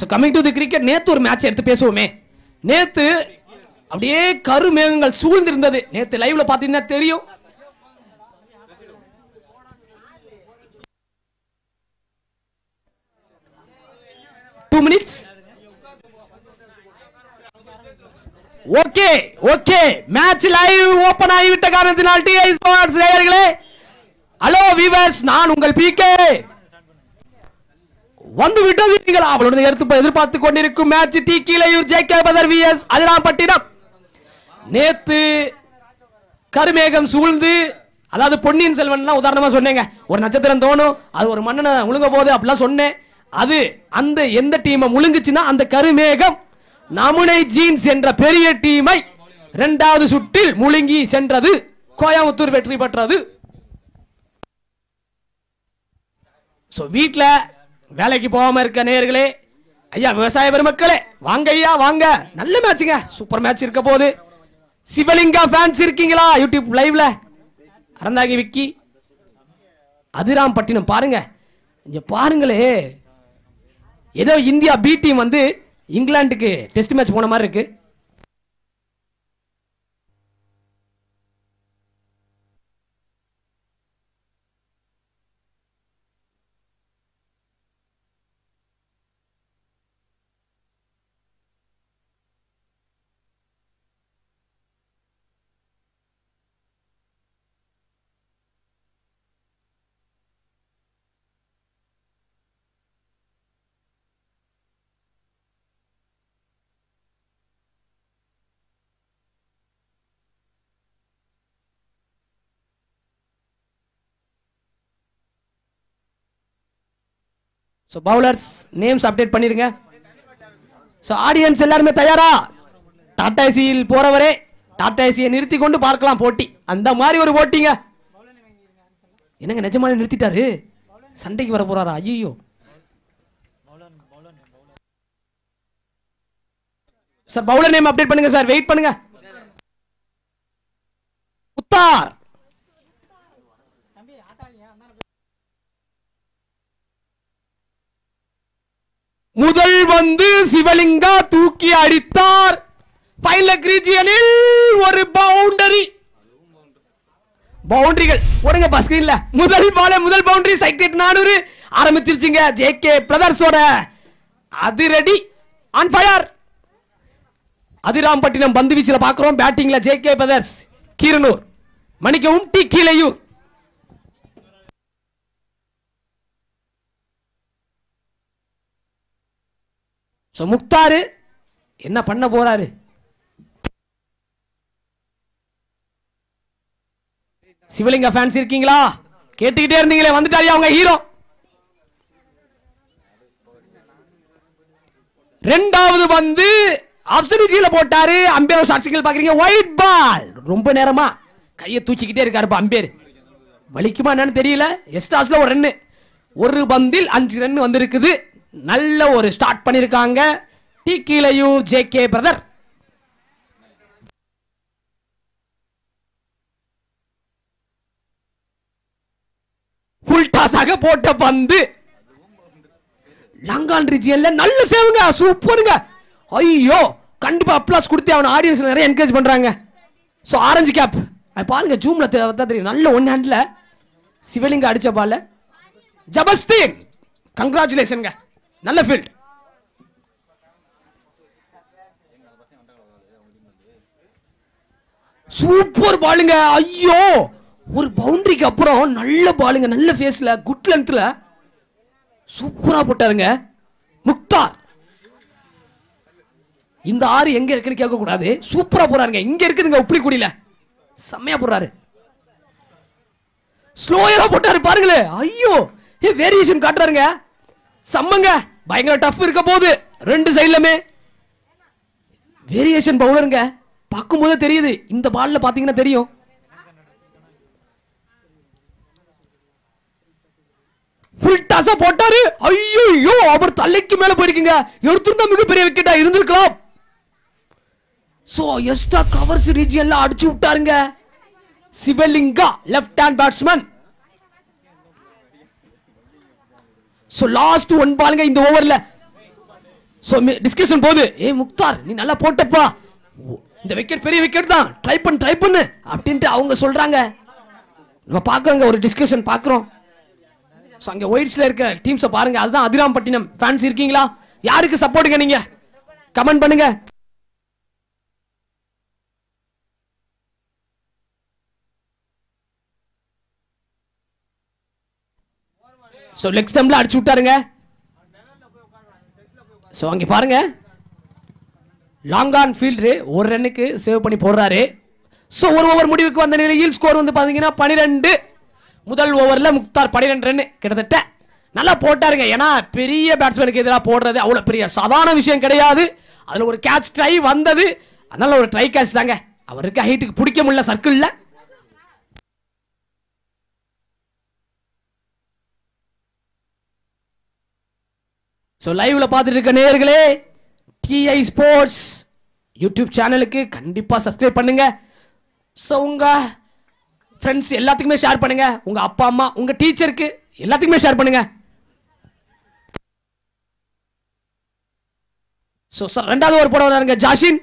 So coming to the cricket நேற்று ஒரு match எடுத்து பேசுவோமே நேற்று அப்படியே கருமேகங்கள் சூழ்ந்திருந்தது நேற்று லைவ்ல பார்த்தீங்கன்னா தெரியும் two minutes okay okay match live open ஆகிவிட்ட காரணத்தினால் டிஐ ஸ்போர்ட்ஸ் நேயர்களே ஹலோ வீவர்ஸ் நான் உங்கள் பிகே வந்து விட்டது நீங்கள் அவளுடன் எதிர்பார்த்து கொண்டிருக்கும் match T Keezhaiyur J K பதர் வி எஸ் அதிராம்பட்டினம் நேத்து கருமேகம் சூழ்ந்து அதாவது பொன்னியின் செல்வன்லாம் உதாரணமாக சொன்னேங்க ஒரு நட்சத்திரம் தோணும் அது ஒரு மன்னனை முழுங்க போது அப்படிலாம் சொன்னேன் அது அந்த எந்த டீமை முழுங்குச்சுன்னா அந்த கருமேகம் நமுனை ஜீன்ஸ் என்ற பெரிய டீமை இரண்டாவது சுற்றில் முழுங்கி சென்றது கோயம்புத்தூர் வெற்றி பெற்றது ஸோ வீட்டில் வேலைக்கு போகாமல் இருக்க நேர்களே ஐயா விவசாய பெருமக்களே வாங்க ஐயா வாங்க நல்ல மேட்சுங்க சூப்பர் மேட்ச் இருக்க போது சிவலிங்கா ஃபேன்ஸ் இருக்கீங்களா யூடியூப் லைவ்ல அறந்தாங்கி விக்கி அதிராம் பட்டினம் பாருங்க இங்க பாருங்களே ஏதோ இந்தியா பி டீம் வந்து இங்கிலாந்துக்கு டெஸ்ட் மேட்ச் போன மாதிரி இருக்குது ஸோ பவுலர்ஸ் நேம்ஸ் அப்டேட் பண்ணிடுங்க ஸோ ஆடியன்ஸ் எல்லாருமே தயாரா டாடா ஏசியில் போகிறவரே டாடா ஏசியை நிறுத்தி கொண்டு பார்க்கலாம் போட்டி அந்த மாதிரி ஒரு போட்டிங்க என்னங்க நிஜமான நிறுத்திட்டாரு சண்டைக்கு வர போறாரா ஐயோ சார் பவுலர் நேம் அப்டேட் பண்ணுங்க சார் வெயிட் பண்ணுங்க முத்தார் முதல் வந்து சிவலிங்கா தூக்கி அடித்தார் ஒரு பவுண்டரி பவுண்டரிகள் போடுங்க பஸ் ஸ்கிரீன்ல முதல் பால முதல் பவுண்டரி சைக்கிள் நானூறு ஆரம்பிச்சிருச்சுங்க ஜே கே பிரதர்ஸோட அதிரடி ஆன் ஃபயர் அதிராம்பட்டினம் பந்து வீச்சில் பார்க்குறோம் பேட்டிங்கில் ஜே கே பிரதர்ஸ் கீரனூர் மணிக்கவும் டி கீழையூர் ஸோ முக்தாரு என்ன பண்ண போறாரு சிவலிங்க ஃபேன்ஸ் இருக்கீங்களா கேட்டுக்கிட்டே இருந்தீங்களே வந்துட்டாரு அவங்க ஹீரோ ரெண்டாவது வந்து அப்சர்விஜியில் போட்டாரு அம்பேர் சாட்சிகள் பார்க்குறீங்க ஒயிட் பால் ரொம்ப நேரமா கையை தூச்சிக்கிட்டே இருக்காரு அம்பேர் வலிக்குமா என்னன்னு தெரியல எஸ்டாஸில் ஒரு ரன்னு ஒரு பந்தில் அஞ்சு ரன் வந்திருக்குது நல்ல ஒரு ஸ்டார்ட் பண்ணியிருக்காங்க T Keezhaiyur J K brother full டாஸாக போட்ட பந்து லங்கான் ரிஜியன்ல நல்ல சேவுங்க சூப்பருங்க ஐயோ கண்டிப்பா அப்ளாஸ் கொடுத்து அவன் ஆடியன்ஸ் நிறைய என்கரேஜ் பண்றாங்க ஸோ ஆரஞ்சு கேப் பாருங்க ஜூம்ல தெரியும் நல்ல ஒன் ஹேண்ட்ல சிவலிங்க அடிச்ச பால ஜபஸ்தீன் கங்க்ராச்சுலேஷனுங்க நல்ல ஃபீல்ட் சூப்பர் பாலுங்க ஐயோ ஒரு பவுண்டரிக்கு அப்புறம் நல்ல பாலுங்க நல்ல ஃபேஸ்ல குட் லென்த்ல சூப்பரா போட்டாருங்க முக்தார் இந்த ஆறு எங்கே இருக்குன்னு கேட்கக்கூடாது சூப்பராக போறாருங்க இங்கே இருக்குதுங்க உப்பிலிக்குடியில் செம்மையா போடுறாரு ஸ்லோயரா போட்டாரு பாருங்களே ஐயோ ஏ வேரியேஷன் காட்டுறாருங்க செம்மங்க பயங்கர டஃப் இருக்க போகுது ரெண்டு சைட்லுமே வேரியேஷன் பவுலருங்க பார்க்கும்போது தெரியுது இந்த பால்ல பார்த்தீங்கன்னா தெரியும் ஃபுல் டாஸா போட்டாரு ஐயோ அவர் தலைக்கு மேல போயிருக்கீங்க எடுத்திருந்தா மிகப்பெரிய விக்கெட்டா இருந்திருக்கலாம் சோ எஸ்டா கவர்ஸ் ரீஜியன்ல அடிச்சு விட்டாருங்க Sivalinga left hand batsman so last one பாலுங்க இந்த ஓவரில் ஸோ டிஸ்கஷன் போகுது ஏ முக்தார் நீ நல்லா போட்டப்பா இந்த விக்கெட் பெரிய விக்கெட் தான் ட்ரை பண்ணு ட்ரை பண்ணு அப்படின்ட்டு அவங்க சொல்கிறாங்க நம்ம பார்க்குறோங்க ஒரு டிஸ்கஷன் பார்க்குறோம் ஸோ அங்கே ஒயிட்ஸில் இருக்க டீம்ஸை பாருங்கள் அதுதான் அதிராம்பட்டினம் ஃபேன்ஸ் இருக்கீங்களா யாருக்கு சப்போர்ட்டுங்க நீங்கள் கமெண்ட் பண்ணுங்கள் ஸோ லெக் ஸ்டம்பில் அடிச்சு விட்டாருங்க ஸோ அங்கே பாருங்க லாங்கான் ஃபீல்டு ஒரு ரன்னுக்கு சேவ் பண்ணி போடுறாரு ஸோ ஒரு ஓவர் முடிவுக்கு வந்த நிலையில் ஸ்கோர் வந்து பார்த்தீங்கன்னா பனிரெண்டு முதல் ஓவரில் முக்தார் பனிரெண்டு ரன் கிட்டத்தட்ட நல்லா போட்டாருங்க ஏன்னா பெரிய பேட்ஸ்மேனுக்கு எதிராக போடுறது அவ்வளோ பெரிய சாதாரண விஷயம் கிடையாது அதில் ஒரு கேட்ச் ட்ரை வந்தது அதனால் ஒரு ட்ரை கேட்ச் தாங்க அவருக்கு ஹைட்டுக்கு பிடிக்க முடியல சர்க்கிளில் ஸோ லைவில் பார்த்துட்டு இருக்க நேர்களே டிஐ ஸ்போர்ட்ஸ் யூடியூப் சேனலுக்கு கண்டிப்பாக சப்ஸ்கிரைப் பண்ணுங்கள் ஸோ உங்கள் ஃப்ரெண்ட்ஸ் எல்லாத்துக்குமே ஷேர் பண்ணுங்கள் உங்கள் அப்பா அம்மா உங்கள் டீச்சருக்கு எல்லாத்துக்குமே ஷேர் பண்ணுங்கள் ஸோ சார் ரெண்டாவது ஒரு படம் வராருங்க ஜாஷின்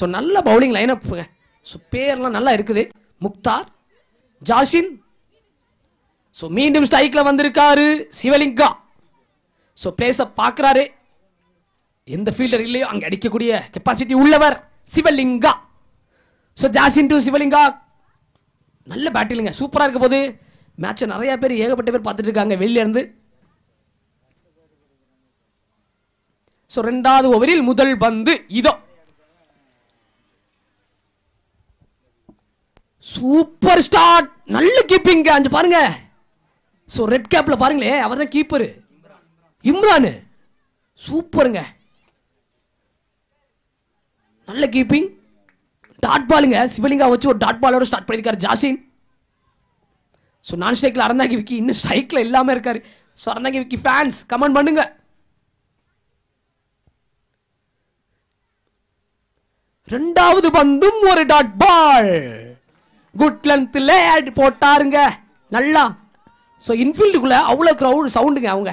ஸோ நல்ல பவுலிங் லைன் லைனப்புங்க ஸோ பேர்லாம் நல்லா இருக்குது முக்தார் ஜாஷின் ஸோ மீண்டும் ஸ்ட்ரைக்கில் வந்திருக்காரு சிவலிங்கா ஸோ பிளேஸை பார்க்குறாரு எந்த ஃபீல்டர் இல்லையோ அங்கே அடிக்கக்கூடிய கெப்பாசிட்டி உள்ளவர் சிவலிங்கா ஸோ ஜாசின் டு சிவலிங்கா நல்ல பேட்டிலுங்க சூப்பராக இருக்க போது மேட்சை நிறையா பேர் ஏகப்பட்ட பேர் பார்த்துட்டு இருக்காங்க வெளியிலேருந்து ஸோ ரெண்டாவது ஓவரில் முதல் பந்து இதோ சூப்பர் ஸ்டார்ட் நல்ல கீப்பிங்க அஞ்சு பாருங்க ஸோ ரெட் கேப்பில் பாருங்களே அவர் தான் கீப்பரு இம்ரானு சூப்பருங்க நல்ல கீப்பிங் டாட் பாலுங்க சிவலிங்கா வச்சு ஒரு டாட் பாலோட ஸ்டார்ட் பண்ணியிருக்காரு ஜாசின் ஸோ நான் ஸ்ட்ரைக்கில் அறந்தாங்கி விக்கி இன்னும் ஸ்ட்ரைக்கில் இல்லாமல் இருக்காரு so Aranthangi Vicky fans comment பண்ணுங்க ரெண்டாவது பந்தும் ஒரு dot ball good length late போட்டாருங்க நல்லா ஸோ இன்ஃபீல்டுக்குள்ளே அவ்வளோ க்ரௌடு சவுண்டுங்க அவங்க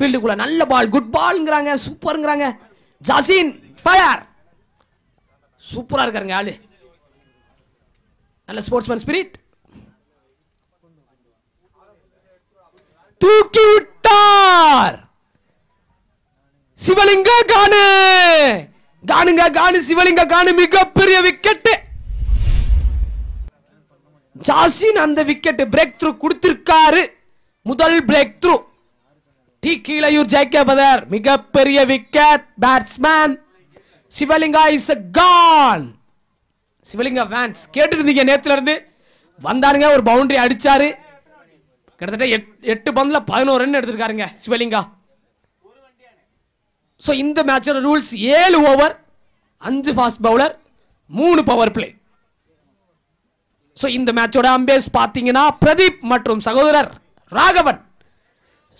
ஃபீல்டுக்குள்ள நல்ல பால் குட் பால்ங்கிறாங்க சூப்பருங்கிறாங்க ஜாசின் ஃபயர் சூப்பராக இருக்காருங்க ஆளு நல்ல ஸ்போர்ட்ஸ்மேன் ஸ்பிரிட் தூக்கி விட்டார் சிவலிங்க காணு காணுங்க காணு சிவலிங்க காணு மிகப்பெரிய விக்கெட் ஜாசின் அந்த விக்கெட் பிரேக் த்ரூ கொடுத்திருக்காரு முதல் பிரேக் த்ரூ டி கீழையூர் ஜெயக்கபதர் மிகப்பெரிய wicket batsman Sivalinga is gone Sivalinga வேன்ஸ் கேட்டுருந்தீங்க நேத்துல இருந்து வந்தாருங்க ஒரு பவுண்டரி அடிச்சாரு கிட்டத்தட்ட எட்டு பந்தில் பதினோரு ரன் எடுத்திருக்காருங்க சிவலிங்கா ஸோ இந்த மேட்சோட ரூல்ஸ் ஏழு ஓவர் அஞ்சு ஃபாஸ்ட் பவுலர் மூணு பவர் பிளே ஸோ இந்த மேட்சோட அம்பேஸ் பார்த்தீங்கன்னா பிரதீப் மற்றும் சகோதரர் ராகவன்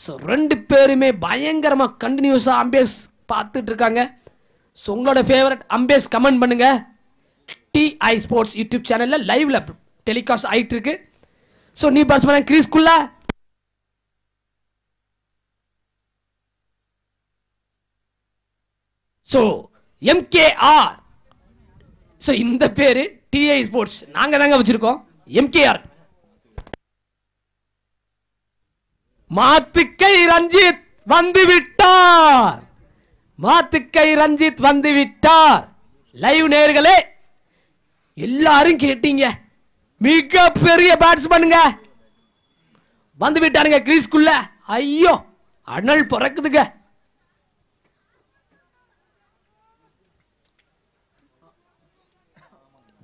ஸோ ரெண்டு பேருமே பயங்கரமாக கண்டினியூஸாக அம்பேஸ் பார்த்துட்டு இருக்காங்க ஸோ உங்களோட ஃபேவரட் அம்பேஸ் கமெண்ட் பண்ணுங்கள் டிஐ ஸ்போர்ட்ஸ் யூடியூப் சேனலில் லைவ்ல டெலிகாஸ்ட் ஆகிட்டு இருக்கு ஸோ நீ பாஸ்மனா கிரீஸ்குள்ள ஸோ எம்கேஆர் ஸோ இந்த பேர் டிஐ ஸ்போர்ட்ஸ் நாங்கள் தாங்க வச்சுருக்கோம் எம்கேஆர் மாத்துக்கை ரஞ்சித் வந்து விட்டார் மாத்துக்கை ரஞ்சித் வந்து விட்டார் லைவ் நேர்களே எல்லாரும் கேட்டீங்க மிக பெரிய பேட்ஸ்மேனுங்க வந்து விட்டாருங்க கிரீஸ்குள்ள ஐயோ அனல் பிறக்குதுங்க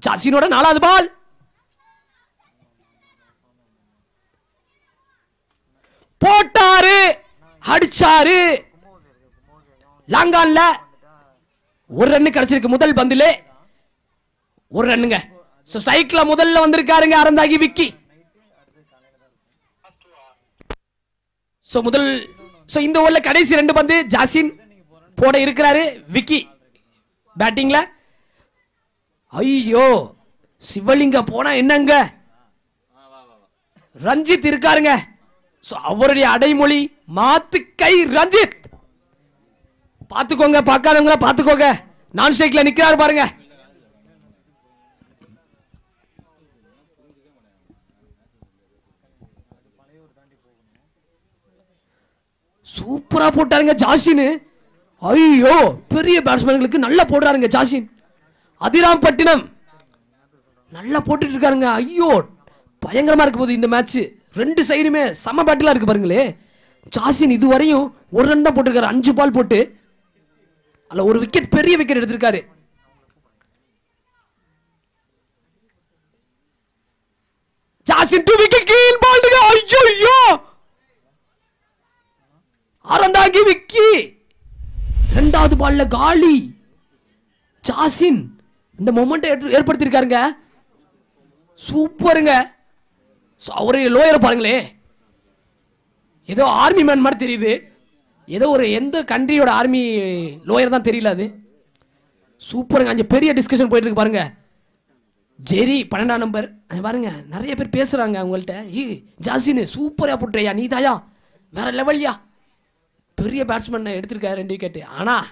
ஜாசினோட நாலாவது பால் போட்டாரு அடிச்சாரு லாங்கான்ல ஒரு ரன்னு கிடைச்சிருக்கு முதல் பந்திலே ஒரு ரன்னுங்க முதல்ல வந்திருக்காருங்க அறந்தாகி விக்கி ஸோ முதல் ஸோ இந்த ஊர்ல கடைசி ரெண்டு பந்து ஜாசின் போட இருக்கிறாரு விக்கி பேட்டிங்ல ஐயோ சிவலிங்க போனா என்னங்க ரஞ்சித் இருக்காருங்க ஸோ அவருடைய அடைமொழி மாத்து கை ரஞ்சித் பார்த்துக்கோங்க பார்க்காதவங்கள பார்த்துக்கோங்க நான் ஸ்டேக்ல நிக்கிறாரு பாருங்க சூப்பரா போட்டாருங்க ஜாசின் ஐயோ பெரிய பேட்ஸ்மேன்களுக்கு நல்லா போடுறாருங்க ஜாசின் அதிராம் பட்டினம் நல்லா போட்டுட்டு இருக்காருங்க ஐயோ பயங்கரமா இருக்கும் போகுது இந்த மேட்ச்சு ரெண்டு சைடுமே செம பேட்டிலாக இருக்குது பாருங்களே ஜாசின் இதுவரையும் ஒரு ரன் தான் போட்டிருக்காரு அஞ்சு பால் போட்டு அதில் ஒரு விக்கெட் பெரிய விக்கெட் எடுத்திருக்காரு ஜாசின் டூ விக்கெட் கீழ் பால் ஐயோ ஐயோ அறந்தாகி விக்கி ரெண்டாவது பால்ல காலி ஜாசின் இந்த மொமெண்ட் ஏற்படுத்தியிருக்காருங்க சூப்பருங்க ஸோ அவரு லோயர் பாருங்களே ஏதோ ஆர்மி மேன் மாதிரி தெரியுது ஏதோ ஒரு எந்த கண்ட்ரியோட ஆர்மி லோயர் தான் தெரியல அது சூப்பருங்க அஞ்சு பெரிய டிஸ்கஷன் போயிட்டு இருக்கு பாருங்க ஜெரி பன்னெண்டாம் நம்பர் அது பாருங்க நிறைய பேர் பேசுகிறாங்க அவங்கள்ட்ட ஈ ஜாசின்னு சூப்பராக போட்டுறியா நீ தாயா வேற லெவல்யா பெரிய பேட்ஸ்மேன் எடுத்திருக்காரு ரெண்டு விக்கெட்டு ஆனால்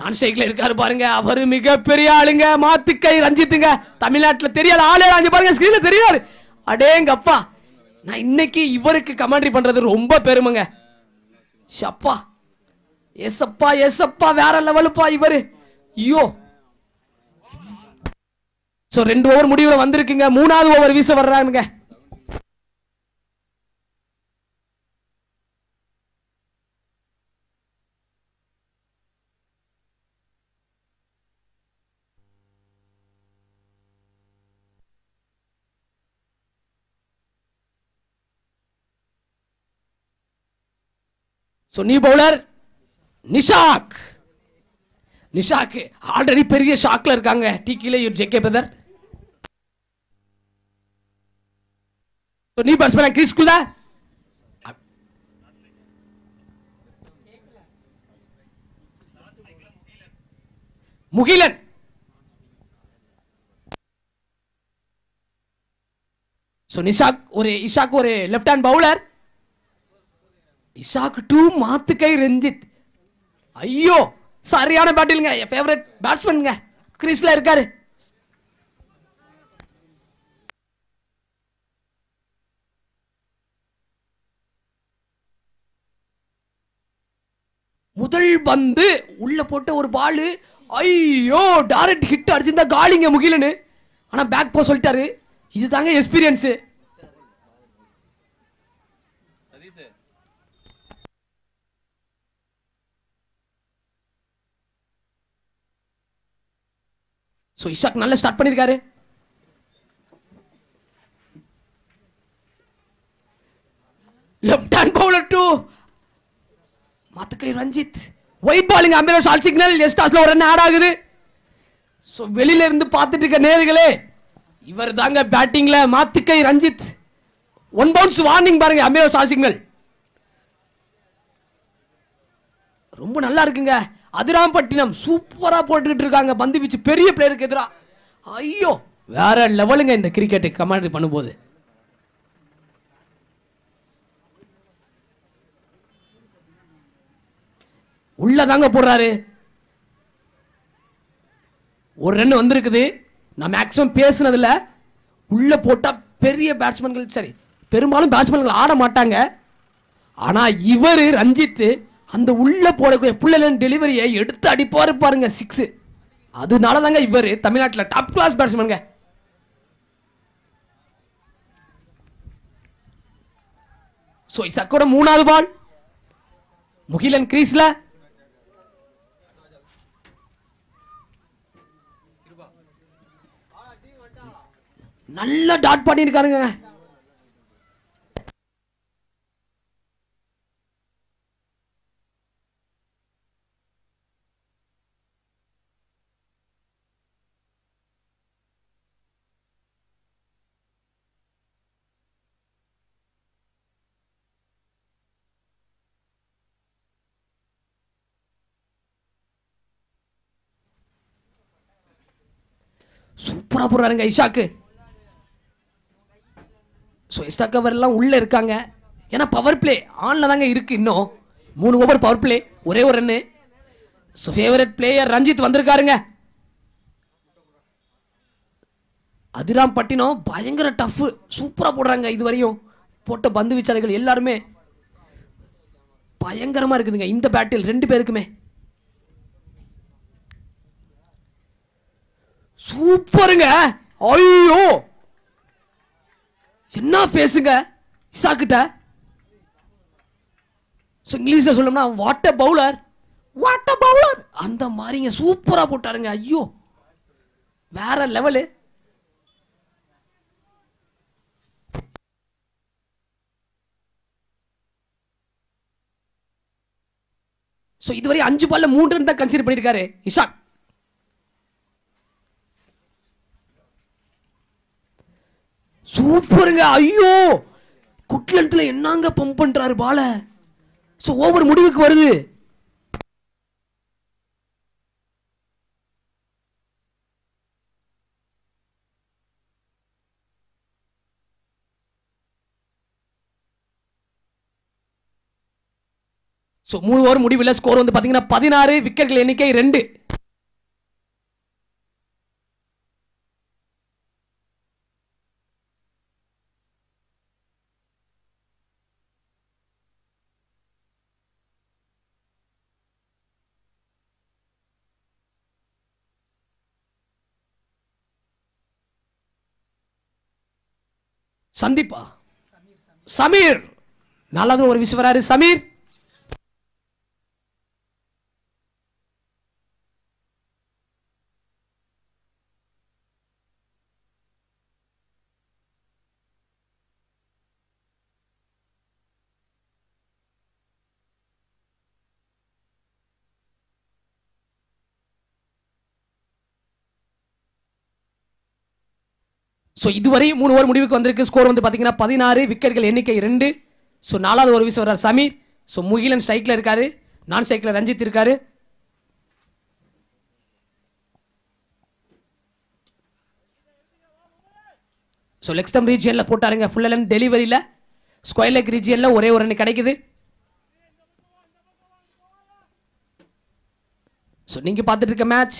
நான் ஸ்ட்ரைக்ல இருக்காரு பாருங்க அவரு மிகப்பெரிய ஆளுங்க மாத்துக்கை ரஞ்சித்துங்க தமிழ்நாட்டில் தெரியாத ஆளே அஞ்சு பாருங்க ஸ்கிரீன்ல தெரியாரு அடேங்கப்பா நான் இன்னைக்கு இவருக்கு கமெண்ட்ரி பண்றது ரொம்ப பெருமைங்க ஷப்பா எஸ்அப்பா எஸ்அப்பா வேற லெவலுப்பா இவர் ஐயோ ஸோ ரெண்டு ஓவர் முடிவில் வந்திருக்குங்க மூணாவது ஓவர் வீச வர்றாங்க சோ நீ பௌலர் நிஷாக் நிஷாக் ஆல்ரெடி பெரிய ஷாக்ல இருக்காங்க டி கீழ you JK brother so new batsman crease குதா முகிலன் சோ நிஷாக் ஒரு ஈஷாக்கு ஒரு லeft hand bowler இஷாக்கு டூ மாத்து கை ரஞ்சித் ஐயோ சரியான பேட்டிலுங்க என் ஃபேவரட் பேட்ஸ்மேனுங்க கிறிஸ்ல இருக்காரு முதல் பந்து உள்ள போட்ட ஒரு பாலு ஐயோ டேரக்ட் ஹிட் அடிச்சிருந்தா காலிங்க முகிலனு ஆனால் பேக் போக சொல்லிட்டாரு இதுதாங்க எக்ஸ்பீரியன்ஸு ஸோ இஷாக் நல்லா ஸ்டார்ட் பண்ணியிருக்காரு லெஃப்ட் ஹேண்ட் பவுலர் டூ மத்தக்கை Ranjith wide bowling umpire's all signal எஸ்டாஸ்ல ஒரு ரன் ஆட் ஆகுது ஸோ வெளியில இருந்து பார்த்துட்டு இருக்க நேர்களே இவர் தாங்க பேட்டிங்ல மாத்துக்கை ரஞ்சித் ஒன் பவுன்ஸ் வார்னிங் பாருங்க அம்பிரஸ் ஆல் சிக்னல் ரொம்ப நல்லா இருக்குங்க அதிராம்பட்டினம் சூப்பராக போட்டுக்கிட்டு இருக்காங்க பந்து வீச்சு பெரிய பிளேயருக்கு எதிராக ஐயோ வேற லெவலுங்க இந்த கிரிக்கெட்டு கமெண்ட் பண்ணும்போது உள்ள தாங்க போடுறாரு ஒரு ரன் வந்திருக்குது நான் மேக்ஸிமம் பேசுனதில் உள்ளே போட்டால் பெரிய பேட்ஸ்மேன்கள் சரி பெரும்பாலும் பேட்ஸ்மேன்கள் ஆட மாட்டாங்க ஆனால் இவர் ரஞ்சித்து அந்த உள்ளே போடக்கூடிய புள்ளலன் டெலிவரியை எடுத்து அடிப்பார் பாருங்க சிக்ஸு அதனால தாங்க இவர் தமிழ்நாட்டில் டாப் கிளாஸ் பேட்ஸ்மேனுங்க ஸோ இசக்கோட மூணாவது பால் முகிலன் கிரீஸ்ல நல்லா டாட் பண்ணியிருக்காருங்க புறா போடுறாருங்க இஷாக்கு ஸோ எக்ஸ்ட்ரா எல்லாம் உள்ளே இருக்காங்க ஏன்னா பவர் பிளே ஆனில் தாங்க இருக்குது இன்னும் மூணு ஓவர் பவர் பிளே ஒரே ஒரு run so favourite player Ranjith வந்திருக்காருங்க அதிராம் பட்டினம் பயங்கர டஃப்பு சூப்பராக போடுறாங்க இது வரையும் போட்ட பந்து வீச்சாளர்கள் எல்லாருமே பயங்கரமாக இருக்குதுங்க இந்த பேட்டில் ரெண்டு பேருக்குமே சூப்பருங்க ஐயோ என்ன பேசுங்க இசாக்கிட்ட இங்கிலீஷில் சொல்லணும்னா வாட்ட பவுலர் வாட்ட பவுலர் அந்த மாதிரிங்க சூப்பராக போட்டாருங்க ஐயோ வேற லெவலு ஸோ இதுவரை அஞ்சு பால்ல மூன்று தான் கன்சிடர் பண்ணியிருக்காரு இஷாக் சூப்பருங்க ஐயோ குட்லண்ட்ல என்னங்க பம்ப் பண்ணுறாரு பால ஸோ ஓவர் முடிவுக்கு வருது ஸோ மூணு ஓவர் முடிவில் ஸ்கோர் வந்து பார்த்தீங்கன்னா பதினாறு விக்கெட்கள் எண்ணிக்கை ரெண்டு சந்தீப்பா சமீர் நல்லது ஒரு விசுவராரு சமீர் ஸோ இதுவரை மூணு ஓவர் முடிவுக்கு வந்திருக்கு ஸ்கோர் வந்து பார்த்தீங்கன்னா பதினாறு விக்கெட்கள் எண்ணிக்கை ரெண்டு ஸோ நாலாவது ஒரு விஷயம் வர்றார் சமீர் ஸோ முகிலன் ஸ்ட்ரைக்கில் இருக்காரு நான் ஸ்ட்ரைக்கில் ரஞ்சித் இருக்காரு ஸோ லெக் ஸ்டம் ரீஜியனில் போட்டாருங்க ஃபுல் அண்ட் டெலிவரியில் ஸ்கொயர் லெக் ரீஜியனில் ஒரே ஒரு ரன் கிடைக்குது ஸோ நீங்கள் பார்த்துட்டு இருக்க match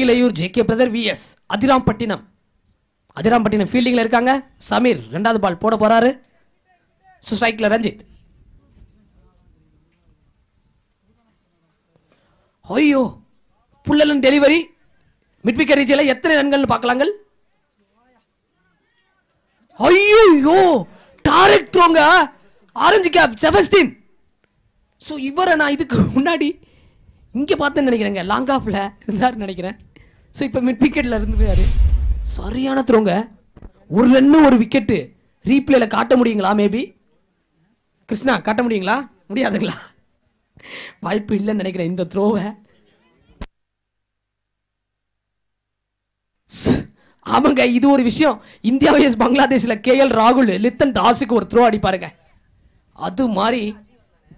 Kilaiyur J K brother vs Adirampattinam Adirampattinam ஃபீல்டிங்கில் இருக்காங்க சமீர் ரெண்டாவது பால் போட போகிறாரு ஸ்ட்ரைக்கில் ரஞ்சித் ஐயோ புள்ளலன் டெலிவரி விக்கெட் ரீச்சியில் எத்தனை ரன்கள் பார்க்கலாங்கள் ஐயோ டாரெக்ட் த்ரோங்க ஆரஞ்சு கேப் செபஸ்டின் ஸோ இவரை நான் இதுக்கு முன்னாடி இங்கே பார்த்தேன்னு நினைக்கிறேங்க லாங் ஆஃபில் இருந்தாருன்னு நினைக்கிறேன் ஸோ இப்போ மிட் விக்கெட்டில் இருந்துருக்காரு சரியான த்ரோங்க ஒரு ரெண்டு ஒரு விக்கெட்டு ரீப்ளேல காட்ட முடியுங்களா மேபி கிருஷ்ணா காட்ட முடியுங்களா முடியாதுங்களா வாய்ப்பு இல்லைன்னு நினைக்கிறேன் இந்த த்ரோவை ஆமாங்க இது ஒரு விஷயம் இந்தியா வயஸ் பங்களாதேஷில் கே எல் ராகுல் லித்தன் தாஸுக்கு ஒரு த்ரோ அடிப்பாருங்க அது மாதிரி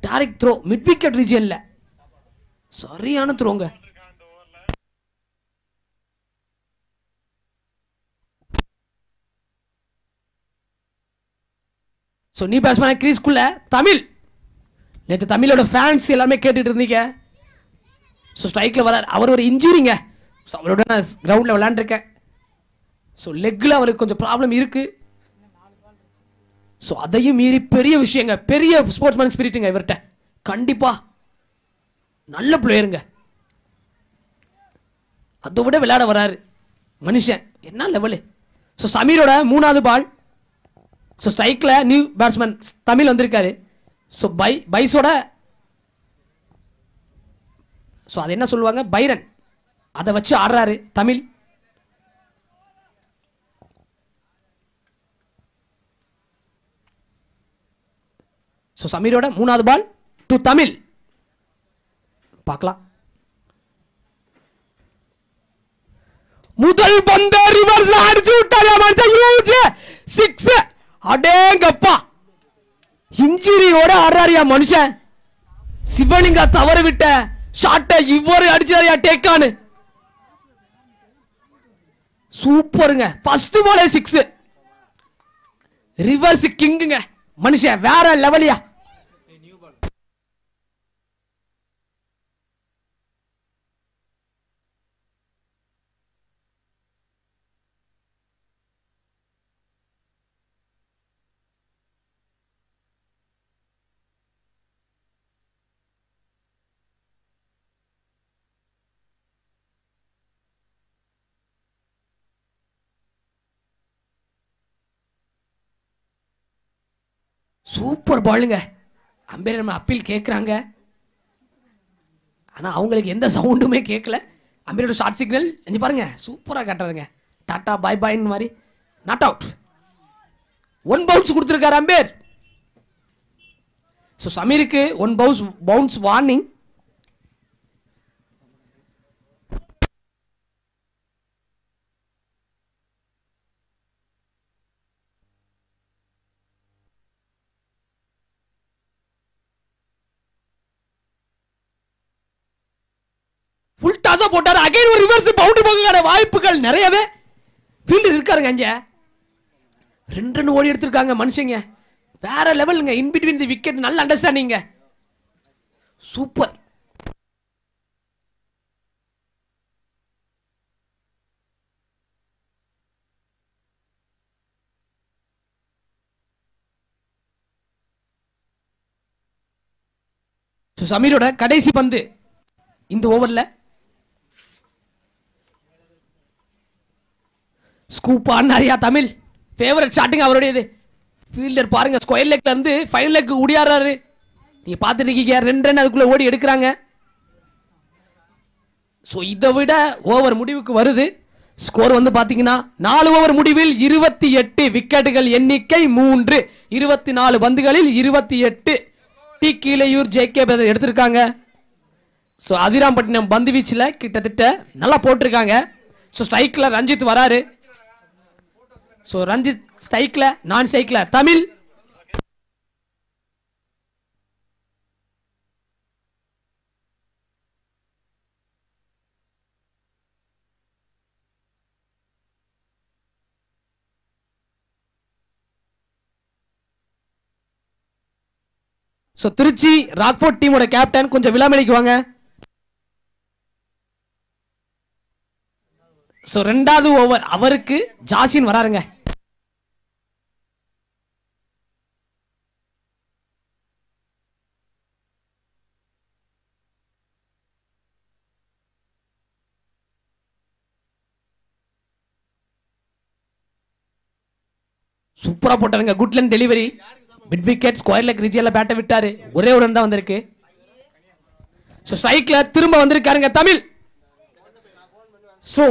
டேரக்ட் த்ரோ மிட் விக்கெட் ரீஜியனில் சரியான த்ரோங்க ஸோ நீ பேட்ஸ்மேன கிரீஸ்குள்ள தமிழ் நேற்று தமிழோட ஃபேன்ஸ் எல்லாமே கேட்டுட்டு இருந்தீங்க ஸோ ஸ்ட்ரைக்கில் வரார் அவர் ஒரு இன்ஜுரிங்க ஸோ அவரோட நான் கிரவுண்டில் விளாண்டுருக்கேன் ஸோ லெக்கில் அவருக்கு கொஞ்சம் ப்ராப்ளம் இருக்குது ஸோ அதையும் மீறி பெரிய விஷயங்க பெரிய ஸ்போர்ட்ஸ்மேன் ஸ்பிரிட்டுங்க இவர்கிட்ட கண்டிப்பாக நல்ல பிளேயருங்க அதை விட விளையாட வராரு மனுஷன் என்ன லெவலு ஸோ சமீரோட மூணாவது பால் ஸோ ஸ்ட்ரைக்கில் நியூ பேட்ஸ்மேன் தமிழ் வந்திருக்காரு ஸோ பை பைஸோட ஸோ அது என்ன சொல்லுவாங்க பைரன் அதை வச்சு ஆடுறாரு தமிழ் ஸோ சமீரோட மூணாவது பால் டு தமிழ் பார்க்கலாம் முதல் பந்த ரிவர்ஸ் அடிச்சு விட்டாரு சிக்ஸ் அடேங்கப்பா இன்ஜுரியோட ஆடுறாரியா மனுஷன் சிவலிங்க தவற விட்ட ஷாட்டை இவ்வொரு அடிச்சாரியா டேக்கானு சூப்பருங்க ஃபர்ஸ்ட் பாலே சிக்ஸ் ரிவர்ஸ் கிங்குங்க மனுஷன் வேற லெவலியா சூப்பர் பாலுங்க அம்பேர் நம்ம அப்பீல் கேட்குறாங்க ஆனால் அவங்களுக்கு எந்த சவுண்டுமே கேட்கல அம்பேரோட ஷார்ட் சிக்னல் செஞ்சு பாருங்கள் சூப்பராக கட்டுறதுங்க டாட்டா பாய் பாய்ன்னு மாதிரி நாட் அவுட் ஒன் பவுன்ஸ் கொடுத்துருக்காரு அம்பேர் ஸோ சமீருக்கு ஒன் பவுன்ஸ் பவுன்ஸ் வார்னிங் ஆட்கள் நிறையவே ஃபீல்டு இருக்காருங்க அங்கே ரெண்டு ரெண்டு ஓடி எடுத்திருக்காங்க மனுஷங்க வேற லெவலுங்க இன்பிட்வீன் தி விக்கெட் நல்ல அண்டர்ஸ்டாண்டிங்க சூப்பர் சமீரோட கடைசி பந்து இந்த ஓவரில் ஸ்கூப் நிறையா தமிழ் ஃபேவரட் ஷாட்டுங்க அவருடையது ஃபீல்டர் பாருங்கள் ஸ்கொயர் லெக்கில் இருந்து ஃபைவ் லெக் ஓடியாடுறாரு நீங்கள் பார்த்துட்டு இருக்கீங்க ரெண்டு ரன் அதுக்குள்ளே ஓடி எடுக்கிறாங்க ஸோ இதை விட ஓவர் முடிவுக்கு வருது ஸ்கோர் வந்து பார்த்தீங்கன்னா நாலு ஓவர் முடிவில் இருபத்தி எட்டு விக்கெட்டுகள் எண்ணிக்கை மூன்று இருபத்தி நாலு பந்துகளில் இருபத்தி எட்டு டி கீழையூர் ஜேகே எடுத்திருக்காங்க ஸோ அதிராம்பட்டினம் பந்து வீச்சில் கிட்டத்தட்ட நல்லா போட்டிருக்காங்க ஸோ ஸ்ட்ரைக்கில் ரஞ்சித் வராரு ஸோ ரஞ்சித் ஸ்டைக்கில் நான் ஸ்டைக்கில் தமிழ் ஸோ திருச்சி ராக்ஃபோர்ட் டீமோட கேப்டன் கொஞ்சம் விழாமணிக்கு வாங்க ஸோ ரெண்டாவது ஓவர் அவருக்கு ஜாசின் வராருங்க சூப்பராக போட்டாருங்க good length delivery mid wicket square leg பேட்ட பேட்டை விட்டார் ஒரே ஒரு தான் வந்திருக்கு ஸோ ஸ்ட்ரைக்ல திரும்ப வந்திருக்காருங்க தமிழ் ஸோ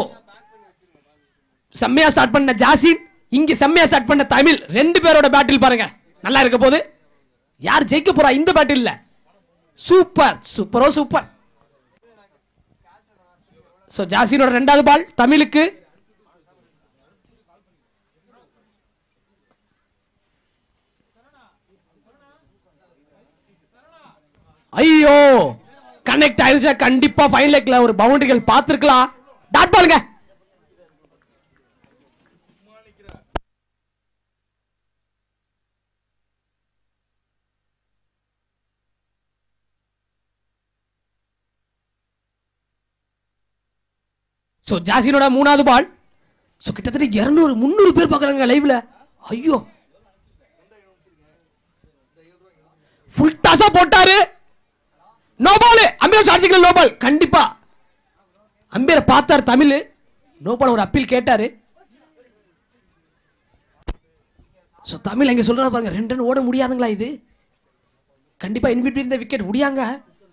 செம்மையா ஸ்டார்ட் பண்ண ஜாசின் இங்கே செம்மையா ஸ்டார்ட் பண்ண தமிழ் ரெண்டு பேரோட பேட்டில் பாருங்க நல்லா இருக்க போது யார் ஜெயிக்க போறா இந்த பேட்டில் இல்லை சூப்பர் சூப்பரோ சூப்பர் ஸோ ஜாசினோட ரெண்டாவது பால் தமிழுக்கு ஐயோ கனெக்ட் ஆயிருச்சா கண்டிப்பா ஃபைனல் லெக்ல ஒரு பவுண்டரிகள் பாத்துக்கலாம் டாட் பாருங்க ஸோ ஜாசினோட மூணாவது பால் ஸோ கிட்டத்தட்ட இரநூறு முந்நூறு பேர் பார்க்குறாங்க லைவ்ல ஐயோ ஃபுல் டாஸாக போட்டாரு நோ பால் சார்ஜிக்கல் நோபால் நோ பால் கண்டிப்பா அம்பேர் பார்த்தார் தமிழ் நோபால் ஒரு அப்பீல் கேட்டார் ஸோ தமிழ் எங்கே சொல்கிறத பாருங்க ரெண்டு ரன் ஓட முடியாதுங்களா இது கண்டிப்பாக இன்பிட்வீன் இருந்த விக்கெட் முடியாங்க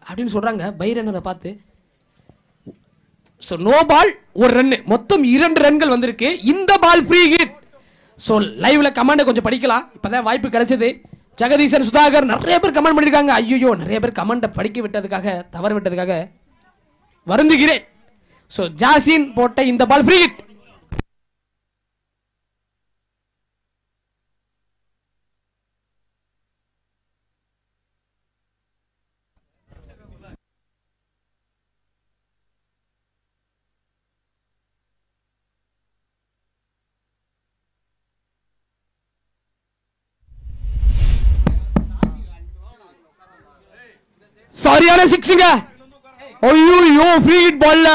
அப்படின்னு சொல்கிறாங்க பை பார்த்து ஸோ நோ பால் ஒரு ரன்னு மொத்தம் இரண்டு ரன்கள் வந்திருக்கு இந்த பால் ஃப்ரீ ஹிட் ஸோ லைவில் கமாண்டை கொஞ்சம் படிக்கலாம் இப்போ தான் வாய்ப்பு கிடைச்சது ஜெகதீசன் சுதாகர் நிறைய பேர் கமெண்ட் பண்ணியிருக்காங்க ஐயோ நிறைய பேர் கமெண்ட்டை படிக்க விட்டதுக்காக தவறு விட்டதுக்காக வருந்துகிறேன் ஸோ ஜாசின் போட்ட இந்த பால் ஃப்ரீ ஹிட் சரியான சிக்ஸுங்க ஐயோ ஃப்ரீ ஹிட் பால்ல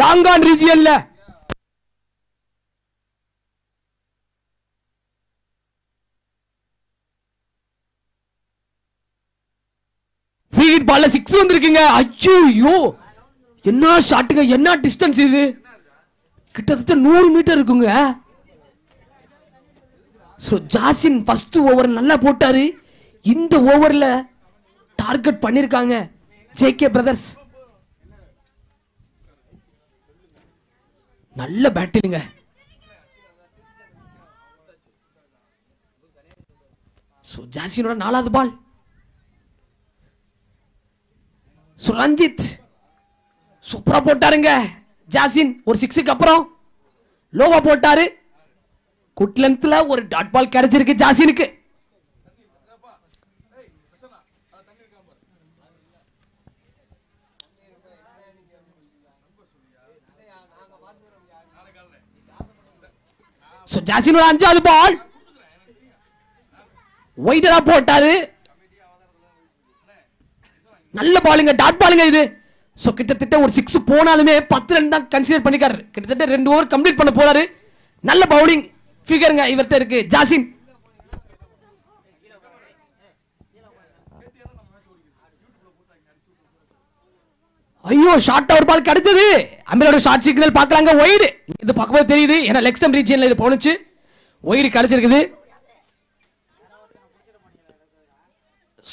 லாங்கான் ரீஜியன்ல ஃப்ரீ ஹிட் பால்ல சிக்ஸ் வந்திருக்குங்க ஐயோ என்ன ஷாட்டுங்க என்ன டிஸ்டன்ஸ் இது கிட்டத்தட்ட நூறு மீட்டர் இருக்குங்க ஸோ ஜாசின் ஃபஸ்ட்டு ஓவர் நல்லா போட்டார் இந்த ஓவரில் டார்கெட் பண்ணியிருக்காங்க கே பிரதர்ஸ் நல்ல பேட்டிலுங்க ஜாசினோட நாலாவது பால் ரஞ்சித் சூப்பரா போட்டாருங்க ஜாசின் ஒரு சிக்ஸுக்கு அப்புறம் லோவா போட்டாரு குட்லன்த்ல ஒரு டாட் பால் கிடைச்சிருக்கு ஜாசினுக்கு ஜாசினோட அஞ்சாவது பால் ஒயிட்டரா போட்டாரு நல்ல பாலுங்க டாட் பாலுங்க இது ஸோ கிட்டத்தட்ட ஒரு சிக்ஸ் போனாலுமே பத்து ரன் தான் கன்சிடர் பண்ணிக்காரு கிட்டத்தட்ட ரெண்டு ஓவர் கம்ப்ளீட் பண்ண போறாரு நல்ல பவுலிங் ஃபிகருங்க இவர்கிட்ட இருக்கு ஜாசின் ஐயோ ஷார்ட் டவர் பால் கிடைச்சது அம்பையரோட ஷார்ட் சிக்னல் பார்க்குறாங்க ஒயிடு இது பார்க்கும்போது தெரியுது ஏன்னா லெக்ஸ்டம் ரீஜியனில் இது போனுச்சு ஒயிடு கிடைச்சிருக்குது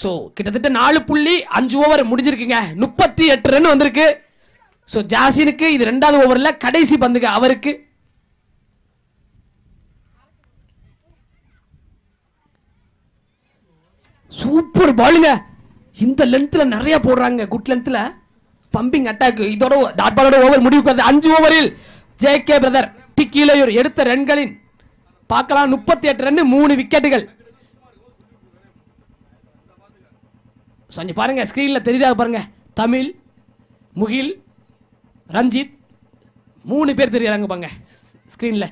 ஸோ கிட்டத்தட்ட நாலு புள்ளி அஞ்சு ஓவர் முடிஞ்சிருக்குங்க முப்பத்தி எட்டு ரன் வந்திருக்கு ஸோ ஜாசினுக்கு இது ரெண்டாவது ஓவரில் கடைசி பந்துங்க அவருக்கு சூப்பர் பாலுங்க இந்த லென்த்தில் நிறையா போடுறாங்க குட் லென்த்தில் பம்பிங் அட்டாக் இதோட டாட் ஓவர் முடிவுக்கு அஞ்சு ஓவரில் ஜே கே பிரதர் டிக்கிலையூர் எடுத்த ரன்களின் பார்க்கலாம் முப்பத்தி எட்டு ரன் மூணு விக்கெட்டுகள் கொஞ்சம் பாருங்க ஸ்க்ரீனில் தெரியாத பாருங்க தமிழ் முகில் ரஞ்சித் மூணு பேர் தெரியாதாங்க பாங்க ஸ்க்ரீனில்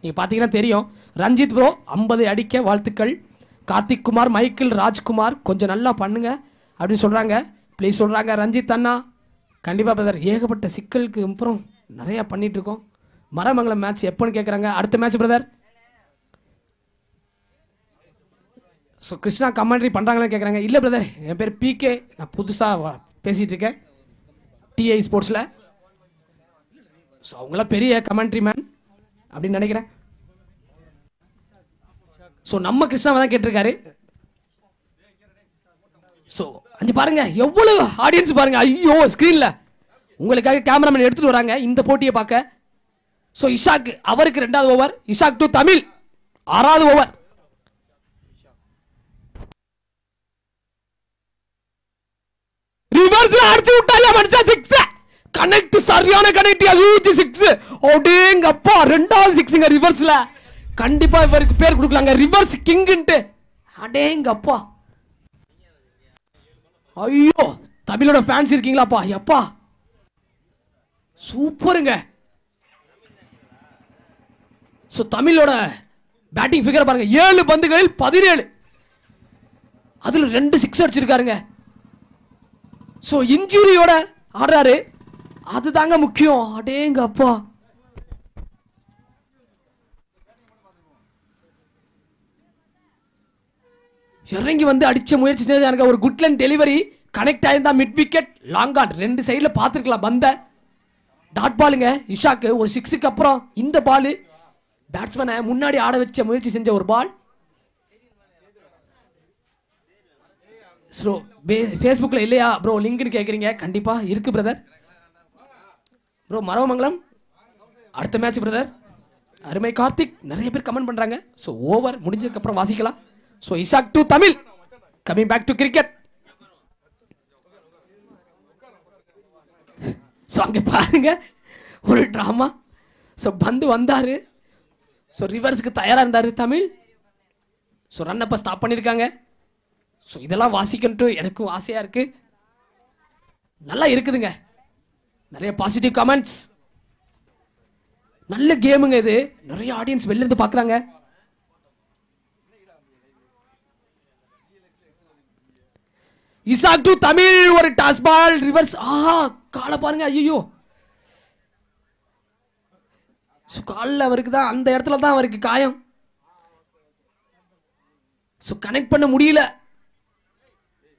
நீங்கள் பார்த்தீங்கன்னா தெரியும் ரஞ்சித் ப்ரோ ஐம்பது அடிக்க வாழ்த்துக்கள் கார்த்திக் குமார் மைக்கிள் ராஜ்குமார் கொஞ்சம் நல்லா பண்ணுங்க அப்படின்னு சொல்கிறாங்க ப்ளீஸ் சொல்கிறாங்க ரஞ்சித் அண்ணா கண்டிப்பாக பிரதர் ஏகப்பட்ட சிக்கலுக்கு அப்புறம் நிறையா பண்ணிகிட்ருக்கோம் மரமங்கலம் மேட்ச் எப்போன்னு கேட்குறாங்க அடுத்த match brother so Krishna commentary பண்ணுறாங்களே கேட்குறாங்க இல்லை பிரதர் என் பேர் பிகே நான் புதுசாக பேசிகிட்டு இருக்கேன் டிஐ ஸ்போர்ட்ஸில் ஸோ அவங்களாம் பெரிய கமெண்ட்ரி மேன் அப்படின்னு நினைக்கிறேன் ஸோ நம்ம கிருஷ்ணாவை தான் கேட்டிருக்காரு ஸோ அஞ்சு பாருங்க எவ்வளவு ஆடியன்ஸ் பாருங்க ஐயோ ஸ்க்ரீனில் உங்களுக்காக கேமராமேன் எடுத்துகிட்டு வராங்க இந்த போட்டியை பார்க்க ஸோ இஷாக் அவருக்கு ரெண்டாவது ஓவர் இஷாக் டு தமிழ் ஆறாவது ஓவர் ரிவர்ஸ்ல அடிச்சு விட்டால மனுஷா சிக்ஸ் கனெக்ட் சரியான கனெக்ட் ஹியூஜ் சிக்ஸ் அப்பா ரெண்டாவது சிக்ஸுங்க ரிவர்ஸ்ல கண்டிப்பா இவருக்கு பேர் கொடுக்கலாங்க ரிவர்ஸ் அடேங்க அடேங்கப்பா ஐயோ தமிழோட ஃபேன்ஸ் இருக்கீங்களாப்பா எப்பா சூப்பருங்க ஸோ தமிழோட பேட்டிங் ஃபிகர் பாருங்க ஏழு பந்துகளில் பதினேழு அதில் ரெண்டு சிக்ஸ் அடிச்சிருக்காருங்க ஸோ இன்ஜுரியோட ஆடுறாரு அதுதாங்க முக்கியம் அடேங்க அப்பா இறங்கி வந்து அடித்த முயற்சி செஞ்சது எனக்கு ஒரு குட்லன் டெலிவரி கனெக்ட் ஆயிருந்தா மிட் விக்கெட் லாங் ஆன் ரெண்டு சைடில் பார்த்துருக்கலாம் பந்த டாட் பாலுங்க இஷாக்கு ஒரு சிக்ஸுக்கு அப்புறம் இந்த பால் பேட்ஸ்மேனை முன்னாடி ஆட வச்ச முயற்சி செஞ்ச ஒரு பால் ஸ்ரோ ஃபேஸ்புக்கில் இல்லையா ப்ரோ லிங்க்னு கேட்குறீங்க கண்டிப்பாக இருக்குது பிரதர் ப்ரோ மரமங்கலம் அடுத்த மேட்ச் பிரதர் அருமை கார்த்திக் நிறைய பேர் கமெண்ட் பண்ணுறாங்க ஸோ ஓவர் முடிஞ்சதுக்கப்புறம் வாசிக்கலாம் So Ishaq to Tamil. Coming back to cricket. So அங்கே பாருங்க ஒரு ட்ராமா ஸோ பந்து வந்தார் ஸோ ரிவர்ஸ்க்கு தயாராக இருந்தார் தமிழ் ஸோ ரன் அப்போ ஸ்டாப் பண்ணியிருக்காங்க ஸோ இதெல்லாம் வாசிக்கன்ட்டு எனக்கும் ஆசையாக இருக்குது நல்லா இருக்குதுங்க நிறைய பாசிட்டிவ் கமெண்ட்ஸ் நல்ல கேமுங்க இது நிறைய ஆடியன்ஸ் வெளிலேருந்து பார்க்குறாங்க இசாக் டு தமிழ் ஒரு டாஸ் பால் ரிவர்ஸ் ஆஹா காலை பாருங்க ஐயோ ஸோ காலில் அவருக்கு தான் அந்த இடத்துல தான் அவருக்கு காயம் ஸோ கனெக்ட் பண்ண முடியல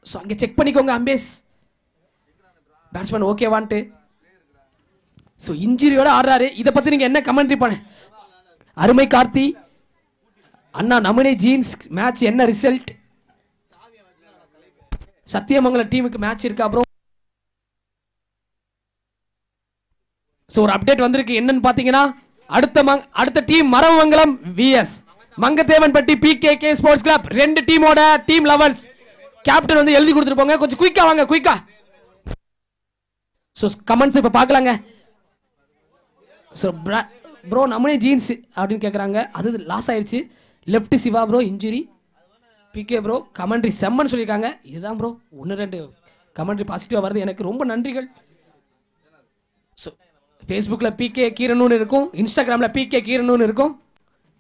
ஸோ அங்கே செக் பண்ணிக்கோங்க அம்பேஸ் பேட்ஸ்மேன் ஓகேவான்ட்டு ஸோ இன்ஜுரியோட ஆடுறாரு இதை பற்றி நீங்கள் என்ன கமெண்ட்ரி பண்ண அருமை கார்த்தி அண்ணா நமனே ஜீன்ஸ் மேட்ச் என்ன ரிசல்ட் சத்தியமங்கலம் டீமுக்கு மேட்ச் இருக்கு அப்புறம் ஸோ ஒரு அப்டேட் வந்திருக்கு என்னன்னு பார்த்தீங்கன்னா அடுத்த மங் அடுத்த team Maramangalam vs Mangathevanpatti P K K sports club ரெண்டு டீமோட டீம் லெவல்ஸ் கேப்டன் வந்து எழுதி கொடுத்துருப்போங்க கொஞ்சம் குயிக்கா வாங்க குயிக்கா ஸோ கமெண்ட்ஸ் இப்போ பார்க்கலாங்க ஸோ ப்ரோ நம்மளே ஜீன்ஸ் அப்படின்னு கேட்குறாங்க அது லாஸ் ஆயிடுச்சு left Siva bro injury PK bro commentary செம்மன் சொல்லியிருக்காங்க இதுதான் ப்ரோ ஒன்று ரெண்டு கமெண்ட்ரி பாசிட்டிவாக வருது எனக்கு ரொம்ப நன்றிகள் ஸோ ஃபேஸ்புக்கில் பிகே கீரனூன்னு இருக்கும் இன்ஸ்டாகிராமில் பிகே கீரனூன்னு இருக்கும்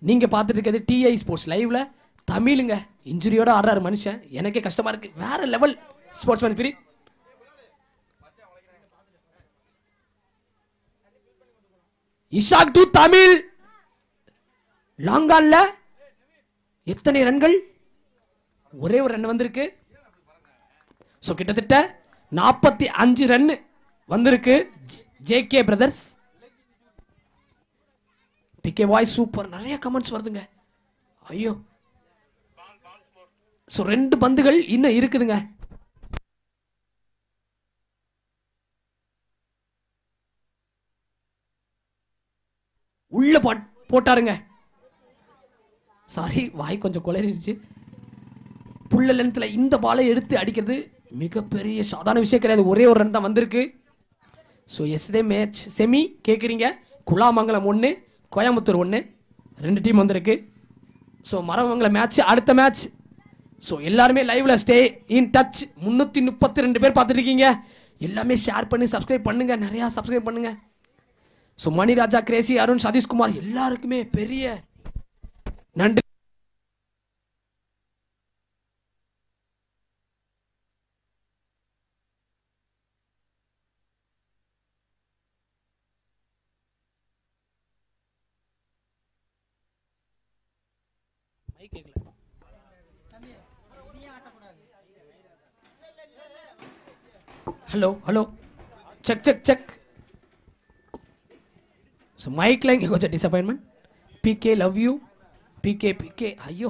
நீங்கள் பார்த்துட்டு இருக்கிறது டிஐ ஸ்போர்ட்ஸ் லைவில் தமிழுங்க இன்ஜுரியோட ஆடுறாரு மனுஷன் எனக்கே கஷ்டமாக இருக்குது வேறு லெவல் ஸ்போர்ட்ஸ் மேன் பிரி இஷாக் டு தமிழ் லாங்கான்ல எத்தனை ரன்கள் ஒரே ஒரு ரன் வந்திருக்கு ஸோ கிட்டத்தட்ட நாற்பத்தி அஞ்சு ரன் வந்திருக்கு ஜே கே பிரதர்ஸ் பிகே வாய் சூப்பர் நிறைய கமெண்ட்ஸ் வருதுங்க ஐயோ ஸோ ரெண்டு பந்துகள் இன்னும் இருக்குதுங்க உள்ள போட்டாருங்க சாரி வாய் கொஞ்சம் குளறிடுச்சு புள்ள லென்த்தில் இந்த பாலை எடுத்து அடிக்கிறது மிகப்பெரிய சாதாரண விஷயம் கிடையாது ஒரே ஒரு ரன் தான் வந்திருக்கு ஸோ எஸ்டே மேட்ச் செமி கேட்குறீங்க குலாமங்கலம் ஒன்று கோயம்புத்தூர் ஒன்று ரெண்டு டீம் வந்திருக்கு ஸோ மரமங்கலம் மேட்ச் அடுத்த மேட்ச் ஸோ எல்லாருமே லைவ்ல ஸ்டே இன் டச் முந்நூற்றி முப்பத்தி ரெண்டு பேர் பார்த்துருக்கீங்க எல்லாமே ஷேர் பண்ணி சப்ஸ்கிரைப் பண்ணுங்கள் நிறையா சப்ஸ்கிரைப் பண்ணுங்கள் ஸோ மணிராஜா கிரேசி அருண் சதீஷ்குமார் எல்லாருக்குமே பெரிய நன்றி hello hello check check check so மைக்கில் இங்கே கொஞ்சம் disappointment PK love you PK PK ஐயோ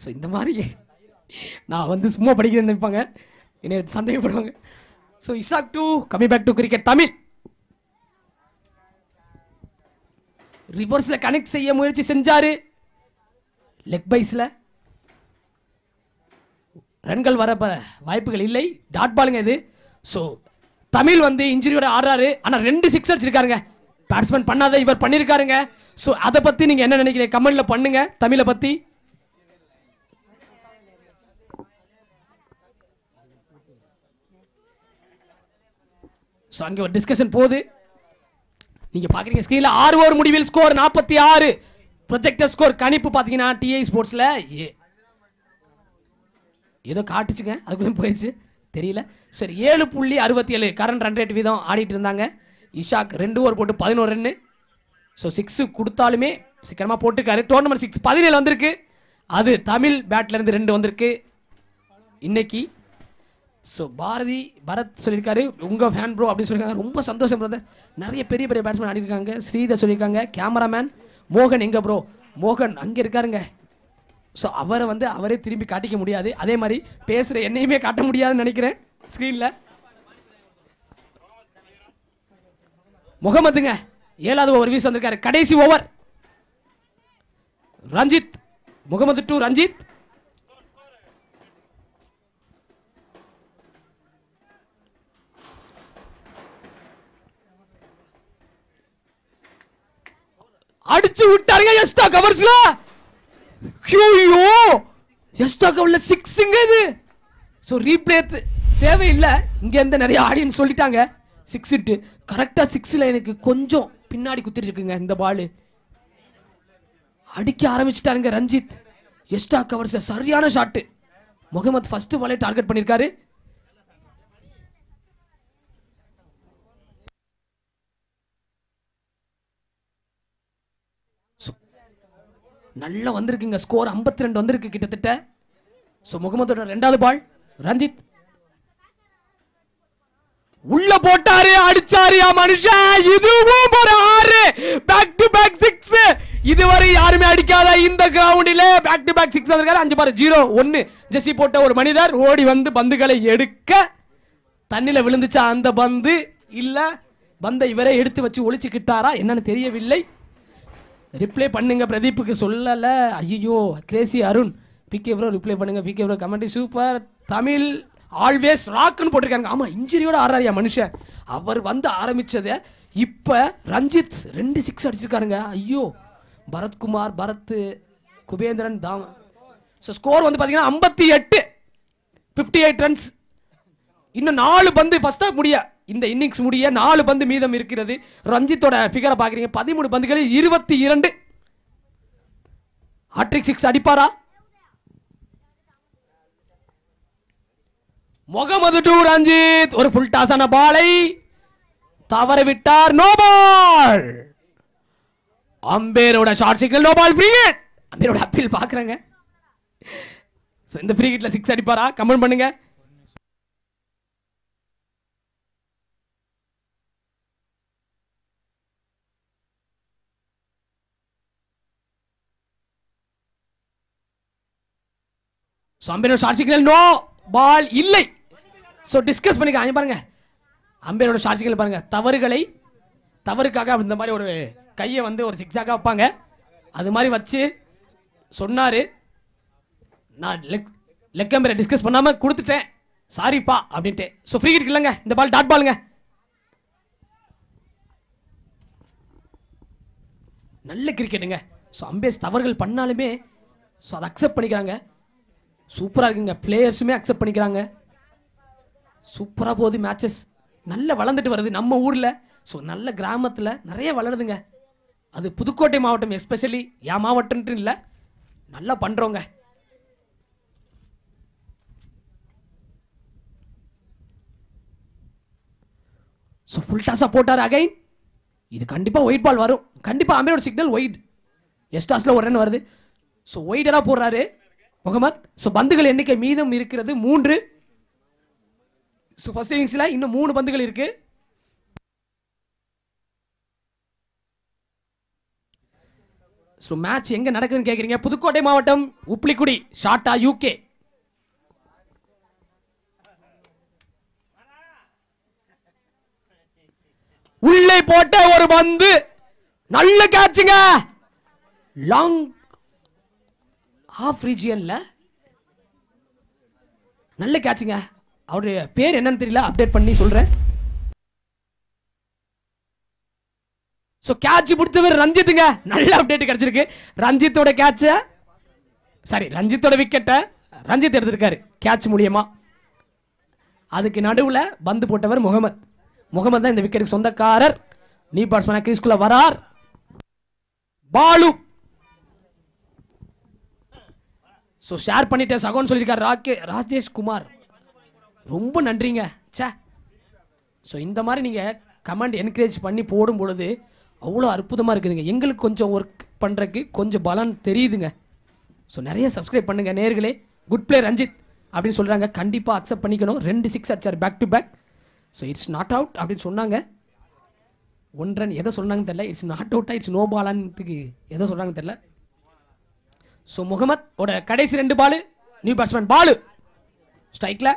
ஸோ இந்த மாதிரி நான் வந்து சும்மா படிக்கிறேன்னு நினைப்பாங்க என்னை சந்தேகப்படுவாங்க so Isaq to coming back to cricket Tamil ரிவர்ஸில் கனெக்ட் செய்ய முயற்சி செஞ்சார் லெக் பைஸில் ரன்கள் வரப்ப வாய்ப்புகள் இல்லை டாட் பாலுங்க இது ஸோ தமிழ் வந்து இன்ஜுரியோட ஆடுறாரு ஆனால் ரெண்டு சிக்ஸ் அடிச்சிருக்காருங்க பேட்ஸ்மேன் பண்ணாத இவர் பண்ணியிருக்காருங்க ஸோ அதை பற்றி நீங்கள் என்ன நினைக்கிறீங்க கமெண்டில் பண்ணுங்க தமிழை பற்றி ஸோ அங்கே ஒரு டிஸ்கஷன் போகுது நீங்கள் பார்க்குறீங்க ஸ்க்ரீனில் ஆறு ஓவர் முடிவில் ஸ்கோர் நாற்பத்தி ஆறு ப்ரொஜெக்டர் ஸ்கோர் கணிப்பு பார்த்தீங்கன்னா டிஐ ஸ்போர்ட்ஸில் ஏதோ காட்டுச்சுங்க அதுக்குள்ளே போயிடுச்சு தெரியல சரி ஏழு புள்ளி அறுபத்தி ஏழு கரண்ட் ரன் ரேட் வீதம் ஆடிட்டு இருந்தாங்க இஷாக் ரெண்டு ஓவர் போட்டு பதினோரு ரன்னு ஸோ சிக்ஸு கொடுத்தாலுமே சீக்கிரமாக போட்டுருக்காரு டோர்னமெண்ட் சிக்ஸ் பதினேழு வந்திருக்கு அது தமிழ் பேட்லேருந்து ரெண்டு வந்திருக்கு இன்னைக்கு ஸோ பாரதி பரத் சொல்லியிருக்காரு உங்கள் ஃபேன் ப்ரோ அப்படின்னு சொல்லியிருக்காங்க ரொம்ப சந்தோஷம் பிரதர் நிறைய பெரிய பெரிய பேட்ஸ்மேன் ஆடிருக்காங்க ஸ்ரீதர் சொல்லியிருக்காங்க கேமராமேன் மோகன் எங்கே ப்ரோ மோகன் அங்கே இருக்காருங்க ஸோ அவரை வந்து அவரே திரும்பி காட்டிக்க முடியாது அதே மாதிரி பேசுகிற என்னையுமே காட்ட முடியாதுன்னு நினைக்கிறேன் ஸ்க்ரீனில் முகமதுங்க ஏழாவது ஓவர் வீஸ் வந்திருக்காரு கடைசி ஓவர் ரஞ்சித் முகமது டு ரஞ்சித் அடிச்சு விட்டாருங்க எஸ்டா கவர்ஸ்ல ஐயோ எஸ்டாக்க உள்ள சிக்ஸுங்க இது ஸோ ரீப்ளே தேவையில்லை இங்கேருந்து நிறைய ஆடியன்ஸ் சொல்லிட்டாங்க சிக்ஸ் இட்டு கரெக்டாக சிக்ஸில் எனக்கு கொஞ்சம் பின்னாடி குத்திருக்குங்க இந்த பால் அடிக்க ஆரம்பிச்சிட்டாருங்க ரஞ்சித் எஸ்டா கவர்ஸில் சரியான ஷாட்டு முகமது ஃபஸ்ட்டு பாலே டார்கெட் பண்ணியிருக்காரு நல்லா வந்திருக்குங்க ஸ்கோர் ஐம்பத்தி ரெண்டு வந்திருக்கு கிட்டத்தட்ட ஸோ முகமதோட ரெண்டாவது பால் ரஞ்சித் உள்ள போட்டாரு அடிச்சாரியா மனுஷன் இதுவும் ஒரு ஆறு பேக் டு பேக் சிக்ஸ் இதுவரை யாருமே அடிக்காத இந்த கிரவுண்டில் பேக் டு பேக் சிக்ஸ் இருக்காரு அஞ்சு பாரு ஜீரோ ஒன்று ஜெஸ்ஸி போட்ட ஒரு மனிதர் ஓடி வந்து பந்துகளை எடுக்க தண்ணியில் விழுந்துச்சா அந்த பந்து இல்லை பந்தை இவரே எடுத்து வச்சு ஒழிச்சுக்கிட்டாரா என்னன்னு தெரியவில்லை ரிப்ளை பண்ணுங்க பிரதீப்புக்கு சொல்லலை ஐயோ crazy Arun PK bro reply பண்ணுங்க PK bro comment super Tamil always ராக்குன்னு போட்டிருக்காங்க ஆமாம் இன்ஜுரியோட ஆறாரியா மனுஷன் அவர் வந்து ஆரம்பித்ததை இப்போ ரஞ்சித் ரெண்டு சிக்ஸ் அடிச்சிருக்காருங்க ஐயோ பரத்குமார் பரத் குபேந்திரன் தாம் ஸோ ஸ்கோர் வந்து பார்த்தீங்கன்னா ஐம்பத்தி எட்டு ஃபிஃப்டி எயிட் ரன்ஸ் இன்னும் நாலு பந்து ஃபஸ்ட்டாக முடியாது இந்த இன்னிங்ஸ் முடிய நாலு பந்து மீதம் இருக்கிறது ரஞ்சித்தோட ஃபிகரை பார்க்குறீங்க பதிமூணு பந்துகளில் இருபத்தி இரண்டு ஹாட்ரிக் சிக்ஸ் அடிப்பாரா முகமது டூ ரஞ்சித் ஒரு ஃபுல் டாஸான பாலை தவற விட்டார் நோ பால் அம்பேரோட short signal no ball free அம்பேரோட அப்பீல் பார்க்குறாங்க ஸோ இந்த ஃப்ரீ கிட்டில் சிக்ஸ் அடிப்பாரா கமெண்ட் பண்ணுங்கள் ஸோ அம்பையரோட ஷார்ட் சிக்னல் நோ பால் இல்லை ஸோ டிஸ்கஸ் பண்ணிக்க பாருங்க அம்பேரோட ஷார்ட் சிக்னல் பாருங்க தவறுகளை தவறுக்காக இந்த மாதிரி ஒரு கையை வந்து ஒரு சிக்ஸாக வைப்பாங்க அது மாதிரி வச்சு சொன்னார் நான் லெக் லெக் அம்பையரை டிஸ்கஸ் பண்ணாமல் கொடுத்துட்டேன் சாரிப்பா அப்படின்ட்டு ஸோ ஃப்ரீ கிட் இல்லைங்க இந்த பால் டாட் பாலுங்க நல்ல கிரிக்கெட்டுங்க ஸோ அம்பேஸ் தவறுகள் பண்ணாலுமே ஸோ அதை அக்செப்ட் பண்ணிக்கிறாங்க சூப்பராக இருக்குங்க பிளேயர்ஸுமே அக்செப்ட் பண்ணிக்கிறாங்க சூப்பராக போகுது மேட்சஸ் நல்லா வளர்ந்துட்டு வருது நம்ம ஊரில் ஸோ நல்ல கிராமத்தில் நிறைய வளருதுங்க அது புதுக்கோட்டை மாவட்டம் எஸ்பெஷலி என் மாவட்டம்ட்டு இல்லை நல்லா பண்ணுறோங்க ஸோ ஃபுல் டாஸாக போட்டார் அகைன் இது கண்டிப்பாக ஒயிட் பால் வரும் கண்டிப்பாக அம்பையோட சிக்னல் ஒயிட் எஸ்டாஸில் ஒரு ரன் வருது ஸோ ஒயிடராக போடுறாரு ஸோ பந்துகள் எண்ணிக்கை மீதம் இருக்கிறது மூன்று ஸோ ஃபர்ஸ்ட் இன்னிங்ஸில் இன்னும் மூணு பந்துகள் இருக்குது ஸோ மேட்ச் எங்கே நடக்குதுன்னு கேட்குறீங்க புதுக்கோட்டை மாவட்டம் உப்ளிக்குடி ஷாட்டா யூகே உள்ளே போட்ட ஒரு பந்து நல்ல கேட்சுங்க லாங் ஹாஃப் ரீஜியனில் நல்ல கேட்சுங்க அவருடைய பேர் என்னன்னு தெரியல அப்டேட் பண்ணி சொல்கிறேன் ஸோ கேட்ச் பிடிச்சவர் ரஞ்சித்துங்க நல்ல அப்டேட் கிடச்சிருக்கு ரஞ்சித்தோட கேட்சை சாரி ரஞ்சித்தோட விக்கெட்டை ரஞ்சித் எடுத்திருக்காரு கேட்ச் மூலியமா அதுக்கு நடுவில் பந்து போட்டவர் முகமது முகமது தான் இந்த விக்கெட்டுக்கு சொந்தக்காரர் நீ பேட்ஸ்மேனாக கிரீஸ்குள்ளே வரார் பாலு ஸோ ஷேர் பண்ணிட்டேன் சகோன்னு சொல்லியிருக்கார் ராகே ராஜேஷ் குமார் ரொம்ப நன்றிங்க சே ஸோ இந்த மாதிரி நீங்கள் கமெண்ட் என்கரேஜ் பண்ணி போடும் பொழுது அவ்வளோ அற்புதமாக இருக்குதுங்க எங்களுக்கு கொஞ்சம் ஒர்க் பண்ணுறதுக்கு கொஞ்சம் பலன் தெரியுதுங்க ஸோ நிறைய சப்ஸ்கிரைப் பண்ணுங்கள் நேர்களே குட் பிளே ரஞ்சித் அப்படின்னு சொல்கிறாங்க கண்டிப்பாக அக்செப்ட் பண்ணிக்கணும் ரெண்டு சிக்ஸ் அடிச்சார் back to back so it's not out அப்படின்னு சொன்னாங்க ஒன்றன் எதை சொன்னாங்கன்னு தெரில இட்ஸ் நாட் அவுட்டாக இட்ஸ் நோ பாலான்ட்டுக்கு எதை சொல்கிறாங்கன்னு தெரில ஸோ முகமத் ஓட கடைசி ரெண்டு பாலு நியூ பேட்ஸ்மேன் பாலு ஸ்ட்ரைக்கில்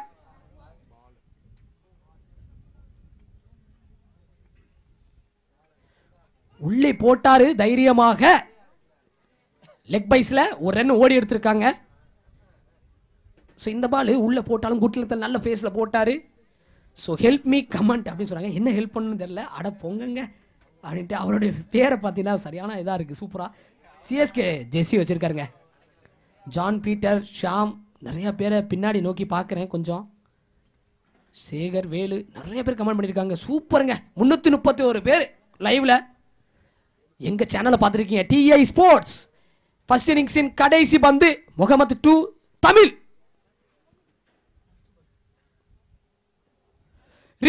உள்ளே போட்டாரு தைரியமாக லெக் பைஸில் ஒரு ரன் ஓடி எடுத்திருக்காங்க ஸோ இந்த பால் உள்ளே போட்டாலும் குட்டில் நல்ல ஃபேஸில் போட்டார் ஸோ ஹெல்ப் மீ கமெண்ட் அப்படின்னு சொன்னாங்க என்ன ஹெல்ப் பண்ணணும்னு தெரில அட பொங்குங்க அப்படின்ட்டு அவருடைய பேரை பார்த்தீங்கன்னா சரியான இதாக இருக்குது சூப்பராக சிஎஸ்கே ஜெஸ்ஸி வச்சுருக்காருங்க ஜான் பீட்டர் ஷாம் நிறையா பேரை பின்னாடி நோக்கி பார்க்குறேன் கொஞ்சம் சேகர் வேலு நிறைய பேர் கமெண்ட் பண்ணியிருக்காங்க சூப்பருங்க முந்நூற்றி முப்பத்தி ஒரு பேர் லைவில் எங்கள் சேனலை பார்த்துருக்கீங்க டிஐ ஸ்போர்ட்ஸ் ஃபர்ஸ்ட் இன்னிங்ஸின் கடைசி பந்து முகமது டூ தமிழ்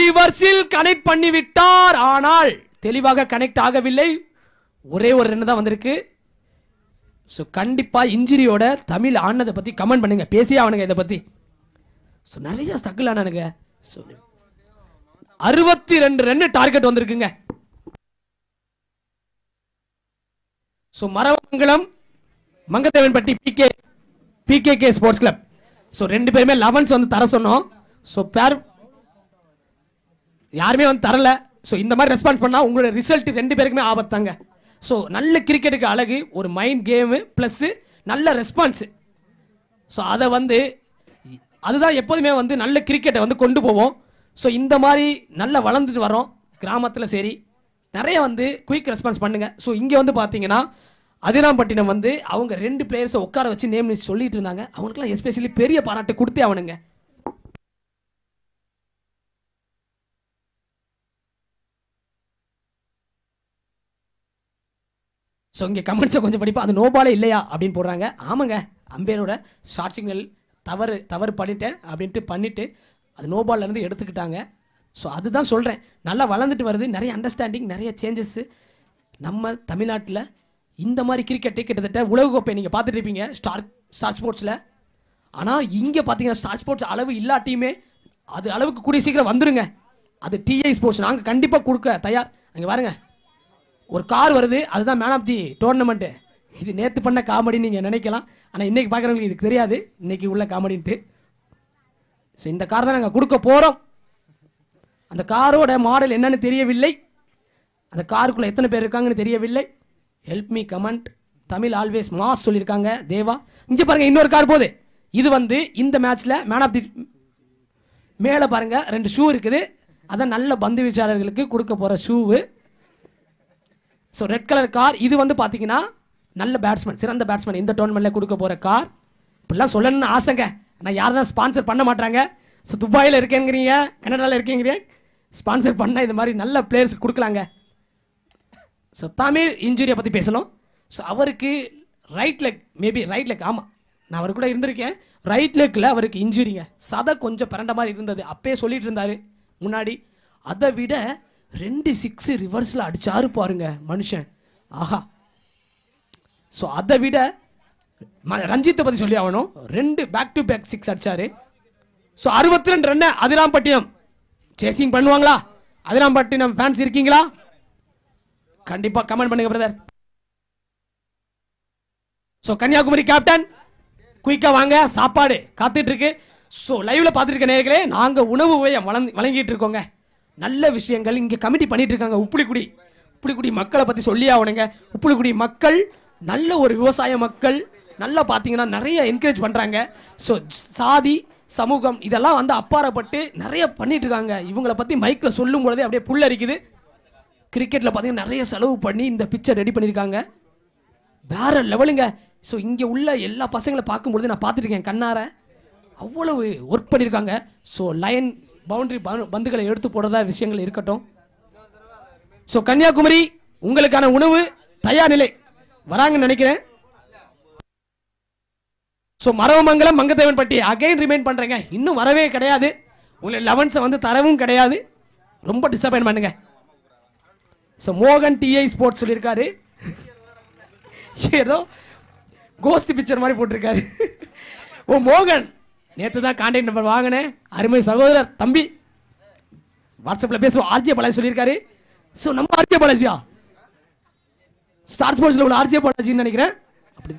ரிவர்ஸில் கனெக்ட் பண்ணிவிட்டார் ஆனால் தெளிவாக கனெக்ட் ஆகவில்லை ஒரே ஒரு ரன் தான் வந்திருக்கு ஸோ கண்டிப்பாக இன்ஜுரியோட தமிழ் ஆனதை பற்றி கமெண்ட் பண்ணுங்கள் பேசியே ஆகணுங்க இதை பற்றி ஸோ நிறைய ஸ்ட்ரகிள் ஆனானுங்க ஸோ அறுபத்தி ரெண்டு ரெண்டு டார்கெட் வந்திருக்குங்க so Maramangalam Mangathevanpatti PK PKK sports club so ரெண்டு பேருமே லெவன்ஸ் வந்து தர சொன்னோம் ஸோ பேர் யாருமே வந்து தரல ஸோ இந்த மாதிரி ரெஸ்பான்ஸ் பண்ணால் உங்களோட ரிசல்ட் ரெண்டு பேருக்குமே ஆபத்தாங்க ஸோ நல்ல கிரிக்கெட்டுக்கு அழகு ஒரு மைண்ட் கேமு ப்ளஸ்ஸு நல்ல ரெஸ்பான்ஸு ஸோ அதை வந்து அதுதான் எப்போதுமே வந்து நல்ல கிரிக்கெட்டை வந்து கொண்டு போவோம் ஸோ இந்த மாதிரி நல்லா வளர்ந்துட்டு வரோம் கிராமத்தில் சரி நிறைய வந்து குயிக் ரெஸ்பான்ஸ் பண்ணுங்கள் ஸோ இங்கே வந்து பார்த்தீங்கன்னா அதிராம்பட்டினம் வந்து அவங்க ரெண்டு பிளேயர்ஸை உட்கார வச்சு நேம் சொல்லிட்டு இருந்தாங்க அவங்களுக்குலாம் எஸ்பெஷலி பெரிய பாராட்டு கொடுத்தே அவனுங்க ஸோ இங்கே கமெண்ட்ஸை கொஞ்சம் படிப்போம் அது நோபாலே இல்லையா அப்படின்னு போடுறாங்க ஆமாங்க அம்பேரோட ஷார்ட் சிக்னல் தவறு தவறு பண்ணிட்டேன் அப்படின்ட்டு பண்ணிவிட்டு அது நோபாலேருந்து எடுத்துக்கிட்டாங்க ஸோ அதுதான் சொல்கிறேன் நல்லா வளர்ந்துட்டு வருது நிறைய அண்டர்ஸ்டாண்டிங் நிறைய சேஞ்சஸ்ஸு நம்ம தமிழ்நாட்டில் இந்த மாதிரி கிரிக்கெட்டு கிட்டத்தட்ட உலகக்கோப்பை நீங்கள் பார்த்துட்டு இருப்பீங்க ஸ்டார் ஸ்டார் ஸ்போர்ட்ஸில் ஆனால் இங்கே பார்த்தீங்கன்னா ஸ்டார் ஸ்போர்ட்ஸ் அளவு இல்லாட்டியுமே அது அளவுக்கு கூடிய சீக்கிரம் வந்துடுங்க அது டிஐ ஸ்போர்ட்ஸ் நாங்கள் கண்டிப்பாக கொடுக்க தயார் அங்கே பாருங்கள் ஒரு கார் வருது அதுதான் மேன் ஆஃப் தி டோர்னமெண்ட்டு இது நேற்று பண்ண காமெடி நீங்கள் நினைக்கலாம் ஆனால் இன்றைக்கி பார்க்குறவங்களுக்கு இதுக்கு தெரியாது இன்றைக்கி உள்ள காமெடின்ட்டு ஸோ இந்த கார் தான் நாங்கள் கொடுக்க போகிறோம் அந்த காரோட மாடல் என்னன்னு தெரியவில்லை அந்த காருக்குள்ளே எத்தனை பேர் இருக்காங்கன்னு தெரியவில்லை help me comment Tamil always mass சொல்லியிருக்காங்க தேவா இங்கே பாருங்கள் இன்னொரு கார் போகுது இது வந்து இந்த மேட்ச்சில் மேன் ஆஃப் தி மேலே பாருங்கள் ரெண்டு ஷூ இருக்குது அதான் நல்ல பந்து வீச்சாளர்களுக்கு கொடுக்க போகிற shoe so red colour car இது வந்து பார்த்தீங்கன்னா நல்ல பேட்ஸ்மேன் சிறந்த பேட்ஸ்மேன் இந்த டோர்னமெண்ட்டில் கொடுக்க போகிற கார் இப்படிலாம் சொல்லணும்னு ஆசைங்க ஆனால் யாரும் தான் ஸ்பான்சர் பண்ண மாட்டாங்க ஸோ துபாயில் இருக்கேங்கிறீங்க கனடாவில் இருக்கேங்கிறீங்க ஸ்பான்சர் பண்ணால் இது மாதிரி நல்ல பிளேயர்ஸ் கொடுக்கலாங்க ஸோ தமிழ் இன்ஜுரியை பற்றி பேசணும் ஸோ அவருக்கு right leg maybe right leg ஆமாம் நான் அவர் கூட இருந்திருக்கேன் ரைட் லெக்கில் அவருக்கு இன்ஜுரிங்க சதை கொஞ்சம் பிறண்ட மாதிரி இருந்தது அப்பயே சொல்லிட்டு இருந்தார் முன்னாடி அதை விட ரெண்டு சிக்ஸு ரிவர்ஸில் அடித்தாரு பாருங்க மனுஷன் ஆஹா ஸோ அதை விட ரஞ்சித்தை பற்றி சொல்லி ஆகணும் ரெண்டு பேக் டு பேக் சிக்ஸ் அடித்தார் ஸோ அறுபத்தி ரெண்டு ரன்னு அதிராம்பட்டினம் சேசிங் பண்ணுவாங்களா அதிராம்பட்டினம் ஃபேன்ஸ் இருக்கீங்களா கண்டிப்பாக கமெண்ட் பண்ணுங்க பிரதர் ஸோ கன்னியாகுமரி கேப்டன் குயிக்காக வாங்க சாப்பாடு காத்துட்ருக்கு ஸோ லைவில் பார்த்துட்டு இருக்க நேர்களே நாங்கள் உணவு உபயம் வழங்கிட்டு இருக்கோங்க நல்ல விஷயங்கள் இங்கே கமிட்டி பண்ணிட்டு இருக்காங்க உப்புளிக்குடி உப்புளிக்குடி மக்களை பற்றி சொல்லி ஆகணுங்க உப்புளிக்குடி மக்கள் நல்ல ஒரு விவசாய மக்கள் நல்லா பார்த்தீங்கன்னா நிறைய என்கரேஜ் பண்ணுறாங்க ஸோ சாதி சமூகம் இதெல்லாம் வந்து அப்பாறப்பட்டு நிறைய பண்ணிட்டு இருக்காங்க இவங்களை பற்றி மைக்கில் சொல்லும் பொழுதே அப்படியே புல்லரிக்குது கிரிக்கெட்டில் பார்த்தீங்கன்னா நிறைய செலவு பண்ணி இந்த பிக்சர் ரெடி பண்ணியிருக்காங்க வேற லெவலுங்க ஸோ இங்கே உள்ள எல்லா பசங்களை பார்க்கும்பொழுது நான் பார்த்துருக்கேன் கண்ணார அவ்வளவு ஒர்க் பண்ணியிருக்காங்க ஸோ லயன் பவுண்டரி பந்துகளை எடுத்து போடுறதா விஷயங்கள் இருக்கட்டும் ஸோ கன்னியாகுமரி உங்களுக்கான உணவு தயார் நிலை வராங்கன்னு நினைக்கிறேன் ஸோ மரவமங்கலம் மங்கத்தேவன் பட்டி அகைன் ரிமைண்ட் பண்ணுறேங்க இன்னும் வரவே கிடையாது உங்களை லெவன்ஸை வந்து தரவும் கிடையாது ரொம்ப டிசப்பாயின் பண்ணுங்க ஸோ மோகன் டிஐ ஸ்போர்ட்ஸ் சொல்லியிருக்காரு ஏதோ கோஸ்ட் பிக்சர் மாதிரி போட்டிருக்காரு ஓ மோகன் நேற்று தான் கான்டாக்ட் நம்பர் வாங்கினேன் அருமை சகோதரர் தம்பி வாட்ஸ்அப்பில் பேசுவோம் ஆர்ஜே பாலாஜி சொல்லியிருக்காரு ஸோ நம்ம ஆர்ஜே பாலாஜியா ஸ்டார் ஸ்போர்ட்ஸில் உள்ள ஆர்ஜே பாலாஜின்னு நினைக்கிறேன் அப்படி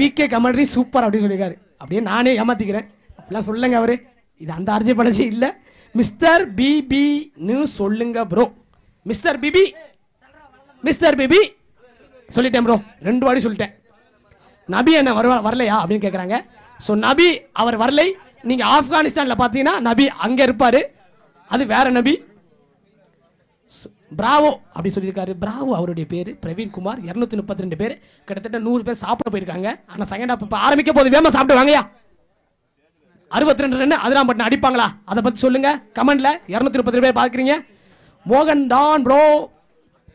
பிகே கமெண்ட்ரி சூப்பர் அப்படின்னு சொல்லியிருக்காரு அப்படியே நானே ஏமாத்திக்கிறேன் அப்படிலாம் சொல்லுங்க அவர் இது அந்த ஆர்ஜே பாலாஜி இல்லை மிஸ்டர் பிபின்னு சொல்லுங்க bro mister BB mister BB சொல்லிட்டேன் ப்ரோ ரெண்டு வாடி சொல்லிட்டேன் நபி என்ன வருவா வரலையா அப்படின்னு கேட்குறாங்க ஸோ நபி அவர் வரலை நீங்கள் ஆப்கானிஸ்தானில் பார்த்தீங்கன்னா நபி அங்கே இருப்பார் அது வேற நபி பிராவோ அப்படி சொல்லியிருக்காரு பிராவோ அவருடைய பேர் பிரவீன்குமார் இரநூத்தி முப்பத்தி ரெண்டு பேர் கிட்டத்தட்ட நூறு பேர் சாப்பிட போயிருக்காங்க ஆனால் செகண்ட் ஹாப் இப்போ ஆரம்பிக்க போது வேமா சாப்பிட்டு வாங்கயா அறுபத்தி ரெண்டு ரன் அதெல்லாம் பட்டன் அடிப்பாங்களா அதை பற்றி சொல்லுங்க கமெண்ட்ல இரநூத்தி முப்பத்தி பேர் பார்க்குறீங்க மோகன் டான் ப்ரோ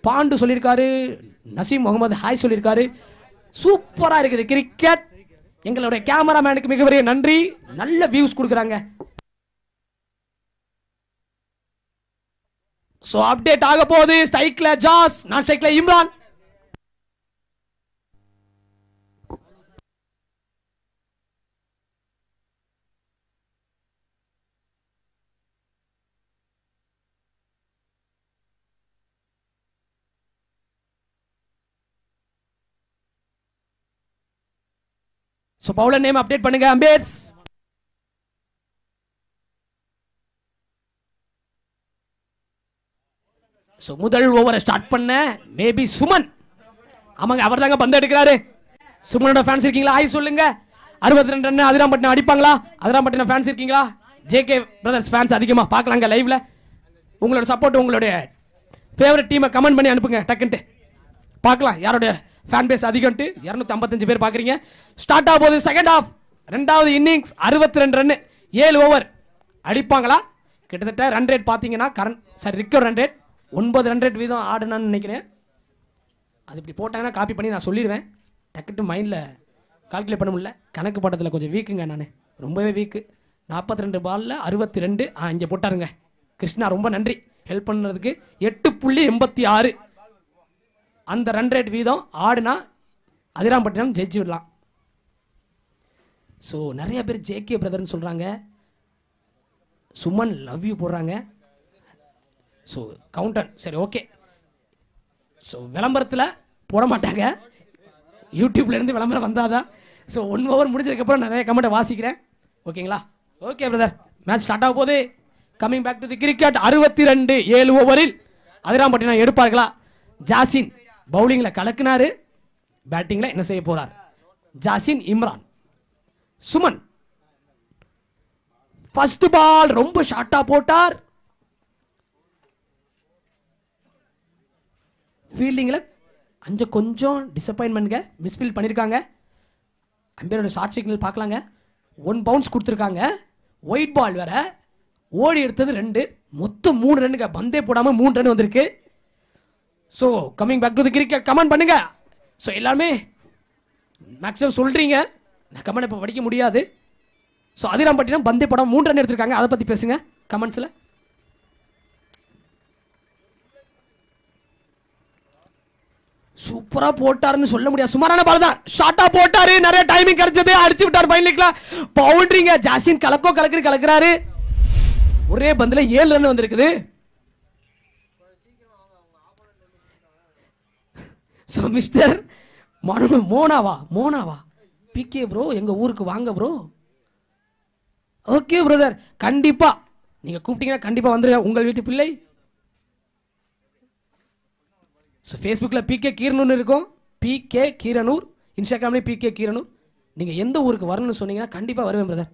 பாண்டு சொல்லியிருக்காரு நசீம் முகமது ஹாய் சொல்லியிருக்காரு சூப்பராக இருக்குது கிரிக்கெட் எங்களுடைய கேமராமேனுக்கு மிகப்பெரிய நன்றி நல்ல வியூஸ் கொடுக்குறாங்க ஸோ அப்டேட் ஆக போகுது ஸ்டைக்ல ஜாஸ் நான் ஸ்டைக்ல Imran so bowler name update பண்ணுங்க அம்பேர்ஸ் ஸோ முதல் ஓவரை ஸ்டார்ட் பண்ண மேபி சுமன் ஆமாங்க அவர் தாங்க பந்து எடுக்கிறாரு சுமனோட ஃபேன்ஸ் இருக்கீங்களா ஆய் சொல்லுங்க அறுபத்தி ரெண்டு ரன் பட்டினம் அடிப்பாங்களா அதிராம்பட்டினம் ஃபேன்ஸ் இருக்கீங்களா ஜேகே பிரதர்ஸ் ஃபேன்ஸ் அதிகமாக பார்க்கலாங்க லைவ்ல உங்களோட சப்போர்ட் உங்களுடைய ஃபேவரட் டீமை கமெண்ட் பண்ணி அனுப்புங்க டக்குன்ட்டு பார்க்கலாம் யாரோட ஃபேன் பேஸ் அதிகம்ட்டு இரநூத்தி ஐம்பத்தஞ்சு பேர் பார்க்குறீங்க ஸ்டார்ட் ஆக போகுது செகண்ட் ஆஃப் ரெண்டாவது இன்னிங்ஸ் அறுபத்தி ரெண்டு ரன்னு ஏழு ஓவர் அடிப்பாங்களா கிட்டத்தட்ட ரன் ரேட் பார்த்தீங்கன்னா current sorry required run rate ஒன்பது ரன் ரேட் வீதம் ஆடுனான்னு நினைக்கிறேன் அது இப்படி போட்டாங்கன்னா காப்பி பண்ணி நான் சொல்லிடுவேன் டக்குட்டு மைண்டில் கால்குலேட் பண்ண முடியல கணக்கு படத்தில் கொஞ்சம் வீக்குங்க நான் ரொம்பவே வீக்கு நாற்பத்தி ரெண்டு பாலில் அறுபத்தி ரெண்டு ஆ இங்கே போட்டாருங்க கிருஷ்ணா ரொம்ப நன்றி ஹெல்ப் பண்ணுறதுக்கு எட்டு புள்ளி எண்பத்தி ஆறு அந்த ரன் ரேட் வீதம் ஆடுனா அதிராம்பட்டினம் ஜெயிச்சு விடலாம் ஸோ நிறைய பேர் ஜேகே பிரதர்னு சொல்கிறாங்க சுமன் லவ் யூ போடுறாங்க ஸோ கவுண்டன் சரி ஓகே ஸோ விளம்பரத்தில் போட மாட்டாங்க யூடியூப்லேருந்து விளம்பரம் வந்தாதான் ஸோ ஒன் ஹவர் முடிஞ்சதுக்கப்புறம் நிறைய கமெண்ட்டை வாசிக்கிறேன் ஓகேங்களா ஓகே பிரதர் மேட்ச் ஸ்டார்ட் ஆக போது coming back to the cricket அறுபத்தி ரெண்டு ஏழு ஓவரில் அதிராம்பட்டினம் எடுப்பார்களா ஜாசின் பவுலிங்கில் கலக்குனாரு பேட்டிங்கில் என்ன செய்ய போறார் ஜாசின் இம்ரான் சுமன் ஃபர்ஸ்ட் பால் ரொம்ப ஷார்ட்டாக போட்டார் ஃபீல்டிங்கில் அஞ்சு கொஞ்சம் மிஸ் ஃபீல் பண்ணியிருக்காங்க அம்பேரோட ஷார்ட் சிக்னல் பார்க்கலாங்க ஒன் பவுன்ஸ் கொடுத்துருக்காங்க ஒயிட் பால் வேற ஓடி எடுத்தது ரெண்டு மொத்தம் மூணு ரன்னுங்க பந்தே போடாமல் மூணு ரன் வந்திருக்கு so coming back to the cricket comment பண்ணுங்க ஸோ எல்லாருமே மேக்ஸிமம் சொல்கிறீங்க நான் கமெண்ட் இப்போ படிக்க முடியாது ஸோ அதிராம்பட்டினம் பந்தே படம் மூன்று ரன் எடுத்திருக்காங்க அதை பற்றி பேசுங்க கமெண்ட்ஸில் சூப்பரா போட்டாருன்னு சொல்ல முடியாது சுமாரான பால் தான் ஷார்ட்டா போட்டாரு நிறைய டைமிங் கிடைச்சது அடிச்சு விட்டார் ஃபைனலிக்கல பவுண்டரிங்க ஜாசின் கலக்கோ கலக்குன்னு கலக்குறாரு ஒரே பந்தில் ஏழு ரன் வந்திருக்குது ஸோ மிஸ்டர் மனு மோனாவா மோனாவா பிகே ப்ரோ எங்கள் ஊருக்கு வாங்க ப்ரோ ஓகே பிரதர் கண்டிப்பாக நீங்கள் கூப்பிட்டீங்கன்னா கண்டிப்பாக வந்துடுவேன் உங்கள் வீட்டு பிள்ளை ஸோ ஃபேஸ்புக்கில் பிகே கீரனூர்னு இருக்கும் பிகே கீரனூர் இன்ஸ்டாகிராம்லேயும் பிகே கீரனூர் நீங்கள் எந்த ஊருக்கு வரணும்னு சொன்னீங்கன்னா கண்டிப்பாக வருவேன் பிரதர்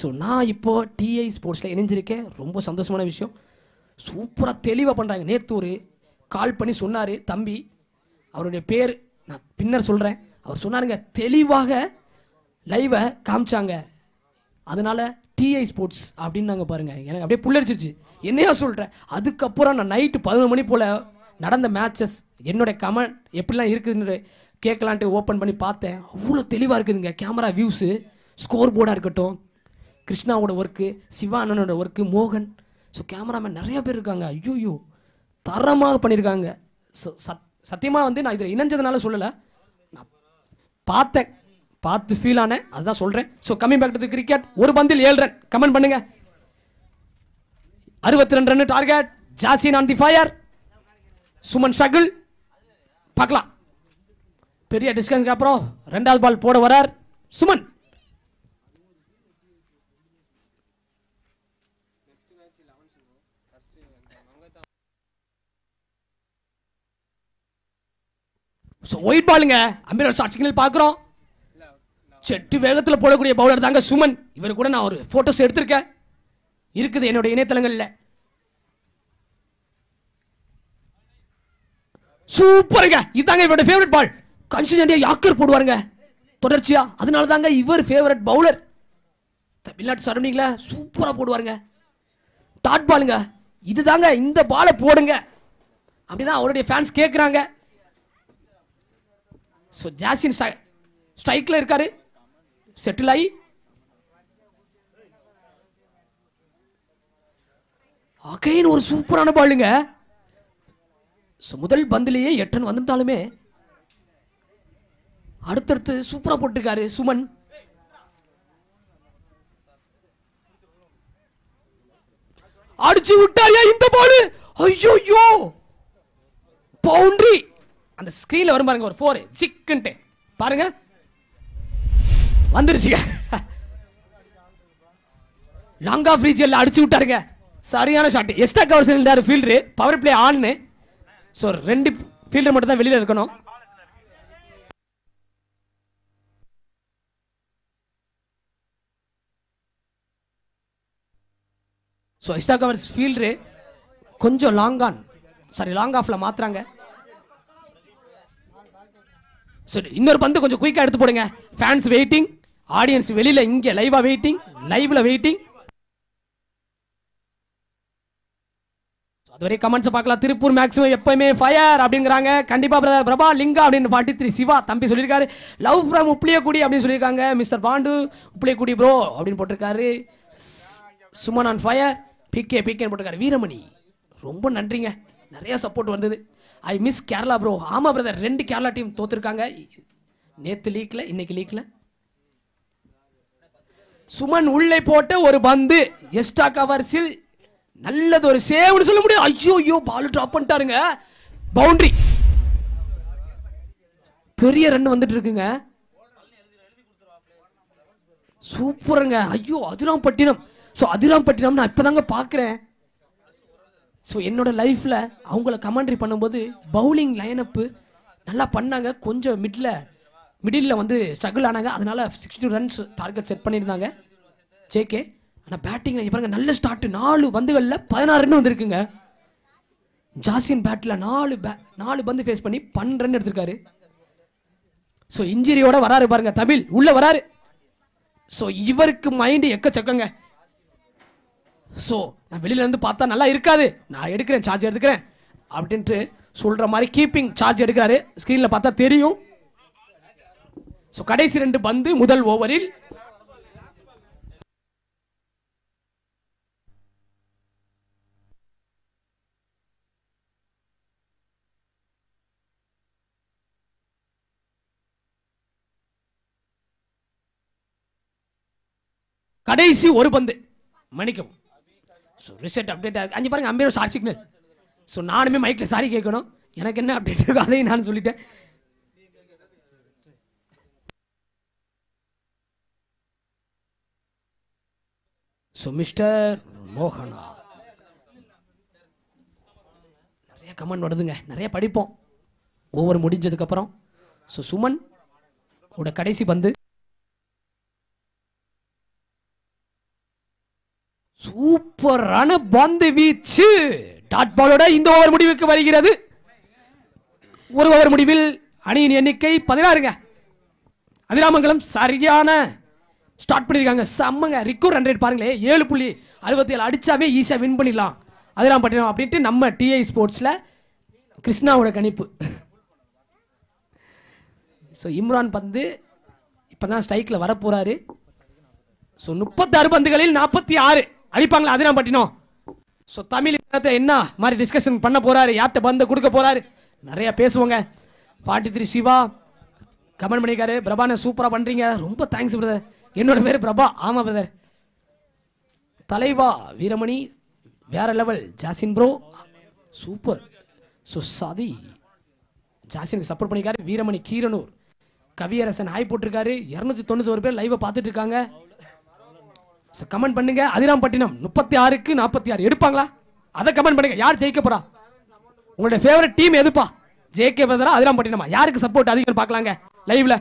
ஸோ நான் இப்போ டிஐ ஸ்போர்ட்ஸில் இணைஞ்சிருக்கேன் ரொம்ப சந்தோஷமான விஷயம் சூப்பராக தெளிவாக பண்ணுறாங்க நேற்று கால் பண்ணி சொன்னார் தம்பி அவருடைய பேர் நான் பின்னர் சொல்கிறேன் அவர் சொன்னாருங்க தெளிவாக லைவை காமிச்சாங்க அதனால் டிஐ ஸ்போர்ட்ஸ் அப்படின்னு நாங்கள் பாருங்கள் எனக்கு அப்படியே புள்ளரிச்சிருச்சு என்னையா சொல்கிறேன் அதுக்கப்புறம் நான் நைட்டு பதினொரு மணி போல் நடந்த மேட்சஸ் என்னுடைய கமெண்ட் எப்படிலாம் இருக்குதுன்னு கேட்கலான்ட்டு ஓப்பன் பண்ணி பார்த்தேன் அவ்வளோ தெளிவாக இருக்குதுங்க கேமரா வியூஸு ஸ்கோர் போர்டாக இருக்கட்டும் கிருஷ்ணாவோட ஒர்க்கு சிவா அண்ணனோட ஒர்க்கு மோகன் ஸோ கேமராமேன் நிறையா பேர் இருக்காங்க ஐயோ தரமாக பண்ணியிருக்காங்க ஸோ சத் சத்தியமாக வந்து நான் இதில் இணைஞ்சதுனால சொல்லலை நான் பார்த்தேன் பார்த்து ஃபீல் ஆனேன் அதுதான் சொல்கிறேன் so coming back to cricket ஒரு பந்தில் ஏழு ரன் கமெண்ட் பண்ணுங்க அறுபத்தி ரெண்டு run target Jasin on the fire Suman struggle பார்க்கலாம் பெரிய டிஸ்கஷனுக்கு அப்புறம் ரெண்டாவது பால் போட வரார் சுமன் ஸோ ஒயிட் பாலுங்க அம்பீரோட ஷார்ட் சிக்னல் பார்க்குறோம் செட்டு வேகத்தில் போடக்கூடிய பவுலர் தாங்க சுமன் இவர் கூட நான் ஒரு ஃபோட்டோஸ் எடுத்திருக்கேன் இருக்குது என்னுடைய இணையதளங்களில் சூப்பருங்க இதாங்க இவரோட ஃபேவரட் பால் கன்சிஸ்டன்டியாக யாக்கர் போடுவாருங்க தொடர்ச்சியாக அதனால தாங்க இவர் ஃபேவரட் பவுலர் தமிழ்நாட்டு சரௌண்டிங்கில் சூப்பராக போடுவாருங்க டாட் பாலுங்க இது தாங்க இந்த பாலை போடுங்க அப்படிதான் அவருடைய ஃபேன்ஸ் கேட்குறாங்க ஸோ ஜாஸ்டின் ஸ்டை ஸ்ட்ரைக்கில் இருக்கார் செட்டில் ஆகி அகைன் ஒரு சூப்பரான பாலுங்க ஸோ முதல் பந்திலேயே எட்டன் வந்துட்டாலுமே அடுத்தடுத்து சூப்பராக போட்டிருக்காரு சுமன் அடிச்சு விட்டாரியா இந்த பாலு ஐயோ பவுண்டரி அந்த ஸ்க்ரீனில் வரும் பாருங்க ஒரு ஃபோர் சிக்குன்ட்டு பாருங்க வந்துருச்சுங்க லாங்கா ஃப்ரீ எல்லாம் அடிச்சு விட்டாருங்க சரியான ஷாட் எஸ்டா கவர்ஸ் இருந்தார் ஃபீல்டர் பவர் பிளே ஆன்னு ஸோ ரெண்டு ஃபீல்டர் மட்டும் தான் வெளியில் இருக்கணும் ஸோ எஸ்டா கவர்ஸ் ஃபீல்டர் கொஞ்சம் லாங் ஆன் சாரி லாங் ஆஃபில் மாற்றுறாங்க சரி இன்னொரு பந்து கொஞ்சம் குயிக்காக எடுத்து போடுங்க ஃபேன்ஸ் வெயிட்டிங் ஆடியன்ஸ் வெளியில் இங்கே லைவாக வெயிட்டிங் லைவில் வெயிட்டிங் அதுவரை கமெண்ட்ஸ் பார்க்கலாம் திருப்பூர் மேக்ஸிமம் எப்பயுமே ஃபயர் அப்படிங்கிறாங்க கண்டிப்பாக பிரதர் பிரபா லிங்கா அப்படின்னு ஃபார்ட்டி த்ரீ சிவா தம்பி சொல்லியிருக்காரு லவ் ஃப்ரம் உப்ளியக்குடி அப்படின்னு சொல்லியிருக்காங்க மிஸ்டர் பாண்டு உப்ளியக்குடி ப்ரோ அப்படின்னு போட்டிருக்காரு சுமன் ஆன் ஃபயர் பிகே பிகேன்னு போட்டிருக்காரு வீரமணி ரொம்ப நன்றிங்க நிறைய சப்போர்ட் வந்தது ஐ மிஸ் கேரளா ப்ரோ ஆமாம் பிரதர் ரெண்டு கேரளா டீம் தோத்துருக்காங்க நேற்று லீக்ல இன்னைக்கு லீக்ல சுமன் உள்ளே போட்ட ஒரு பந்து எஸ்டா கவர்ஸில் நல்லது ஒரு சேவ்னு சொல்ல முடியாது ஐயோ ஐயோ பால் ட்ராப் பண்ணிட்டாருங்க பவுண்டரி பெரிய ரன் வந்துட்டு இருக்குங்க சூப்பருங்க ஐயோ அதிராம்பட்டினம் ஸோ அதிராம்பட்டினம் நான் இப்போதாங்க பார்க்குறேன் ஸோ என்னோட லைஃப்பில் அவங்கள கமெண்ட்ரி பண்ணும்போது பவுலிங் லைனப்பு நல்லா பண்ணாங்க கொஞ்சம் மிடில் மிடில் வந்து ஸ்ட்ரகிள் ஆனாங்க அதனால் sixty two runs target set பண்ணியிருந்தாங்க ஜேகே ஆனால் பேட்டிங்கில் பாருங்கள் நல்ல ஸ்டார்ட்டு நாலு பந்துகளில் பதினாறு ரன் வந்திருக்குங்க ஜாசியன் பேட்டில் நாலு பே நாலு பந்து ஃபேஸ் பண்ணி பன்னெண்டு ரன் எடுத்திருக்காரு ஸோ இன்ஜுரியோட வராரு பாருங்க தமிழ் உள்ளே வராரு ஸோ இவருக்கு மைண்டு எக்கச்சக்கங்க ஸோ நான் வெளியிலேருந்து பார்த்தா நல்லா இருக்காது நான் எடுக்கிறேன் சார்ஜ் எடுக்கிறேன் அப்படின்ட்டு சொல்கிற மாதிரி கீப்பிங் சார்ஜ் எடுக்கிறாரு ஸ்க்ரீனில் பார்த்தா தெரியும் ஸோ கடைசி ரெண்டு பந்து முதல் ஓவரில் கடைசி ஒரு பந்து மன்னிக்கவும் ஸோ ரிசல்ட் அப்டேட் ஆகுது அஞ்சு பாருங்கள் அம்பேரும் சாரி சிக்னல் ஸோ நானுமே மைக்கில் சாரி கேட்கணும் எனக்கு என்ன அப்டேட் இருக்கோ அதையும் நான் சொல்லிட்டேன் ஸோ மிஸ்டர் மோகனா நிறைய கமெண்ட் வருதுங்க நிறைய படிப்போம் ஒவ்வொரு முடிஞ்சதுக்கப்புறம் ஸோ சுமன் உட கடைசி பந்து சூப்பரான பந்து வீச்சு டாட் பாலோட இந்த ஓவர் முடிவுக்கு வருகிறது ஒரு ஓவர் முடிவில் அணியின் எண்ணிக்கை பதினாறுங்க அதிராமங்கலம் சரியான ஸ்டார்ட் பண்ணியிருக்காங்க செம்மங்க ரிக்கோர் ரன் ரேட் பாருங்களே ஏழு புள்ளி அறுபத்தி ஏழு அடித்தாவே ஈஸியாக வின் பண்ணிடலாம் அதிராம் பட்டினம் அப்படின்ட்டு நம்ம டிஐ ஸ்போர்ட்ஸில் கிருஷ்ணாவோட கணிப்பு ஸோ இம்ரான் பந்து இப்போ தான் ஸ்ட்ரைக்கில் வரப்போகிறாரு ஸோ முப்பத்தாறு பந்துகளில் நாற்பத்தி ஆறு அடிப்பாங்களா அது நான் பட்டினோம் ஸோ தமிழ் இனத்தை என்ன மாதிரி டிஸ்கஷன் பண்ண போறாரு யார்கிட்ட பந்து கொடுக்க போறாரு நிறையா பேசுவோங்க ஃபார்ட்டி த்ரீ சிவா கமெண்ட் பண்ணிக்காரு பிரபான சூப்பராக பண்ணுறீங்க ரொம்ப தேங்க்ஸ் பிரதர் என்னோட பேர் பிரபா ஆமாம் பிரதர் தலைவா வீரமணி வேற level Jasin bro super so சாதி ஜாசினுக்கு சப்போர்ட் பண்ணிக்காரு வீரமணி கீரனூர் கவியரசன் ஆய் போட்டிருக்காரு இரநூத்தி தொண்ணூத்தோரு பேர் லைவை பார்த்துட்டு இருக்காங்க கமெண்ட் பண்ணுங்க அதிராம்பட்டினம் முப்பத்தி ஆறுக்கு நாற்பத்தி ஆறு எடுப்பாங்களா அதை கமெண்ட் பண்ணுங்க யார் ஜெயிக்க போறா உங்களுடைய ஃபேவரட் டீம் எதுப்பா ஜேகே பிரதரா அதிராம்பட்டினமா யாருக்கு சப்போர்ட் அதிகம் பார்க்கலாங்க லைவ்ல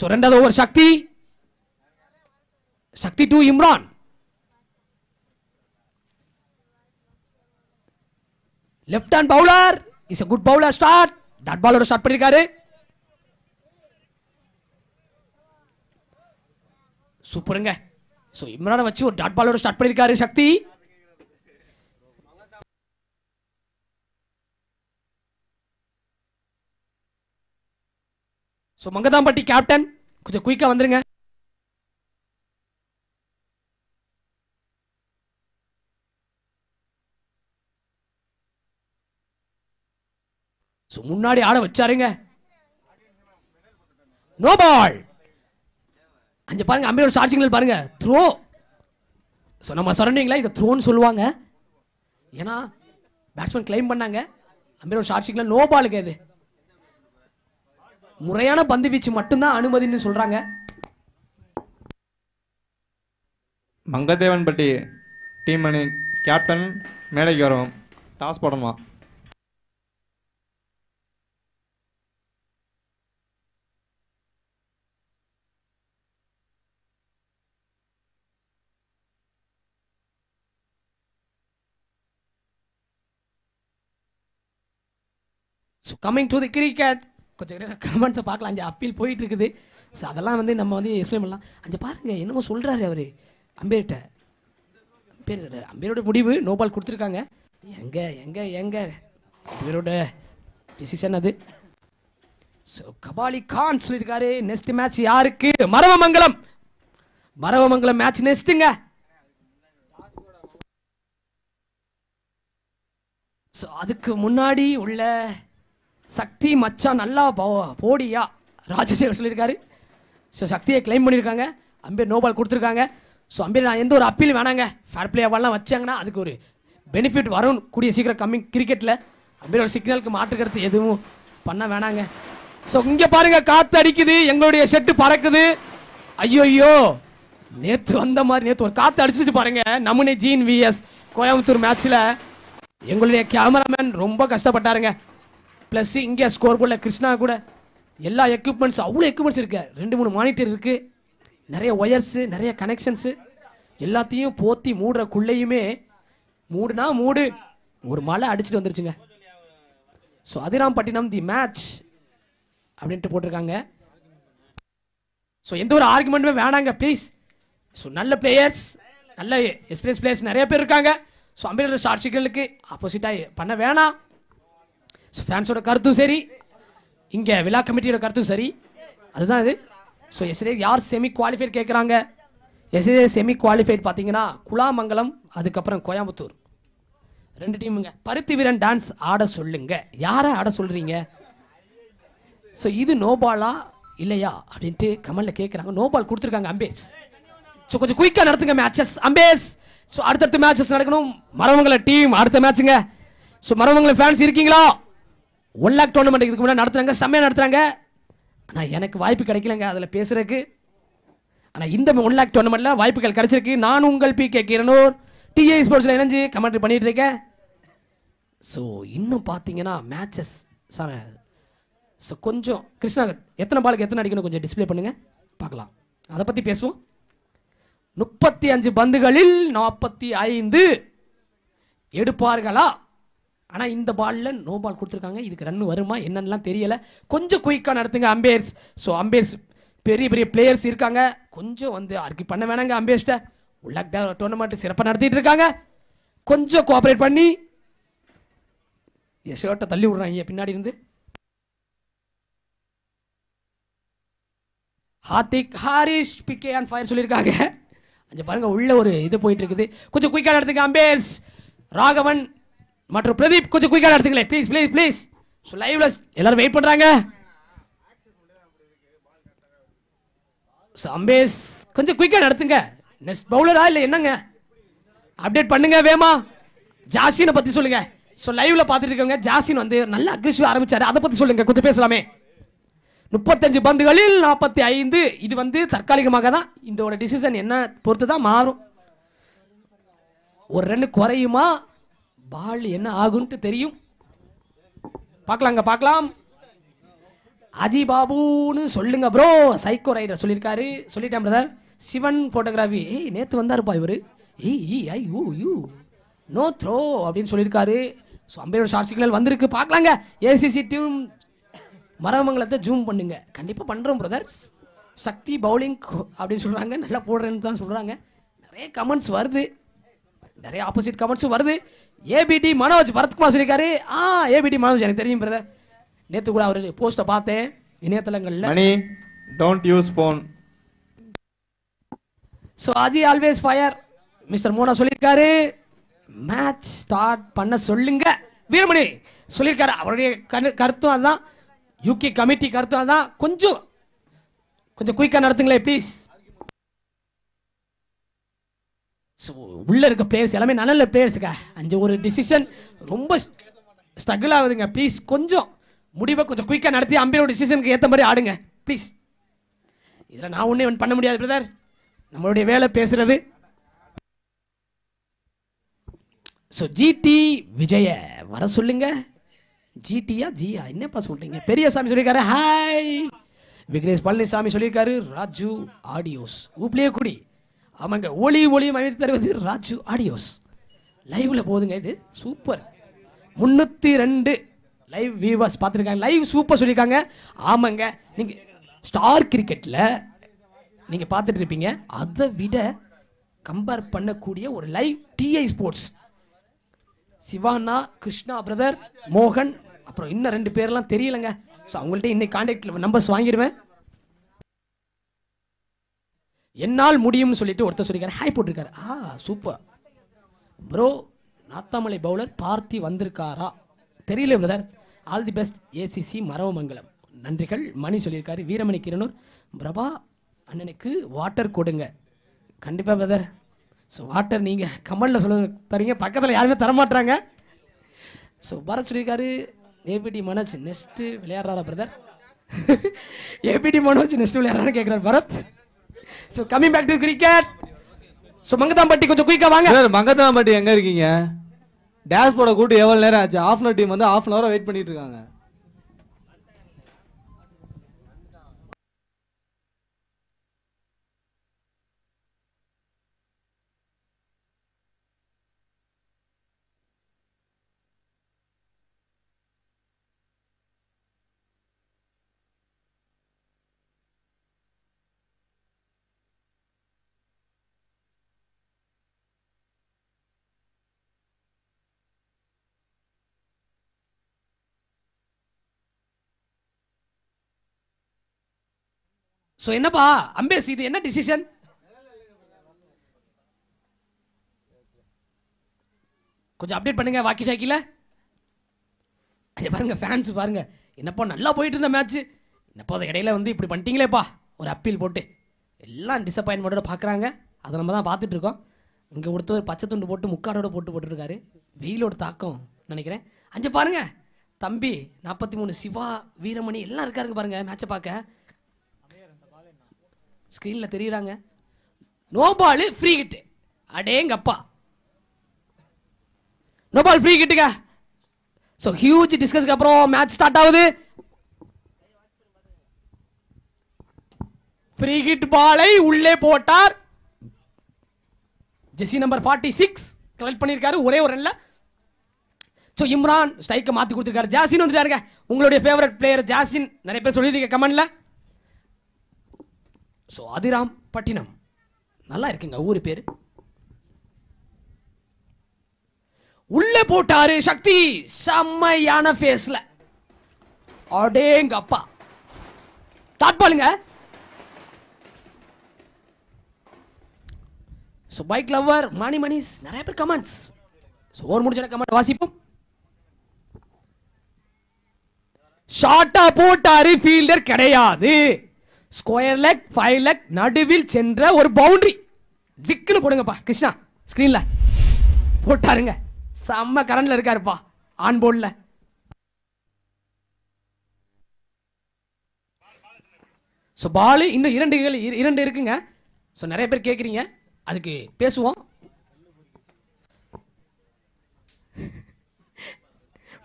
ஸோ ரெண்டாவது over Sakthi Sakthi to Imran left hand bowler is a good bowler start dot பாலோட ஷாட் பண்ணிருக்காரு சூப்பருங்க ஸோ இம்ரானை வச்சு ஒரு டாட் பாலோட ஸ்டார்ட் பண்ணியிருக்காரு சக்தி ஸோ மங்கதாம்பட்டி கேப்டன் கொஞ்சம் குயிக்காக வந்துருங்க முன்னாடி ஆட வச்சாருங்க நோ பால் அஞ்சு பாருங்க அம்பையோட சார்ஜிங்கில் பாருங்க த்ரோ ஸோ நம்ம சரௌண்டிங்கில் இதை த்ரோன்னு சொல்லுவாங்க ஏன்னா பேட்ஸ்மேன் கிளைம் பண்ணாங்க அம்பையோட சார்ஜிங்கில் நோ பால் கேது முறையான பந்து வீச்சு மட்டும்தான் அனுமதின்னு சொல்றாங்க மங்கதேவன்பட்டி டீம் அணி கேப்டன் மேடைக்கு வரவும் டாஸ் போடணுமா கம்மிங் டு தி கிரிக்கெட் கொஞ்சம் கமெண்ட்ஸை பார்க்கலாம் அஞ்சு அப்பீல் போயிட்டு இருக்குது ஸோ அதெல்லாம் வந்து நம்ம வந்து எக்ஸ்பிளைன் பண்ணலாம் அஞ்சு பாருங்க என்னமோ சொல்கிறாரு அவர் அம்பேர்கிட்ட அம்பேர் அம்பேரோட முடிவு நோபால் கொடுத்துருக்காங்க எங்கே எங்கே எங்கே அம்பேரோட டிசிஷன் அது ஸோ கபாலி கான் சொல்லியிருக்காரு நெக்ஸ்ட் மேட்ச் யாருக்கு மரவமங்கலம் மரவமங்கலம் மேட்ச் நெஸ்ட்டுங்க ஸோ அதுக்கு முன்னாடி உள்ள சக்தி மச்சான் நல்லா போடியா ராஜசேகர் சொல்லியிருக்காரு ஸோ சக்தியை கிளைம் பண்ணியிருக்காங்க அம்பேர் நோபால் கொடுத்துருக்காங்க ஸோ அம்பேர் நான் எந்த ஒரு அப்பீல் வேணாங்க ஃபேர் பிளே அவார்ட்லாம் வச்சாங்கன்னா அதுக்கு ஒரு பெனிஃபிட் வரும் கூடிய சீக்கிரம் கம்மிங் கிரிக்கெட்டில் அம்பேர் ஒரு சிக்னலுக்கு மாற்றுக்கிறது எதுவும் பண்ண வேணாங்க ஸோ இங்கே பாருங்கள் காற்று அடிக்குது எங்களுடைய செட்டு பறக்குது ஐயோ ஐயோ நேற்று வந்த மாதிரி நேற்று ஒரு காற்று அடிச்சுட்டு பாருங்கள் நம்முனே ஜீன் விஎஸ் கோயம்புத்தூர் மேட்ச்சில் எங்களுடைய கேமராமேன் ரொம்ப கஷ்டப்பட்டாருங்க ப்ளஸ் இங்கே ஸ்கோர் போர்டில் கிருஷ்ணா கூட எல்லா எக்யூப்மெண்ட்ஸ் அவ்வளோ எக்யூப்மெண்ட்ஸ் இருக்குது ரெண்டு மூணு மானிட்டர் இருக்குது நிறைய ஒயர்ஸு நிறைய கனெக்ஷன்ஸு எல்லாத்தையும் போத்தி மூடுறக்குள்ளேயுமே மூடுனா மூடு ஒரு மலை அடிச்சுட்டு வந்துருச்சுங்க ஸோ அதிராம்பட்டினம் தி மேட்ச் அப்படின்ட்டு போட்டிருக்காங்க ஸோ எந்த ஒரு ஆர்குமெண்ட்டுமே வேணாங்க ப்ளீஸ் ஸோ நல்ல பிளேயர்ஸ் நல்ல எக்ஸ்பீரியன்ஸ் பிளேயர்ஸ் நிறைய பேர் இருக்காங்க ஸோ அம்பேத்கர் சாட்சிகளுக்கு ஆப்போசிட்டாக பண்ண வேணாம் ஸோ ஃபேன்ஸோட கருத்தும் சரி இங்கே விழா கமிட்டியோட கருத்தும் சரி அதுதான் இது ஸோ எஸ்டே யார் செமி குவாலிஃபைட் கேட்குறாங்க எஸ்டே செமி குவாலிஃபைட் பார்த்தீங்கன்னா குலாமங்கலம் அதுக்கப்புறம் கோயம்புத்தூர் ரெண்டு டீமுங்க பருத்தி வீரன் டான்ஸ் ஆட சொல்லுங்க யாரை ஆட சொல்கிறீங்க ஸோ இது நோபாலா இல்லையா அப்படின்ட்டு கமலில் கேட்குறாங்க நோபால் கொடுத்துருக்காங்க அம்பேஸ் ஸோ கொஞ்சம் குயிக்காக நடத்துங்க மேட்சஸ் அம்பேஸ் ஸோ அடுத்தடுத்த மேட்சஸ் நடக்கணும் மரவங்களை டீம் அடுத்த மேட்சுங்க ஸோ மரவங்களை ஃபேன்ஸ் இருக்கீங்களா ஒன் லேக் டோர்னமெண்ட் இதுக்கு முன்னாடி நடத்துகிறாங்க செம்மையாக நடத்துகிறாங்க ஆனால் எனக்கு வாய்ப்பு கிடைக்கலங்க அதில் பேசுகிறதுக்கு ஆனால் இந்த ஒன் லேக் டோர்னமெண்ட்டில் வாய்ப்புகள் கிடைச்சிருக்கு நான் உங்கள் பி கே கிரணூர் டிஏ ஸ்போர்ட்ஸில் இணைஞ்சு கமெண்ட்ரி பண்ணிகிட்டு இருக்கேன் ஸோ இன்னும் பார்த்தீங்கன்னா மேட்சஸ் சார் ஸோ கொஞ்சம் கிருஷ்ணாகர் எத்தனை பாலுக்கு எத்தனை அடிக்கணும் கொஞ்சம் டிஸ்பிளே பண்ணுங்கள் பார்க்கலாம் அதை பற்றி பேசுவோம் முப்பத்தி அஞ்சு பந்துகளில் நாற்பத்தி ஐந்து எடுப்பார்களா ஆனால் இந்த பாலில் நோ பால் கொடுத்துருக்காங்க இதுக்கு ரன் வருமா என்னென்னலாம் தெரியலை கொஞ்சம் குயிக்காக நடத்துங்க அம்பேர்ஸ் ஸோ அம்பேர்ஸ் பெரிய பெரிய பிளேயர்ஸ் இருக்காங்க கொஞ்சம் வந்து ஆர்கியூ பண்ண வேணாங்க அம்பேர்ஸ்ட்டை உள்ளாக டோர்னமெண்ட் சிறப்பாக நடத்திட்டு இருக்காங்க கொஞ்சம் கோஆப்ரேட் பண்ணி ஷர்ட்டை தள்ளி விடுறாங்க பின்னாடி இருந்து Hardik Harish PK and fire சொல்லியிருக்காங்க அஞ்சு பாருங்கள் உள்ள ஒரு இது போயிட்டு இருக்குது கொஞ்சம் குயிக்காக நடத்துங்க அம்பேர்ஸ் ராகவன் மற்றும் பிரதீப் கொஞ்சம் குயிக்காக எடுத்துக்கலே ப்ளீஸ் ப்ளீஸ் ப்ளீஸ் ஸோ லைவ்ல எல்லாரும் வெயிட் பண்ணுறாங்க ஸோ அம்பேஸ் கொஞ்சம் குயிக்காக நடத்துங்க நெக்ஸ்ட் பவுலரா இல்லை என்னங்க அப்டேட் பண்ணுங்க வேமா ஜாசினை பற்றி சொல்லுங்க ஸோ லைவ்ல பார்த்துட்டு இருக்கவங்க ஜாசின் வந்து நல்ல அக்ரெசிவ் ஆரம்பிச்சாரு அதை பற்றி சொல்லுங்க கொஞ்சம் பேசலாமே முப்பத்தஞ்சு பந்துகளில் நாற்பத்தி ஐந்து இது வந்து தற்காலிகமாக தான் இதோட டிசிஷன் என்ன பொறுத்து தான் மாறும் ஒரு ரெண்டு குறையுமா பால் என்ன ஆகுன்ட்டு தெரியும் பார்க்கலாங்க பார்க்கலாம் அஜி பாபுன்னு சொல்லுங்க ப்ரோ சைக்கோ ரைடர் சொல்லியிருக்காரு சொல்லிட்டேன் பிரதர் சிவன் ஃபோட்டோகிராஃபி ஏய் நேற்று வந்தாருப்பா இவர் ஏய் I you you no throw அப்படின்னு சொல்லியிருக்காரு ஸோ அம்பையோட ஷார்ட் சிக்னல் வந்திருக்கு பார்க்கலாங்க ஏசிசி டீம் மரமங்கலத்தை ஜூம் பண்ணுங்க கண்டிப்பாக பண்ணுறோம் பிரதர் சக்தி பவுலிங் அப்படின்னு சொல்கிறாங்க நல்லா போடுறேன்னு தான் சொல்கிறாங்க நிறைய கமெண்ட்ஸ் வருது நிறைய ஆப்போசிட் கமெண்ட்ஸும் வருது ஏபிடி மனோஜ் பரத்குமார் சொல்லியிருக்காரு ஆ ஏபிடி மனோஜ் எனக்கு தெரியும் பிரதர் நேற்று கூட அவர் போஸ்ட்டை பார்த்தேன் இணையதளங்களில் Mani don't use phone so Aji always fire mister Mona சொல்லியிருக்காரு மேட்ச் ஸ்டார்ட் பண்ண சொல்லுங்க வீரமணி சொல்லியிருக்காரு அவருடைய கருத்தும் அதுதான் யூகே கமிட்டி கருத்தும் அதுதான் கொஞ்சம் கொஞ்சம் குயிக்காக நடத்துங்களேன் ப்ளீஸ் ஸோ உள்ளே இருக்க பிளேயர்ஸ் எல்லாமே நல்ல நல்ல அந்த ஒரு டிசிஷன் ரொம்ப ஸ்ட்ரகிள் ஆகுதுங்க ப்ளீஸ் கொஞ்சம் முடிவை கொஞ்சம் குயிக்காக நடத்தி அம்பையரோட டிசிஷனுக்கு ஏற்ற மாதிரி ஆடுங்க ப்ளீஸ் இதில் நான் ஒன்றும் பண்ண முடியாது பிரதர் நம்மளுடைய வேலை பேசுகிறது ஸோ ஜிடி விஜய வர சொல்லுங்க ஜிடியா ஜியா என்னப்பா சொல்கிறீங்க பெரிய சாமி சொல்லியிருக்காரு ஹாய் விக்னேஷ் பழனிசாமி சொல்லியிருக்காரு ராஜு ஆடியோஸ் ஊப்லேயே குடி ஆமாங்க ஒளி ஒளியும் அமைத்து தருவது ராஜு ஆடியோஸ் லைவ்ல போதுங்க இது சூப்பர் முன்னூத்தி ரெண்டு லைவ் வியூவர்ஸ் பார்த்துருக்காங்க லைவ் சூப்பர் சொல்லியிருக்காங்க ஆமாங்க நீங்கள் ஸ்டார் கிரிக்கெட்டில் நீங்கள் பார்த்துட்டு இருப்பீங்க அதை விட கம்பேர் பண்ணக்கூடிய ஒரு live DI sports Sivana Krishna brother மோகன் அப்புறம் இன்னும் ரெண்டு பேர்லாம் தெரியலங்க ஸோ அவங்கள்ட்ட இன்னைக்கு கான்டாக்டில் நம்பர்ஸ் வாங்கிடுவேன் என்னால் முடியும்னு சொல்லிட்டு ஒருத்தர் சொல்லியிருக்காரு ஹாய் போட்டிருக்காரு ah super bro Nathamalai bowler Parthi வந்திருக்காரா தெரியல brother all the best ACC Maravamangalam நன்றிகள் மணி சொல்லியிருக்காரு வீரமணி கிரணூர் பிரபா அண்ணனுக்கு வாட்டர் கொடுங்க கண்டிப்பாக பிரதர் ஸோ வாட்டர் நீங்கள் கமலில் சொல்ல தரீங்க பக்கத்தில் யாருமே தரமாட்டுறாங்க ஸோ பரத் சொல்லியிருக்காரு ஏபிடி மனோஜ் நெக்ஸ்ட்டு விளையாடுறாரா பிரதர் ஏபிடி மனோஜ் நெஸ்ட்டு விளையாடுறான்னு கேட்குறாரு Bharath so coming back to cricket so Mangathampatti கொஞ்சம் குயிக்காக வாங்க மங்கதாம்பட்டி எங்கே இருக்கீங்க டேஷ் போட கூட்டு எவ்வளோ நேரம் ஆச்சு ஆஃப்னர் டீம் வந்து ஆஃப் அன் ஹவர் வெயிட் பண்ணிட்டு இருக்காங்க ஸோ என்னப்பா அம்பேசி இது என்ன டிசிஷன் கொஞ்சம் அப்டேட் பண்ணுங்க வாக்கி டாக்கியில் பாருங்க ஃபேன்ஸ் பாருங்க என்னப்பா நல்லா போயிட்டு இருந்த மேட்ச்சு என்னப்பா அதை இடையில வந்து இப்படி பண்ணிட்டீங்களேப்பா ஒரு அப்பீல் போட்டு எல்லாம் டிசப்பாயின்மெண்டோட பார்க்குறாங்க அதை நம்ம தான் பார்த்துட்ருக்கோம் இங்கே ஒருத்தர் பச்சை துண்டு போட்டு முக்காடோட போட்டு போட்டுருக்காரு வெயிலோட தாக்கம் நினைக்கிறேன் அஞ்சு பாருங்க தம்பி நாற்பத்தி மூணு சிவா வீரமணி எல்லாம் இருக்காருங்க பாருங்கள் மேட்சை பார்க்க ஸ்க்ரீனில் தெரியுறாங்க நோ பால் ஃப்ரீ கிட்டு அடேங்கப்பா நோ பால் ஃப்ரீ ஹிட்டுங்க ஸோ ஹியூஜ் டிஸ்கஸ்க்கு அப்புறம் மேட்ச் ஸ்டார்ட் ஆகுது ஃப்ரீ கிட் பாலை உள்ளே போட்டார் Jessy number forty six collect பண்ணியிருக்காரு ஒரே ஒரு ரன்ல ஸோ இம்ரான் ஸ்ட்ரைக்கை மாற்றி கொடுத்துருக்காரு ஜாசின் வந்துட்டாருங்க உங்களுடைய ஃபேவரட் பிளேயர் ஜாசின் நிறைய பேர் சொல்லியிருக்கீங்க கமெண்ட்ல ஸோ அதிராம் பட்டினம் நல்லா இருக்குங்க ஊர் பேர் உள்ளே போட்டாரு சக்தி செம்மையான ஃபேஸில் அடேங்க அப்பா டாட் பாலுங்க ஸோ பைக் லவ்வர் மணி மணிஸ் நிறைய பேர் கமெண்ட்ஸ் ஸோ ஓர் முடிஞ்ச கமெண்ட் வாசிப்போம் ஷார்ட்டா போட்டாரு ஃபீல்டர் கிடையாது ஸ்கொயர் லெக் ஃபைவ் லெக் நடுவில் சென்ற ஒரு பவுண்டரி ஜிக்குன்னு போடுங்கப்பா கிருஷ்ணா ஸ்க்ரீனில் போட்டாருங்க செம்ம கரண்டில் இருக்காருப்பா ஆன் போர்டில் ஸோ பாலு இன்னும் இரண்டு இரண்டு இருக்குங்க ஸோ நிறைய பேர் கேட்குறீங்க அதுக்கு பேசுவோம்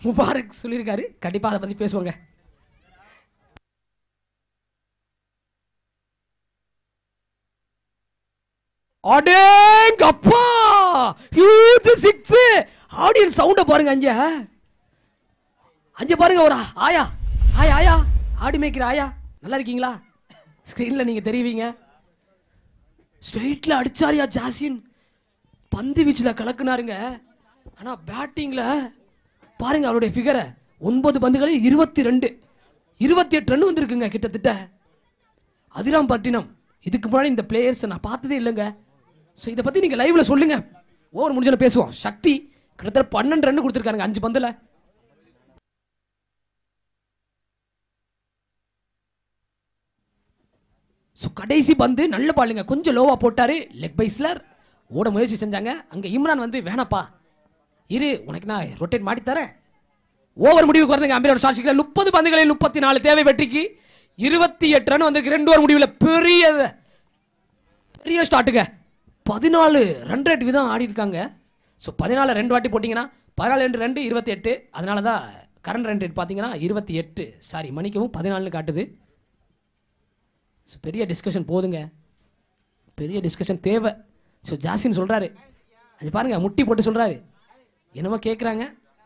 முபாரக் சொல்லியிருக்காரு கண்டிப்பாக அதை பற்றி பேசுவோங்க அடேங்க அப்பா ஹியூஜ் சிக்ஸ் ஆடியன்ஸ் சவுண்டை பாருங்க அஞ்ச அஞ்ச பாருங்க ஒரு ஆயா ஆயா ஆயா ஆடி மேய்க்கிற ஆயா நல்லா இருக்கீங்களா ஸ்க்ரீனில் நீங்கள் தெரிவிங்க ஸ்ட்ரெயிட்டில் அடிச்சாரியா ஜாசின் பந்து வீச்சில் கலக்குனாருங்க ஆனால் பேட்டிங்கில் பாருங்க அவருடைய ஃபிகரை ஒன்பது பந்துகளில் இருபத்தி ரெண்டு இருபத்தி எட்டு ரன் வந்திருக்குங்க கிட்டத்தட்ட அதிராம்பட்டினம் இதுக்கு முன்னாடி இந்த பிளேயர்ஸை நான் பார்த்ததே இல்லைங்க ஸோ இதை பற்றி நீங்கள் லைவில் சொல்லுங்கள் ஓவர் முடிஞ்சல பேசுவோம் சக்தி கிட்டத்தட்ட பன்னெண்டு ரன் கொடுத்துருக்காங்க அஞ்சு பந்தில் ஸோ கடைசி பந்து நல்ல பாலுங்க கொஞ்சம் லோவாக போட்டார் லெக் பைஸ்லர் ஓட முயற்சி செஞ்சாங்க அங்கே இம்ரான் வந்து வேணப்பா இரு உனக்கு நான் ரொட்டேட் மாட்டித்தரேன் ஓவர் முடிவுக்கு வருதுங்க அம்பீரோட சாட்சிகள் முப்பது பந்துகளில் முப்பத்தி நாலு தேவை வெற்றிக்கு இருபத்தி எட்டு ரன் வந்து ரெண்டு ஓவர் முடிவில் பெரிய பெரிய ஸ்டார்ட்டுங்க பதினாலு ரன் ரேட் விதம் ஆடி இருக்காங்க ஸோ பதினாலு ரெண்டு வாட்டி போட்டிங்கன்னா பதினாலு ரெண்டு ரெண்டு இருபத்தி எட்டு அதனால தான் கரண்ட் ரன் ரேட் பார்த்தீங்கன்னா இருபத்தி எட்டு சாரி மணிக்கவும் பதினாலுன்னு காட்டுது ஸோ பெரிய டிஸ்கஷன் போதுங்க பெரிய டிஸ்கஷன் தேவை ஸோ ஜாஸ்தின்னு சொல்கிறாரு அது பாருங்கள் முட்டி போட்டு சொல்கிறாரு என்னமோ கேட்குறாங்க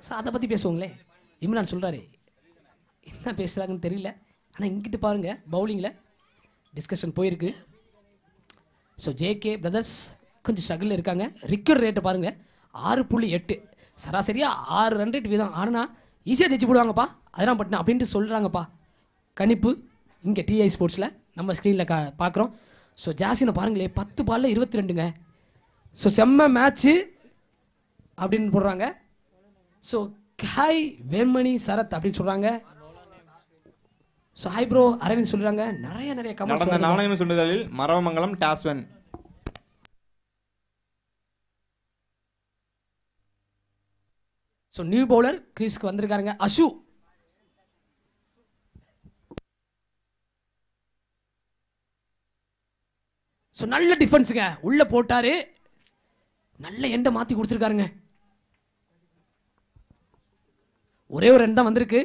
ஸோ அதை பற்றி பேசுவோங்களே இம்ரான் சொல்கிறாரு என்ன பேசுகிறாங்கன்னு தெரியல ஆனால் இங்கிட்டு பாருங்கள் பவுலிங்கில் டிஸ்கஷன் போயிருக்கு ஸோ ஜேகே பிரதர்ஸ் கொஞ்சம் ஸ்ட்ரகிளில் இருக்காங்க ரிக்கவர் ரேட்டு பாருங்கள் ஆறு புள்ளி எட்டு சராசரியாக ஆறு ரன் ரேட் வீதம் ஆனால் ஈஸியாக ஜெயிச்சு போடுவாங்கப்பா அதெல்லாம் பட்டினம் அப்படின்ட்டு சொல்கிறாங்கப்பா கணிப்பு இங்கே டிஐ ஸ்போர்ட்ஸில் நம்ம ஸ்க்ரீனில் கா பார்க்குறோம் ஸோ ஜாசினை பாருங்களே பத்து பாலில் இருபத்தி ரெண்டுங்க ஸோ செம்ம மேட்ச்சு அப்படின்னு போடுறாங்க ஸோ ஹாய் வேண்மணி சரத் அப்படின்னு சொல்கிறாங்க ஸோ ஹை ப்ரோ அரவிந்த் சொல்கிறாங்க நிறைய நிறைய கமெண்ட்ஸ் நடந்த நாணயம் சுண்டுதலில் Maravamangalam toss won so new bowler கிரீஸ்க்கு வந்திருக்காருங்க அசு ஸோ நல்ல டிஃபென்ஸுங்க உள்ளே போட்டார் நல்ல எண்டை மாற்றி கொடுத்துருக்காருங்க ஒரே ஒரு எண் வந்திருக்கு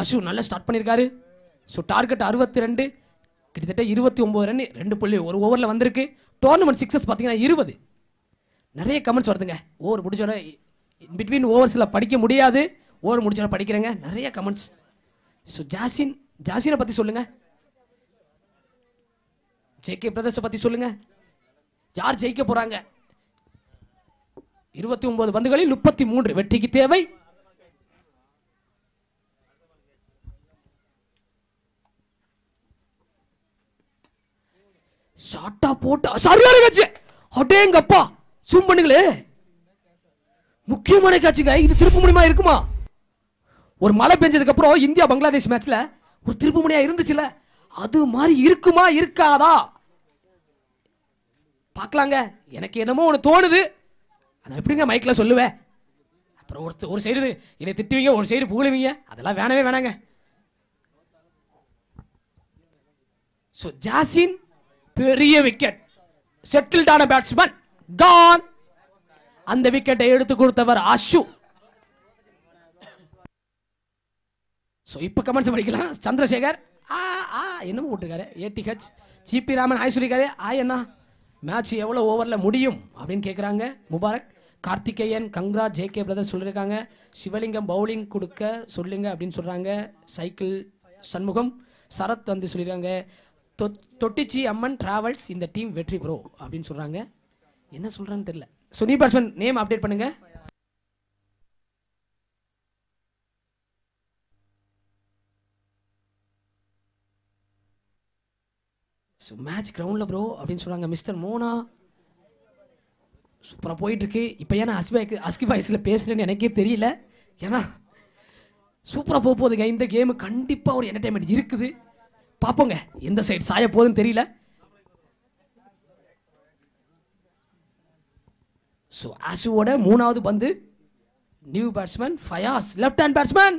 அசு நல்லா ஸ்டார்ட் பண்ணியிருக்காரு ஸோ டார்கெட் அறுபத்தி ரெண்டு கிட்டத்தட்ட இருபத்தி ஒம்பது ரன் ரெண்டு புள்ளி ஒரு ஓவரில் வந்திருக்கு டோர்னமெண்ட் சிக்ஸஸ் பார்த்தீங்கன்னா இருபது நிறைய கமெண்ட்ஸ் வருதுங்க ஓவர் முடிச்சோட பிட்வீன் ஓவர்ஸில் படிக்க முடியாது ஓவர் முடிச்சோட படிக்கிறேங்க நிறைய கமெண்ட்ஸ் ஸோ ஜாசின் ஜாசினை பற்றி சொல்லுங்கள் ஜேகே பிரதர்ஸை பற்றி சொல்லுங்கள் யார் ஜெயிக்க போகிறாங்க இருபத்தி ஒன்பது பந்துகளில் முப்பத்தி மூன்று வெற்றிக்கு தேவை சாட்டா போட்டா சரியான காட்சி அடே எங்க அப்பா சூம் பண்ணுங்களே முக்கியமான காட்சிங்க இது முடியுமா இருக்குமா ஒரு மழை பெஞ்சதுக்கு அப்புறம் இந்தியா பங்களாதேஷ் மேட்ச்ல ஒரு முடியா இருந்துச்சுல அது மாதிரி இருக்குமா இருக்காதா பார்க்கலாங்க எனக்கு என்னமோ ஒன்று தோணுது அதை எப்படிங்க மைக்கில் சொல்லுவேன் அப்புறம் ஒரு ஒரு சைடு என்னை திட்டுவீங்க ஒரு சைடு புகழுவீங்க அதெல்லாம் வேணவே வேணாங்க ஸோ ஜாசின் பெரிய விக்கெட் செட்டில்டான பேட்ஸ்மேன் கான் அந்த விக்கெட்டை எடுத்து கொடுத்தவர் அஷு ஸோ இப்போ கமெண்ட்ஸ் படிக்கலாம் சந்திரசேகர் ஆ ஆ என்னமோ போட்டிருக்காரு ஏடிஹெச் சிபி ராமன் ஆய் சொல்லியிருக்காரு ஆ என்ன மேட்ச் எவ்வளோ ஓவரில் முடியும் அப்படின்னு கேட்குறாங்க முபாரக் கார்த்திகேயன் கங்க்ரா ஜேகே பிரதர் சொல்லியிருக்காங்க சிவலிங்கம் பவுலிங் கொடுக்க சொல்லுங்க அப்படின்னு சொல்கிறாங்க சைக்கிள் சண்முகம் சரத் வந்து சொல்லியிருக்காங்க தொட்டிச்சி அம்மன் டிராவல்ஸ் இந்த டீம் வெற்றி ப்ரோ அப்படின்னு சொல்கிறாங்க என்ன சொல்கிறான்னு தெரியல சுனி பாஸ்வன் நேம் அப்டேட் பண்ணுங்கள் ஸோ மேட்ச் கிரவுண்டில் ப்ரோ அப்படின்னு சொல்கிறாங்க மிஸ்டர் மோனா சூப்பராக போயிட்டுருக்கு இப்போ ஏன்னா அஸ்பாய்க்கு அஸ்கி பாய்ஸில் பேசுகிறேன்னு எனக்கே தெரியல ஏன்னா சூப்பராக போக போகுதுங்க இந்த கேமு கண்டிப்பாக ஒரு என்டர்டைன்மெண்ட் இருக்குது பார்ப்போங்க எந்த சைடு சாய போகுதுன்னு தெரியல ஸோ ஆசுவோட மூணாவது பந்து new batsman Fayaz left hand batsman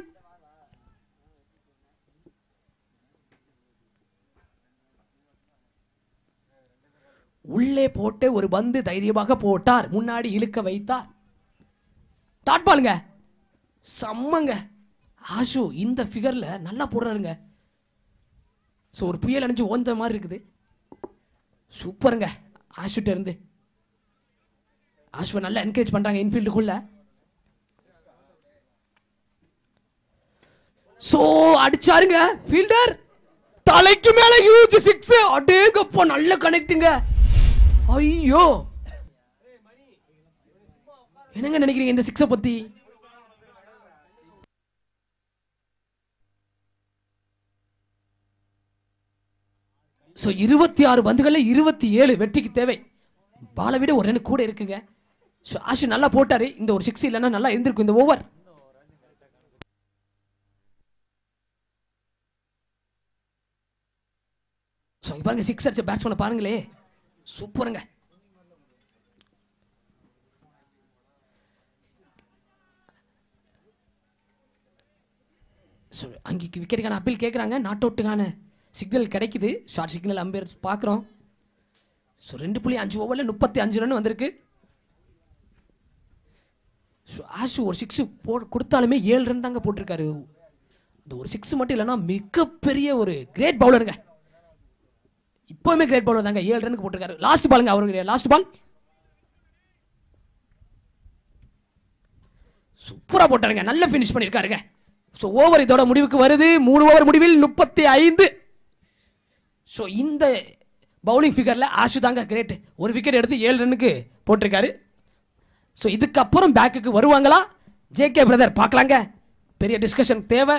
உள்ளே போட்டு ஒரு பந்து தைரியமாக போட்டார் முன்னாடி இழுக்க வைத்தார் தாட் பாருங்க செம்மங்க ஆஷு இந்த ஃபிகரில் நல்லா போடுறாருங்க ஸோ ஒரு புயல் அணிஞ்சு ஓந்த மாதிரி இருக்குது சூப்பருங்க ஆஷ்விட்ட இருந்து ஆஷ்வை நல்லா என்கரேஜ் பண்ணுறாங்க இன்ஃபீல்டுக்குள்ள ஸோ அடிச்சாருங்க ஃபீல்டர் தலைக்கு மேல ஹியூஜ் சிக்ஸ் அடேங்கப்பா நல்ல கனெக்ட்டுங்க ஐயோ என்னங்க நினைக்கிறீங்க இந்த சிக்ஸை பற்றி ஸோ இருபத்தி ஆறு பந்துகளில் இருபத்தி ஏழு வெற்றிக்கு தேவை பாலை விட ஒரு ரன் கூட இருக்குங்க ஸோ ஆஷு நல்லா போட்டார் இந்த ஒரு சிக்ஸ் இல்லைன்னா நல்லா இருந்திருக்கும் இந்த ஓவர் ஸோ பாருங்க சிக்ஸ் அடிச்ச பேட்ஸ்மேனை பாருங்களே சூப்பருங்க அங்கே விக்கெட்டுக்கான அப்பீல் கேட்குறாங்க நாட் அவுட்டுக்கான சிக்னல் கிடைக்குது ஷார்ட் சிக்னல் அம்பேர் பார்க்குறோம் ஸோ ரெண்டு புள்ளி அஞ்சு ஓவரில் முப்பத்தி அஞ்சு ரன் வந்திருக்கு ஸோ ஆஷு ஒரு சிக்ஸு போ கொடுத்தாலுமே ஏழு ரன் தாங்க போட்டிருக்காரு அந்த ஒரு சிக்ஸ் மட்டும் இல்லைன்னா மிகப்பெரிய ஒரு கிரேட் பவுலருங்க இப்போவுமே கிரேட் பவுலர் தாங்க ஏழு ரனுக்கு போட்டிருக்காரு லாஸ்ட் பாலுங்க அவருடைய லாஸ்ட் பால் சூப்பராக போட்டாருங்க நல்ல ஃபினிஷ் பண்ணியிருக்காருங்க ஸோ ஓவர் இதோட முடிவுக்கு வருது மூணு ஓவர் முடிவில் முப்பத்தி ஐந்து ஸோ இந்த பவுலிங் ஃபிகரில் ஆஷு தாங்க கிரேட் ஒரு விக்கெட் எடுத்து ஏழு ரன்னுக்கு போட்டிருக்காரு ஸோ இதுக்கப்புறம் பேக்குக்கு வருவாங்களா ஜே கே பிரதர் பார்க்கலாங்க பெரிய டிஸ்கஷன் தேவை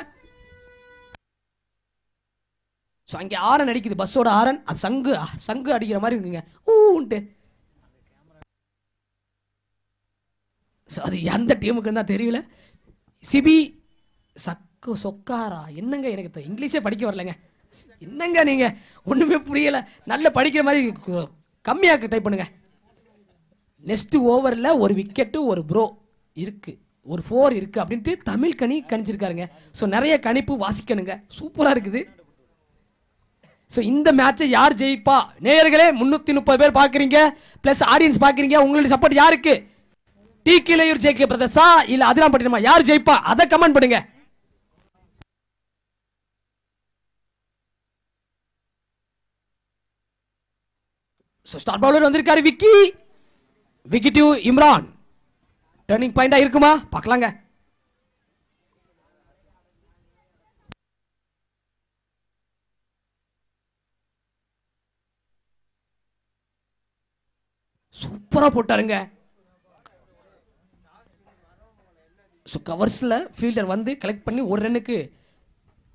ஸோ அங்கே ஆரன் அடிக்குது பஸ்ஸோட ஆரன் அது சங்கு சங்கு அடிக்கிற மாதிரி இருக்குங்க ஊன்ட்டு ஸோ அது எந்த டீமுக்குன்னு தான் தெரியல சிபி சக்கு சொக்காரா என்னங்க எனக்கு இங்கிலீஷே படிக்க வரலங்க என்னங்க நீங்கள் ஒன்றுமே புரியலை நல்லா படிக்கிற மாதிரி கம்மியாக டைப் பண்ணுங்க நெக்ஸ்ட்டு ஓவரில் ஒரு விக்கெட்டு ஒரு ப்ரோ இருக்குது ஒரு ஃபோர் இருக்குது அப்படின்ட்டு தமிழ் கனி கணிச்சிருக்காருங்க ஸோ நிறைய கணிப்பு வாசிக்கணுங்க சூப்பராக இருக்குது ஸோ இந்த மேட்சை யார் ஜெயிப்பா நேயர்களே முந்நூற்றி முப்பது பேர் பார்க்குறீங்க ப்ளஸ் ஆடியன்ஸ் பார்க்குறீங்க உங்களுடைய சப்போர்ட் யாருக்கு டி கிளையூர் ஜெய்கே கே பிரதர்ஸா இல்லை அதிராம்பட்டினமா யார் ஜெயிப்பா அதை கமெண்ட் பண்ணுங்கள் ஸோ ஸ்டார் பவுலர் வந்திருக்காரு விக்கி விக்கி டு இம்ரான் டர்னிங் பாயிண்டாக இருக்குமா பார்க்கலாங்க சூப்பராக போட்டாருங்க ஸோ கவர்ஸில் ஃபீல்டர் வந்து கலெக்ட் பண்ணி ஒரு ரன்னுக்கு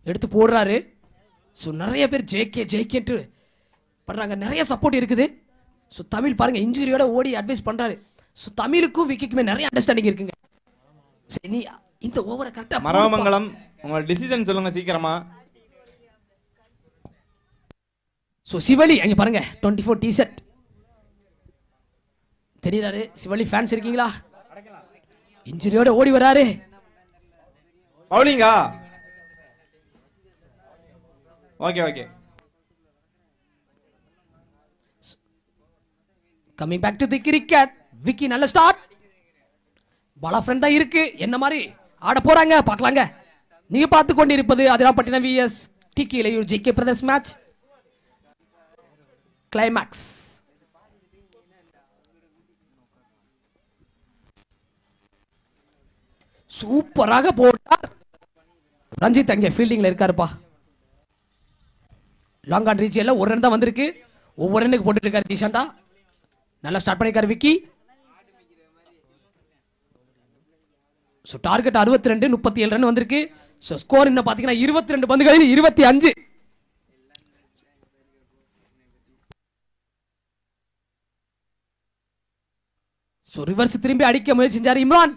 எடுத்து போடுறாரு ஸோ நிறைய பேர் ஜேகே ஜேகேன்ட்டு பண்ணுறாங்க நிறைய சப்போர்ட் இருக்குது ஸோ தமிழ் பாருங்கள் இன்ஜுரியோட ஓடி அட்வைஸ் பண்ணுறாரு ஸோ தமிழுக்கும் விக்கிக்குமே நிறைய அண்டர்ஸ்டாண்டிங் இருக்குங்க சரி நீ இந்த ஓவரை கரெக்டாக மரமங்கலம் உங்களோட டிசிஷன் சொல்லுங்க சீக்கிரமா ஸோ சிவலி அங்கே பாருங்க டுவெண்ட்டி ஃபோர் டிஷர்ட் தெரியுறாரு சிவலி ஃபேன்ஸ் இருக்கீங்களா இன்ஜுரியோட ஓடி வராரு பவுலிங்கா okay okay coming back to the cricket Vicky நல்ல ஸ்டார்ட் பல ஃப்ரெண்ட் தான் இருக்கு என்ன மாதிரி ஆட போறாங்க பார்க்கலாங்க நீங்க பார்த்து கொண்டு இருப்பது Adirampattinam vs K Ilaiyur G K brothers match climax சூப்பராக போட்டார் ரஞ்சித் அங்கே ஃபீல்டிங்கில் இருக்காருப்பா லாங் ஆன் எல்லாம் ஒரு ரன் தான் வந்திருக்கு ஒவ்வொரு ரன்னுக்கு போட்டுட்டு இருக்காரு தீஷாண்டா நல்லா ஸ்டார்ட் பண்ணியிருக்காரு விக்கி ஸோ டார்கெட் அறுபத்தி ரெண்டு முப்பத்தி ஏழு ரன் வந்திருக்கு ஸோ ஸ்கோர் என்ன பார்த்தீங்கன்னா இருபத்தி ரெண்டு பந்துகளில் இருபத்தி அஞ்சு ஸோ ரிவர்ஸ் திரும்பி அடிக்க முயற்சி செஞ்சார் இம்ரான்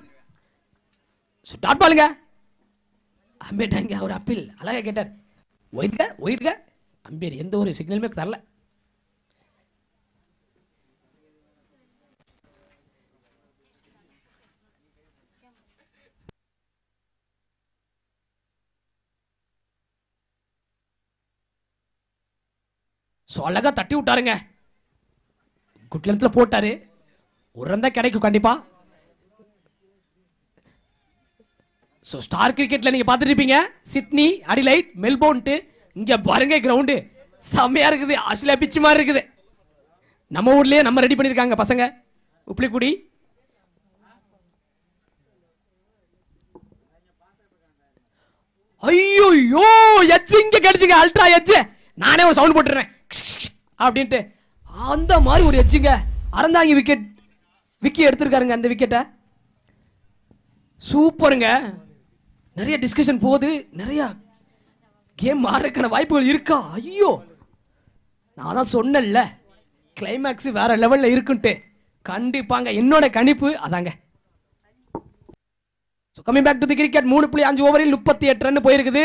ஸோ டாட் பாலுங்க அம்பேட்டாங்க அவர் அப்பீல் அழகாக கேட்டார் ஒயிட்க ஒயிட்க அம்பேர் எந்த ஒரு சிக்னலுமே தரல ஸோ அழகாக தட்டி விட்டாருங்க குட் லென்த்தில் போட்டார் உரந்தா கிடைக்கும் கண்டிப்பாக ஸோ ஸ்டார் கிரிக்கெட்டில் நீங்கள் பார்த்துருப்பீங்க சிட்னி அடிலைட் மெல்போன்ட்டு இங்கே பாருங்க கிரவுண்டு செம்மையாக இருக்குது ஆஸ்திரேலியா பிச்சு மாதிரி இருக்குது நம்ம ஊர்லேயே நம்ம ரெடி பண்ணியிருக்காங்க பசங்க உப்ளிக்குடி ஐயோ எஜ்ஜு இங்கே கிடைச்சிங்க அல்ட்ரா எஜ்ஜு நானே ஒரு சவுண்ட் போட்டுறேன் அப்படின்ட்டு அந்த மாதிரி ஒரு எச்சுங்க அறந்தாங்க விக்கெட் விக்கி எடுத்திருக்காருங்க அந்த விக்கெட்டை சூப்பருங்க நிறைய டிஸ்கஷன் போகுது நிறையா கேம் மாறக்கான வாய்ப்புகள் இருக்கா ஐயோ நான் தான் சொன்னேன்ல கிளைமேக்ஸ் வேற லெவலில் இருக்குன்ட்டு கண்டிப்பாங்க என்னோட கணிப்பு அதாங்க so coming back to the cricket மூணு புள்ளி அஞ்சு ஓவரில் முப்பத்தி எட்டு ரன் போயிருக்குது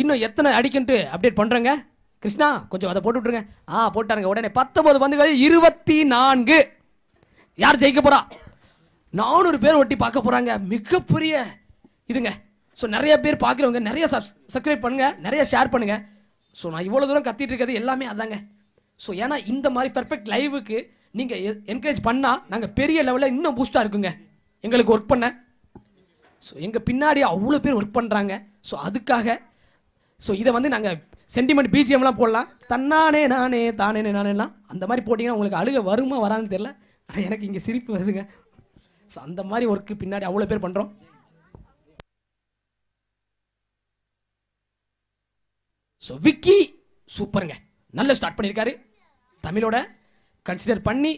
இன்னும் எத்தனை அடிக்குன்ட்டு அப்டேட் பண்ணுறேங்க கிருஷ்ணா கொஞ்சம் அதை போட்டு விட்ருங்க ஆ போட்டாருங்க உடனே பத்தொம்பது பந்துகள் இருபத்தி நான்கு யார் ஜெயிக்க போகிறா நானூறு பேர் ஒட்டி பார்க்க போகிறாங்க மிகப்பெரிய இதுங்க ஸோ நிறைய பேர் பார்க்குறவங்க நிறைய சப் சப்ஸ்கிரைப் பண்ணுங்கள் நிறைய ஷேர் பண்ணுங்கள் ஸோ நான் இவ்வளோ தூரம் கத்திட்டு இருக்கிறது எல்லாமே அதாங்க ஸோ ஏன்னா இந்த மாதிரி பெர்ஃபெக்ட் லைவுக்கு நீங்கள் என்கரேஜ் பண்ணால் நாங்கள் பெரிய லெவலில் இன்னும் பூஸ்ட்டாக இருக்குங்க எங்களுக்கு ஒர்க் பண்ண ஸோ எங்கள் பின்னாடி அவ்வளோ பேர் ஒர்க் பண்ணுறாங்க ஸோ அதுக்காக ஸோ இதை வந்து நாங்கள் சென்டிமெண்ட் பிஜிஎம்லாம் போடலாம் தன்னானே நானே தானே நானேலாம் அந்த மாதிரி போட்டிங்கன்னா உங்களுக்கு அழுக வருமா வரான்னு தெரில ஆனால் எனக்கு இங்கே சிரிப்பு வருதுங்க ஸோ அந்த மாதிரி ஒர்க்கு பின்னாடி அவ்வளோ பேர் பண்ணுறோம் ஸோ விக்கி சூப்பருங்க நல்லா ஸ்டார்ட் பண்ணியிருக்காரு தமிழோட கன்சிடர் பண்ணி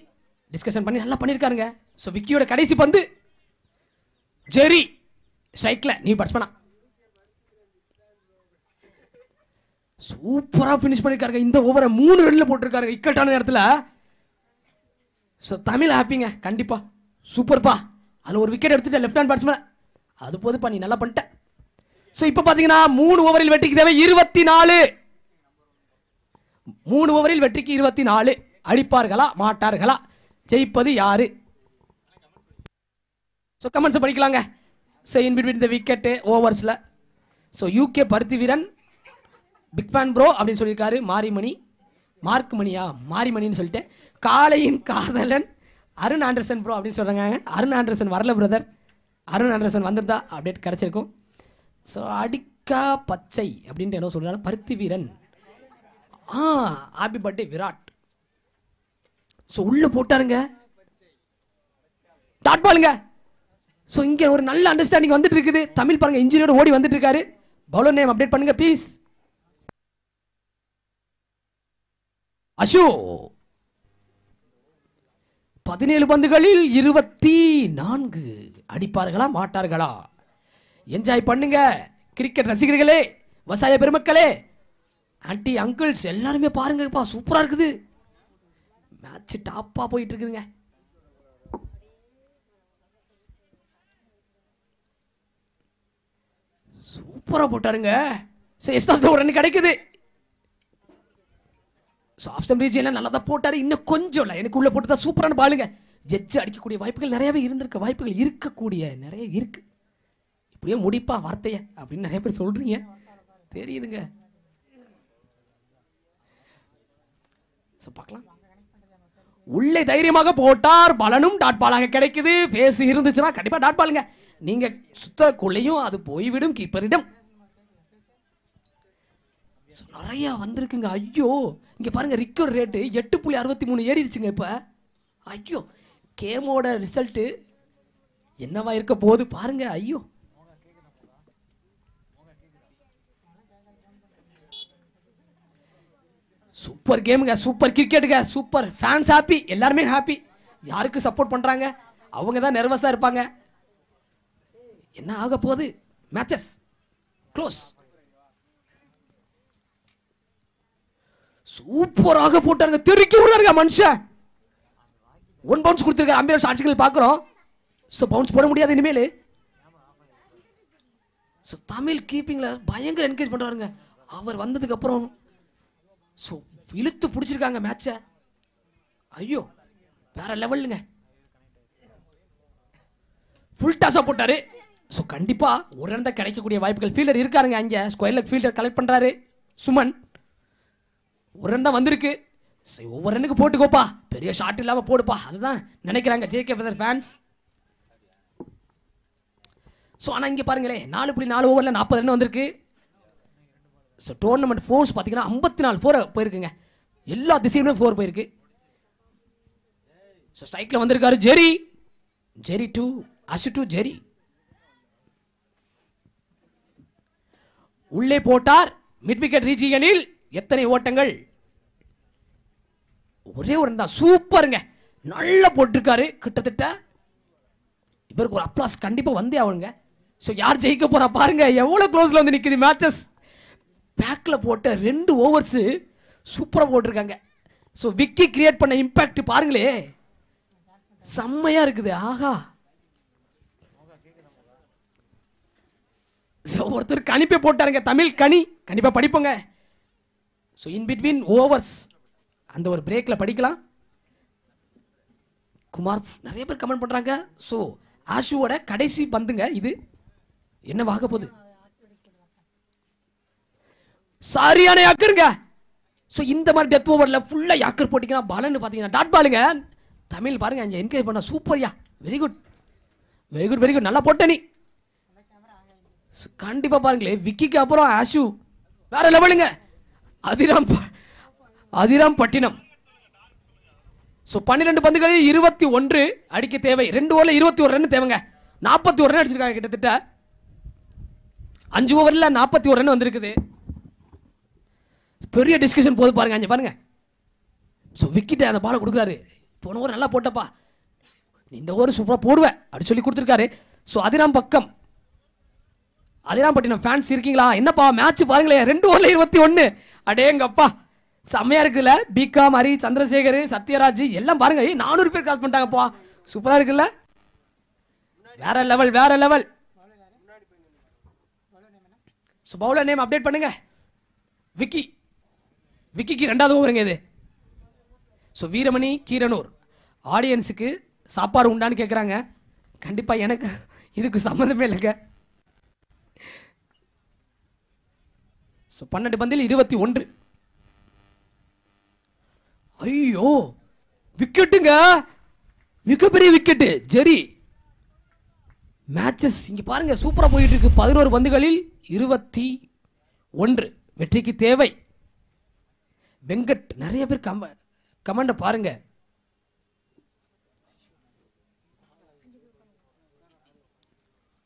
டிஸ்கஷன் பண்ணி நல்லா பண்ணியிருக்காருங்க ஸோ விக்கியோட கடைசி பந்து ஜெரி ஸ்ட்ரைக்கில் நீ பண்ணா சூப்பராக ஃபினிஷ் பண்ணியிருக்காருங்க இந்த ஓவரை மூணு ரன்னில் போட்டிருக்காரு இக்கட்டான நேரத்தில் ஸோ தமிழ் ஹாப்பிங்க கண்டிப்பாக சூப்பர்ப்பா அதில் ஒரு விக்கெட் எடுத்துகிட்டு லெஃப்ட் ஹேண்ட் பேட்ஸ்மேன் அது போதுப்பா நீ நல்லா பண்ணிட்டேன் ஸோ இப்போ பார்த்தீங்கன்னா மூணு ஓவரில் வெற்றிக்கு தேவை இருபத்தி நாலு மூணு ஓவரில் வெற்றிக்கு இருபத்தி நாலு அடிப்பார்களா மாட்டார்களா ஜெயிப்பது யாரு ஸோ கமெண்ட்ஸை படிக்கலாங்க so in between the wicket ஓவர்ஸில் so UK Paruthi Veeran big fan bro அப்படின்னு சொல்லியிருக்காரு மாரிமணி மார்க் மணியா மாரிமணின்னு சொல்லிட்டு காலையின் காதலன் அருண் ஆண்டர்சன் ப்ரோ அப்படின்னு சொல்கிறாங்க அருண் ஆண்டர்சன் வரல பிரதர் அருண் ஆண்டர்சன் வந்திருந்தா அப்டேட் கிடச்சிருக்கும் ஸோ அடிக்கா பச்சை அப்படின்ட்டு என்ன சொல்கிறாங்க Paruthi Veeran ah happy birthday Virat so உள்ளே போட்டாருங்க டாட் பாலுங்க ஸோ இங்கே ஒரு நல்ல அண்டர்ஸ்டாண்டிங் வந்துட்டு இருக்குது தமிழ் பாருங்க இன்ஜினியர் ஓடி வந்துட்டு இருக்காரு பவுலர் நேம் அப்டேட் பண்ணுங்க ப்ளீஸ் அஷோ பதினேழு பந்துகளில் இருபத்தி நான்கு அடிப்பார்களா மாட்டார்களா என்ஜாய் பண்ணுங்க கிரிக்கெட் ரசிகர்களே விவசாய பெருமக்களே ஆண்டி அங்கிள்ஸ் எல்லாருமே பாருங்கப்பா சூப்பராக இருக்குது மேட்ச் டாப்பாக போயிட்டு இருக்குதுங்க சூப்பராக போட்டாருங்க சரி ஒரு ரன் கிடைக்குது ஸோ ஆப்ஸ்டம் நல்லா தான் போட்டார் இன்னும் கொஞ்சம் இல்லை எனக்கு உள்ளே போட்டு தான் சூப்பரான பாலுங்க ஜட்ஜு அடிக்கக்கூடிய வாய்ப்புகள் நிறையாவே இருந்திருக்க வாய்ப்புகள் இருக்கக்கூடிய நிறைய இருக்குது இப்படியே முடிப்பா வார்த்தையை அப்படின்னு நிறைய பேர் சொல்கிறீங்க தெரியுதுங்க பார்க்கலாம் உள்ளே தைரியமாக போட்டார் பலனும் டாட் பாலாக கிடைக்குது பேசி இருந்துச்சுன்னா கண்டிப்பாக டாட் பாலுங்க நீங்கள் சுத்தக்குள்ளேயும் அது போய்விடும் கீப்பரிடம் நிறையா வந்திருக்குங்க ஐயோ இங்கே பாருங்கள் ரிக்கவர் ரேட்டு எட்டு புள்ளி அறுபத்தி மூணு ஏறிடுச்சுங்க இப்போ ஐயோ கேமோட ரிசல்ட்டு என்னவா இருக்க போகுது பாருங்க ஐயோ சூப்பர் கேமுங்க சூப்பர் கிரிக்கெட்டுங்க சூப்பர் ஃபேன்ஸ் ஹாப்பி எல்லாருமே ஹாப்பி யாருக்கு சப்போர்ட் பண்ணுறாங்க அவங்க தான் நர்வஸாக இருப்பாங்க என்ன ஆக போகுது மேட்சஸ் க்ளோஸ் சூப்பராக போட்டாருங்க தெருக்கி விடுறாருங்க மனுஷன் ஒன் பவுன்ஸ் கொடுத்துருக்க அம்பியர் சாட்சிகள் பார்க்குறோம் ஸோ பவுன்ஸ் போட முடியாது இனிமேல் ஸோ தமிழ் கீப்பிங்கில் பயங்கர என்கரேஜ் பண்ணுறாருங்க அவர் வந்ததுக்கப்புறம் ஸோ இழுத்து பிடிச்சிருக்காங்க மேட்சை ஐயோ வேற லெவலுங்க ஃபுல் டாஸாக போட்டார் ஸோ கண்டிப்பாக ஒரு இடந்த கிடைக்கக்கூடிய வாய்ப்புகள் ஃபீல்டர் இருக்காருங்க அங்கே ஸ்கொயர்ல ஃபீல்டர் கலெக்ட் பண்ணுறாரு சுமன் ஒரு ரன் தான் வந்திருக்கு சரி ஒவ்வொரு ரன்னுக்கு போட்டுக்கோப்பா பெரிய ஷாட் இல்லாமல் போடுப்பா அதுதான் நினைக்கிறாங்க கே பிரதர் ஃபேன்ஸ் ஸோ ஆனால் இங்கே பாருங்களேன் நாலு புள்ளி நாலு ஓவரில் நாற்பது ரன் வந்திருக்கு ஸோ டோர்னமெண்ட் ஃபோர்ஸ் பார்த்தீங்கன்னா ஐம்பத்தி நாலு ஃபோர் போயிருக்குங்க எல்லா திசையிலுமே ஃபோர் போயிருக்கு ஸோ ஸ்ட்ரைக்கில் வந்திருக்காரு ஜெரி ஜெரி டூ அசு டூ ஜெரி உள்ளே போட்டார் மிட் விக்கெட் ரீஜியனில் எத்தனை ஓட்டங்கள் ஒரே ஒரு தான் சூப்பருங்க நல்லா போட்டிருக்காரு கிட்டத்தட்ட இவருக்கு ஒரு அப்ளாஸ் கண்டிப்பாக வந்தே ஆகணுங்க ஸோ யார் ஜெயிக்க போகிறா பாருங்க எவ்வளோ க்ளோஸில் வந்து நிற்குது மேட்சஸ் பேக்கில் போட்ட ரெண்டு ஓவர்ஸு சூப்பராக போட்டிருக்காங்க ஸோ விக்கி கிரியேட் பண்ண இம்பேக்ட் பாருங்களே செம்மையாக இருக்குது ஆஹா ஒருத்தர் கணிப்பை போட்டாருங்க தமிழ் கனி கண்டிப்பாக படிப்போங்க ஸோ இன் பிட்வீன் ஓவர்ஸ் அந்த ஒரு பிரேக்கில் படிக்கலாம் குமார் நிறைய பேர் கமெண்ட் பண்ணுறாங்க ஸோ ஆஷுவோட கடைசி பந்துங்க இது என்ன வாக போகுது சரியான யாக்கருங்க ஸோ இந்த மாதிரி டெத் ஓவரில் ஃபுல்லாக யாக்கர் போட்டிங்கன்னா பலன்னு பார்த்தீங்கன்னா டாட் பாலுங்க தமிழ் பாருங்க அஞ்சு என்கரேஜ் பண்ண சூப்பர்யா very good very good very good நல்லா போட்ட நீ கண்டிப்பாக பாருங்களேன் விக்கிக்கு அப்புறம் ஆஷு வேற லெவலுங்க அதிராம் அதிராம் பட்டினம் ஸோ பன்னிரெண்டு பந்துகளில் இருபத்தி ஒன்று அடிக்க தேவை ரெண்டு ஓவரில் இருபத்தி ஒரு ரன் தேவைங்க நாற்பத்தி ஒரு ரன் அடிச்சிருக்காங்க கிட்டத்தட்ட அஞ்சு ஓவரில் நாற்பத்தி ஒரு ரன் வந்திருக்குது பெரிய டிஸ்கஷன் போது பாருங்க அஞ்சு பாருங்க ஸோ விக்கிட்டு அந்த பாலை கொடுக்குறாரு போன ஓவர் நல்லா போட்டப்பா இந்த ஓவர் சூப்பராக போடுவேன் அப்படின்னு சொல்லி கொடுத்துருக்காரு ஸோ அதிராம் பக்கம் அதிராம்பட்டினம் ஃபேன்ஸ் இருக்கீங்களா என்னப்பா மேட்ச் பாருங்களேன் ரெண்டு ஓவரில் இருபத்தி ஒன்று அடேங்கப்பா செம்மையாக இருக்குல்ல பிகாம் ஹரி சந்திரசேகர் சத்யராஜ் எல்லாம் பாருங்க ஐயோ நானூறு பேர் கிராஸ் பண்ணிட்டாங்கப்பா சூப்பராக இருக்குல்ல வேற லெவல் வேற level so bowler name update பண்ணுங்க விக்கி விக்கிக்கு ரெண்டாவது ஓவருங்க இது ஸோ வீரமணி கீரனூர் ஆடியன்ஸுக்கு சாப்பாடு உண்டான்னு கேட்குறாங்க கண்டிப்பாக எனக்கு இதுக்கு சம்மந்தமே இல்லைங்க ஸோ பன்னெண்டு பந்தில் இருபத்தி ஒன்று ஐயோ விக்கெட்டுங்க மிகப்பெரிய விக்கெட்டு ஜெரி மேட்சஸ் இங்கே பாருங்க சூப்பராக போயிட்டு இருக்கு பதினோரு பந்துகளில் இருபத்தி ஒன்று வெற்றிக்கு தேவை வெங்கட் நிறைய பேர் கம கமெண்டை பாருங்க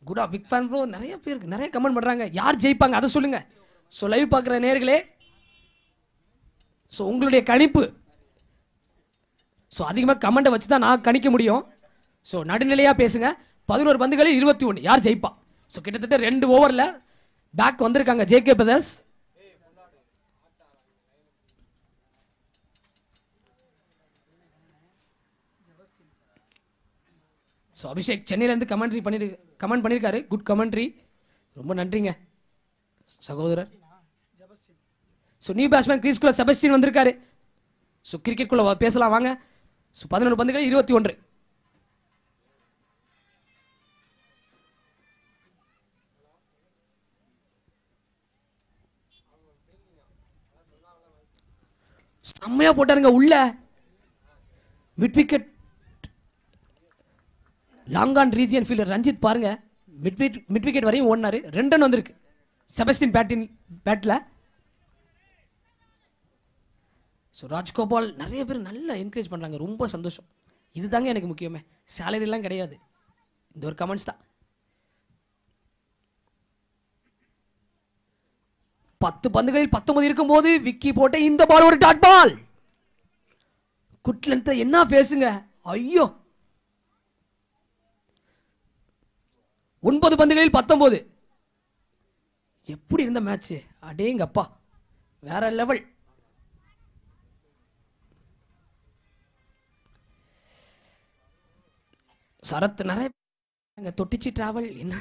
குடா விக் ஃபேன் நிறைய பேருக்கு நிறைய கமெண்ட் பண்ணுறாங்க யார் ஜெயிப்பாங்க அதை சொல்லுங்கள் ஸோ லைவ் பார்க்குற நேர்களே ஸோ உங்களுடைய கணிப்பு ஸோ அதிகமாக கமெண்ட்டை வச்சு தான் நான் கணிக்க முடியும் ஸோ நடுநிலையாக பேசுங்க பதினோரு பந்துகளில் இருபத்தி ஒன்று யார் ஜெயிப்பா ஸோ கிட்டத்தட்ட ரெண்டு ஓவரில் பேக் வந்திருக்காங்க J K brothers so Abhishek சென்னையிலேருந்து கமெண்ட்ரி பண்ணிரு கமெண்ட் பண்ணியிருக்காரு குட் கமெண்ட்ரி ரொம்ப நன்றிங்க சகோதரர் ஸோ நியூ பேட்ஸ்மேன் கிரீஸ்குள்ள செபஸ்டின் வந்திருக்காரு ஸோ கிரிக்கெட் குள்ள பேசலாம் வாங்க ஸோ பதினொன்று பந்துகள் இருபத்தி ஒன்று செம்மையா போட்டாருங்க உள்ள mid wicket long long on region fielder Ranjith பாருங்க மிட் விக்கெட் மிட் விக்கெட் வரையும் ஓடினாரு ரெண்டன் வந்திருக்கு செபஸ்டின் பேட்டின் பேட்டில் ஸோ ராஜ்கோபால் நிறைய பேர் நல்லா என்கரேஜ் பண்ணுறாங்க ரொம்ப சந்தோஷம் இது தாங்க எனக்கு முக்கியமே சேலரிலாம் கிடையாது இந்த ஒரு கமெண்ட்ஸ் தான் பத்து பந்துகளில் பத்தொன்பது இருக்கும்போது விக்கி போட்ட இந்த பால் ஒரு டாட் பால் குட்லன்ட்ட என்ன பேசுங்க ஐயோ ஒன்பது பந்துகளில் பத்தொன்பது எப்படி இருந்த மேட்ச்சு அடேங்கப்பா வேற லெவல் சரத் நிறைய தொட்டிச்சு தொட்டிச்சி டிராவல் என்ன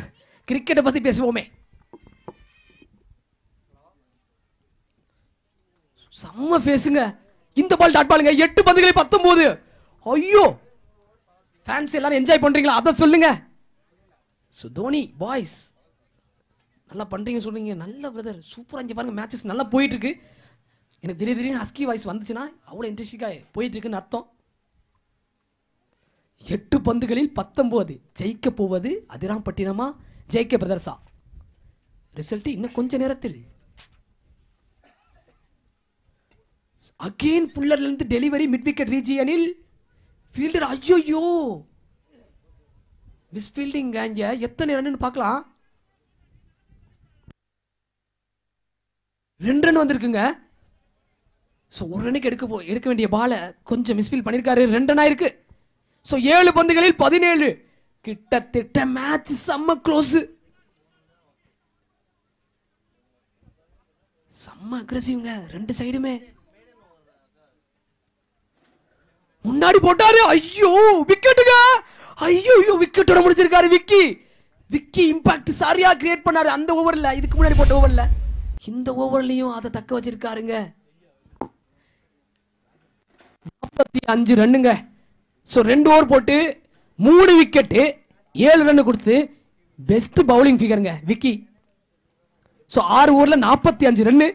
கிரிக்கெட்டை பற்றி பேசுவோமே செம்ம பேசுங்க இந்த பால் டாட் பாலுங்க எட்டு பந்துகளை பத்தொன்பது ஐயோ ஃபேன்ஸ் எல்லாரும் என்ஜாய் பண்ணுறீங்களா அதை சொல்லுங்க ஸோ தோனி பாய்ஸ் நல்லா பண்ணுறீங்க சொல்கிறீங்க நல்ல பிரதர் சூப்பராக இங்கே பாருங்கள் மேட்சஸ் நல்லா போயிட்டுருக்கு எனக்கு திடீர் திடீர்னு ஹஸ்கி வாய்ஸ் வந்துச்சுன்னா அவ்வளோ இன்ட்ரெஸ்டிங்காக போயிட்டுருக்குன்னு அர்த்தம் எட்டு பந்துகளில் பத்தொம்போது ஜெயிக்க போவது அதிராம்பட்டினமா ஜெயிக்க பிரதர்ஸா ரிசல்ட் இன்னும் கொஞ்ச நேரத்தில் அகெயின் ஃபுல்லர்லேருந்து டெலிவரி மிட் விக்கெட் ரீஜியனில் ஃபீல்டர் ஐயோயோ மிஸ் ஃபீல்டிங் அங்கே எத்தனை ரன்னு பார்க்கலாம் ரெண்டு வந்திருக்குங்க ஸோ ஒரு ரனுக்கு எடுக்க போ எடுக்க வேண்டிய பாலை கொஞ்சம் மிஸ்ஃபீல் பண்ணியிருக்காரு ரெண்டு ரன் ஸோ ஏழு பந்துகளில் பதினேழு கிட்டத்தட்ட மேட்ச் செம்ம க்ளோஸு செம்ம அக்ரஸிவ்ங்க ரெண்டு சைடுமே முன்னாடி போட்டாரு ஐயோ விக்கெட்டுங்க ஐயோ ஐயோ விக்கெட்டோட முடிச்சிருக்காரு விக்கி விக்கி இம்பாக்ட் சரியா கிரியேட் பண்ணாரு அந்த ஓவரில் இதுக்கு முன்னாடி போட்ட ஓவரில் இந்த ஓவர்லையும் அதை தக்க வச்சிருக்காருங்க நாற்பத்தி அஞ்சு ரன்னுங்க ஸோ ரெண்டு ஓவர் போட்டு மூணு விக்கெட்டு ஏழு ரன் கொடுத்து பெஸ்ட் பவுலிங் ஃபிகருங்க விக்கி ஸோ ஆறு ஓவரில் நாற்பத்தி அஞ்சு ரன்னு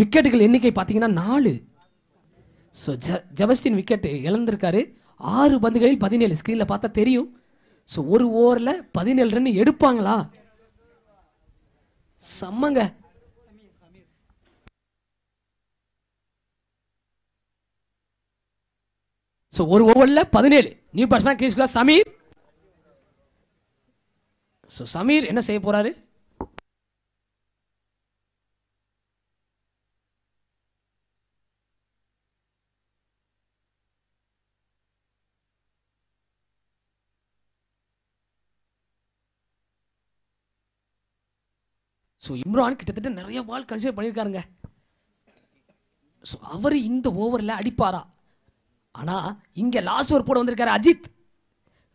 விக்கெட்டுகள் எண்ணிக்கை பார்த்தீங்கன்னா நாலு ஸோ ஜ ஜபஸ்டின் விக்கெட்டு இழந்திருக்காரு ஆறு பந்துகளில் பதினேழு ஸ்க்ரீனில் பார்த்தா தெரியும் ஸோ ஒரு ஓவரில் பதினேழு ரன் எடுப்பாங்களா செம்மங்க ஸோ ஒரு ஓவரில் பதினேழு நியூ பேட்ஸ்மேன் கிரீஸ்குள்ள சமீர் ஸோ சமீர் என்ன செய்ய போகிறாரு ஸோ இம்ரான் கிட்டத்தட்ட நிறைய பால் கன்சிடர் பண்ணியிருக்காருங்க ஸோ அவர் இந்த ஓவரில் அடிப்பாரா ஆனால் இங்கே லாஸ்ட் ஒரு போட வந்திருக்காரு அஜித்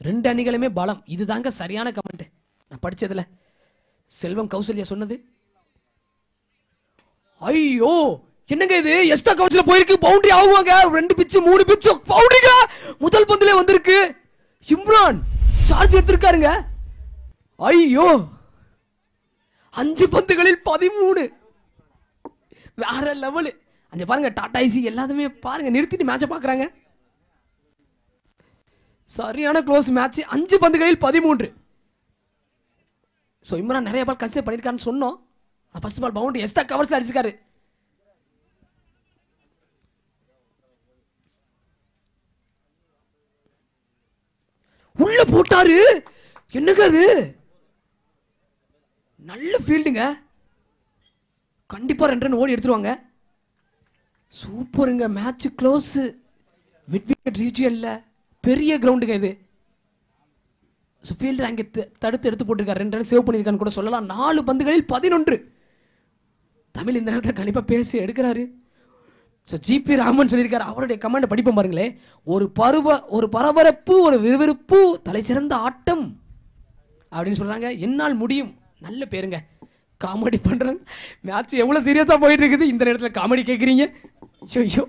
ரெண்டு அணிகளுமே பலம் இதுதாங்க சரியான கமெண்ட் நான் படித்ததில் செல்வம் கௌசல்யா சொன்னது ஐயோ என்னங்க இது எஸ்டா கவுன்சில் போயிருக்கு பவுண்டரி ஆகுவாங்க ரெண்டு பிச்சு மூணு பிச்சு பவுண்டரிங்க முதல் பந்திலே வந்திருக்கு இம்ரான் சார்ஜ் எடுத்திருக்காருங்க ஐயோ அஞ்சு பந்துகளில் பதிமூணு வேற லெவலு அஞ்சு பாருங்க டாடா ஐசி எல்லாத்துமே பாருங்க நிறுத்திட்டு மேட்சை பார்க்குறாங்க சரியான க்ளோஸ் மேட்ச் அஞ்சு பந்துகளில் பதிமூன்று ஸோ இம்ரான் நிறைய பால் கன்சிடர் பண்ணியிருக்கான்னு சொன்னோம் first ball boundary extra covers அடிச்சிருக்காரு உள்ள போட்டாரு என்னங்க அது நல்ல ஃபீல்டுங்க கண்டிப்பாக ரெண்டு ஓடி எடுத்துருவாங்க சூப்பருங்க மேட்ச் க்ளோஸு மிட் விக்கெட் இல்லை பெரிய கிரவுண்டுங்க இது ஸோ ஃபீல்டர் அங்கே தடுத்து எடுத்து போட்டிருக்காரு ரெண்டு ரன் சேவ் பண்ணியிருக்கான்னு கூட சொல்லலாம் நாலு பந்துகளில் பதினொன்று தமிழ் இந்த நேரத்தில் கண்டிப்பாக பேசி எடுக்கிறாரு ஸோ ஜிபி ராமன் சொல்லியிருக்காரு அவருடைய கமெண்ட் படிப்போம் பாருங்களேன் ஒரு பருவ ஒரு பரபரப்பு ஒரு விறுவிறுப்பு சிறந்த ஆட்டம் அப்படின்னு சொல்கிறாங்க என்னால் முடியும் நல்ல பேருங்க காமெடி பண்ணுறேன் மேட்ச் எவ்வளோ சீரியஸாக போயிட்டு இருக்குது இந்த நேரத்தில் காமெடி கேட்குறீங்க ஐயோ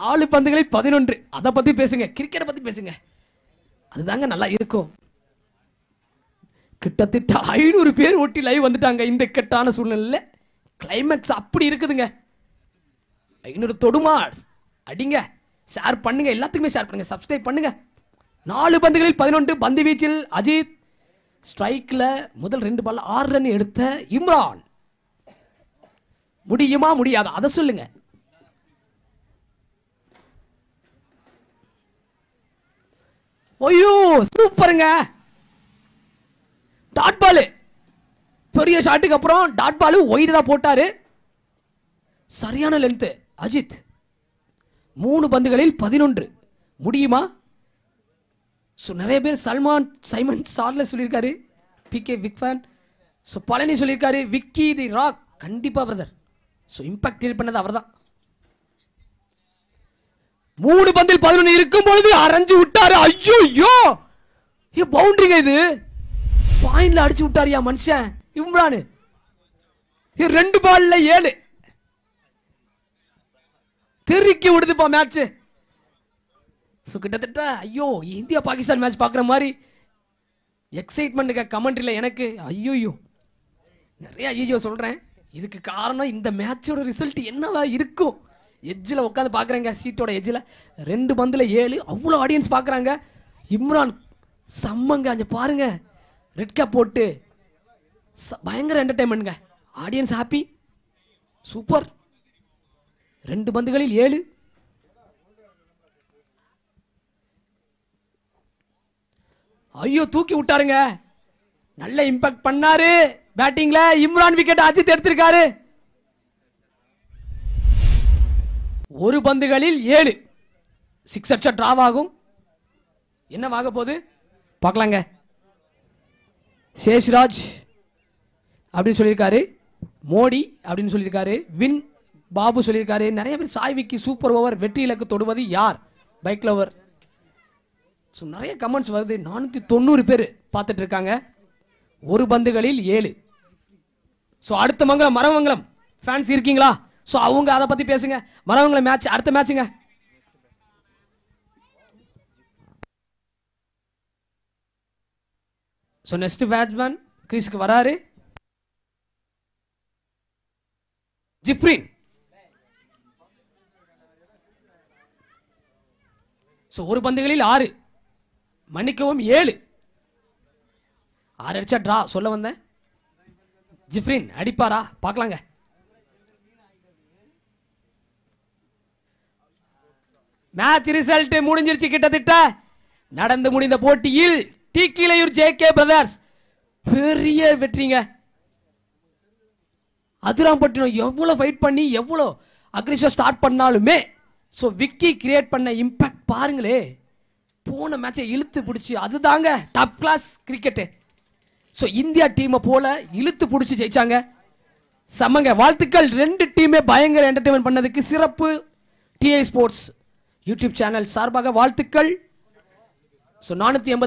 நாலு பந்துகளில் பதினொன்று அதை பற்றி பேசுங்க கிரிக்கெட்டை பற்றி பேசுங்க அதுதாங்க நல்லா இருக்கும் கிட்டத்தட்ட ஐநூறு பேர் ஒட்டி லைவ் வந்துட்டாங்க இந்த கெட்டான சூழ்நிலையில் கிளைமேக்ஸ் அப்படி இருக்குதுங்க ஐநூறு தொடுமா அடிங்க ஷேர் பண்ணுங்க எல்லாத்துக்குமே ஷேர் பண்ணுங்க சப்ஸ்கிரைப் பண்ணுங்க நாலு பந்துகளில் பதினொன்று பந்து வீச்சில் அஜித் ஸ்ட்ரைக்கில் முதல் ரெண்டு பால் ஆறு ரன் எடுத்த இம்ரான் முடியுமா முடியாது அதை சொல்லுங்கள் ஐயோ சூப்பருங்க டாட் பாலு பெரிய ஷாட்டுக்கு அப்புறம் டாட் பாலு ஒயிட் தான் போட்டார் சரியான லென்த்து அஜித் மூணு பந்துகளில் பதினொன்று முடியுமா ஸோ நிறைய பேர் சல்மான் சைமன் சார்ல சொல்லியிருக்காரு P K Vik fan so Palani சொல்லியிருக்காரு விக்கி தி ராக் கண்டிப்பாக பிரதர் ஸோ இம்பாக்ட் கிரியேட் பண்ணது அவர் தான் மூணு பந்தில் பதினொன்று இருக்கும் பொழுது அரைஞ்சு விட்டாரு ஐயோ ஐயோ ஏ பவுண்டரிங்க இது பாயிண்ட்ல அடிச்சு விட்டாரியா மனுஷன் இம்ரானு ரெண்டு பால்ல ஏழு தெருக்கி விடுதுப்பா மேட்ச்சு ஸோ கிட்டத்தட்ட ஐயோ இந்தியா பாகிஸ்தான் மேட்ச் பார்க்குற மாதிரி எக்ஸைட்மெண்ட்டுக்கு கமெண்ட்ரியில் எனக்கு ஐயோயோ நிறைய ஐயோ சொல்கிறேன் இதுக்கு காரணம் இந்த மேட்சோட ரிசல்ட் என்னவா இருக்கும் எஜ்ஜில் உட்காந்து பார்க்குறாங்க சீட்டோட எஜ்ஜில் ரெண்டு பந்தில் ஏழு அவ்வளோ ஆடியன்ஸ் பார்க்குறாங்க இம்ரான் செம்மங்க அங்கே பாருங்க ரெட் கேப் போட்டு ச பயங்கர என்டர்டைன்மெண்ட்டுங்க ஆடியன்ஸ் ஹாப்பி சூப்பர் ரெண்டு பந்துகளில் ஏழு ஐயோ தூக்கி விட்டாருங்க நல்ல இம்பாக்ட் பண்ணாரு பேட்டிங்ல இம்ரான் விக்கெட் அஜித் எடுத்திருக்காரு ஒரு பந்துகளில் ஏழு சிக்ஸ் அடிச்சா டிராவ் ஆகும் என்னவாக போகுது பார்க்கலாங்க சேஷ்ராஜ் அப்படின்னு சொல்லியிருக்காரு மோடி அப்படின்னு சொல்லியிருக்காரு வின் பாபு சொல்லியிருக்காரு நிறைய பேர் சாய்விக்கு சூப்பர் ஓவர் வெற்றி இலக்கு தொடுவது யார் பைக் லவர் ஸோ நிறைய கமெண்ட்ஸ் வருது நானூற்றி தொண்ணூறு பேர் பார்த்துட்டு இருக்காங்க ஒரு பந்துகளில் ஏழு ஸோ அடுத்த மங்கலம் மரமங்கலம் ஃபேன்ஸ் இருக்கீங்களா ஸோ அவங்க அதை பற்றி பேசுங்க வரவங்களை மேட்ச் அடுத்த மேட்சுங்க ஸோ நெக்ஸ்ட் பேட்ஸ்மேன் கிரீஸ்க்கு வராரு ஜிப்ரின் ஸோ ஒரு பந்துகளில் ஆறு மன்னிக்கவும் ஏழு ஆறு அடிச்சா ட்ரா சொல்ல வந்தேன் ஜிப்ரின் அடிப்பாரா பார்க்கலாங்க மேட்ச் ரிசல்ட் முடிஞ்சிருச்சு கிட்டத்தட்ட நடந்து முடிந்த போட்டியில் T Kilaiyur J K brothers பெரிய வெற்றிங்க அதுராம்பட்டினம் எவ்வளோ ஃபைட் பண்ணி எவ்வளோ அக்ரிஷா ஸ்டார்ட் பண்ணாலுமே ஸோ விக்கி கிரியேட் பண்ண இம்பேக்ட் பாருங்களே போன மேட்சை இழுத்து பிடிச்சி அதுதாங்க top class cricket so India டீமை போல இழுத்து பிடிச்சி ஜெயிச்சாங்க செம்மங்க வாழ்த்துக்கள் ரெண்டு டீமே பயங்கர என்டர்டைன்மெண்ட் பண்ணதுக்கு சிறப்பு டிஐ ஸ்போர்ட்ஸ் யூடியூப் சேனல் சார்பாக வாழ்த்துக்கள் ஸோ நானூற்றி எண்பது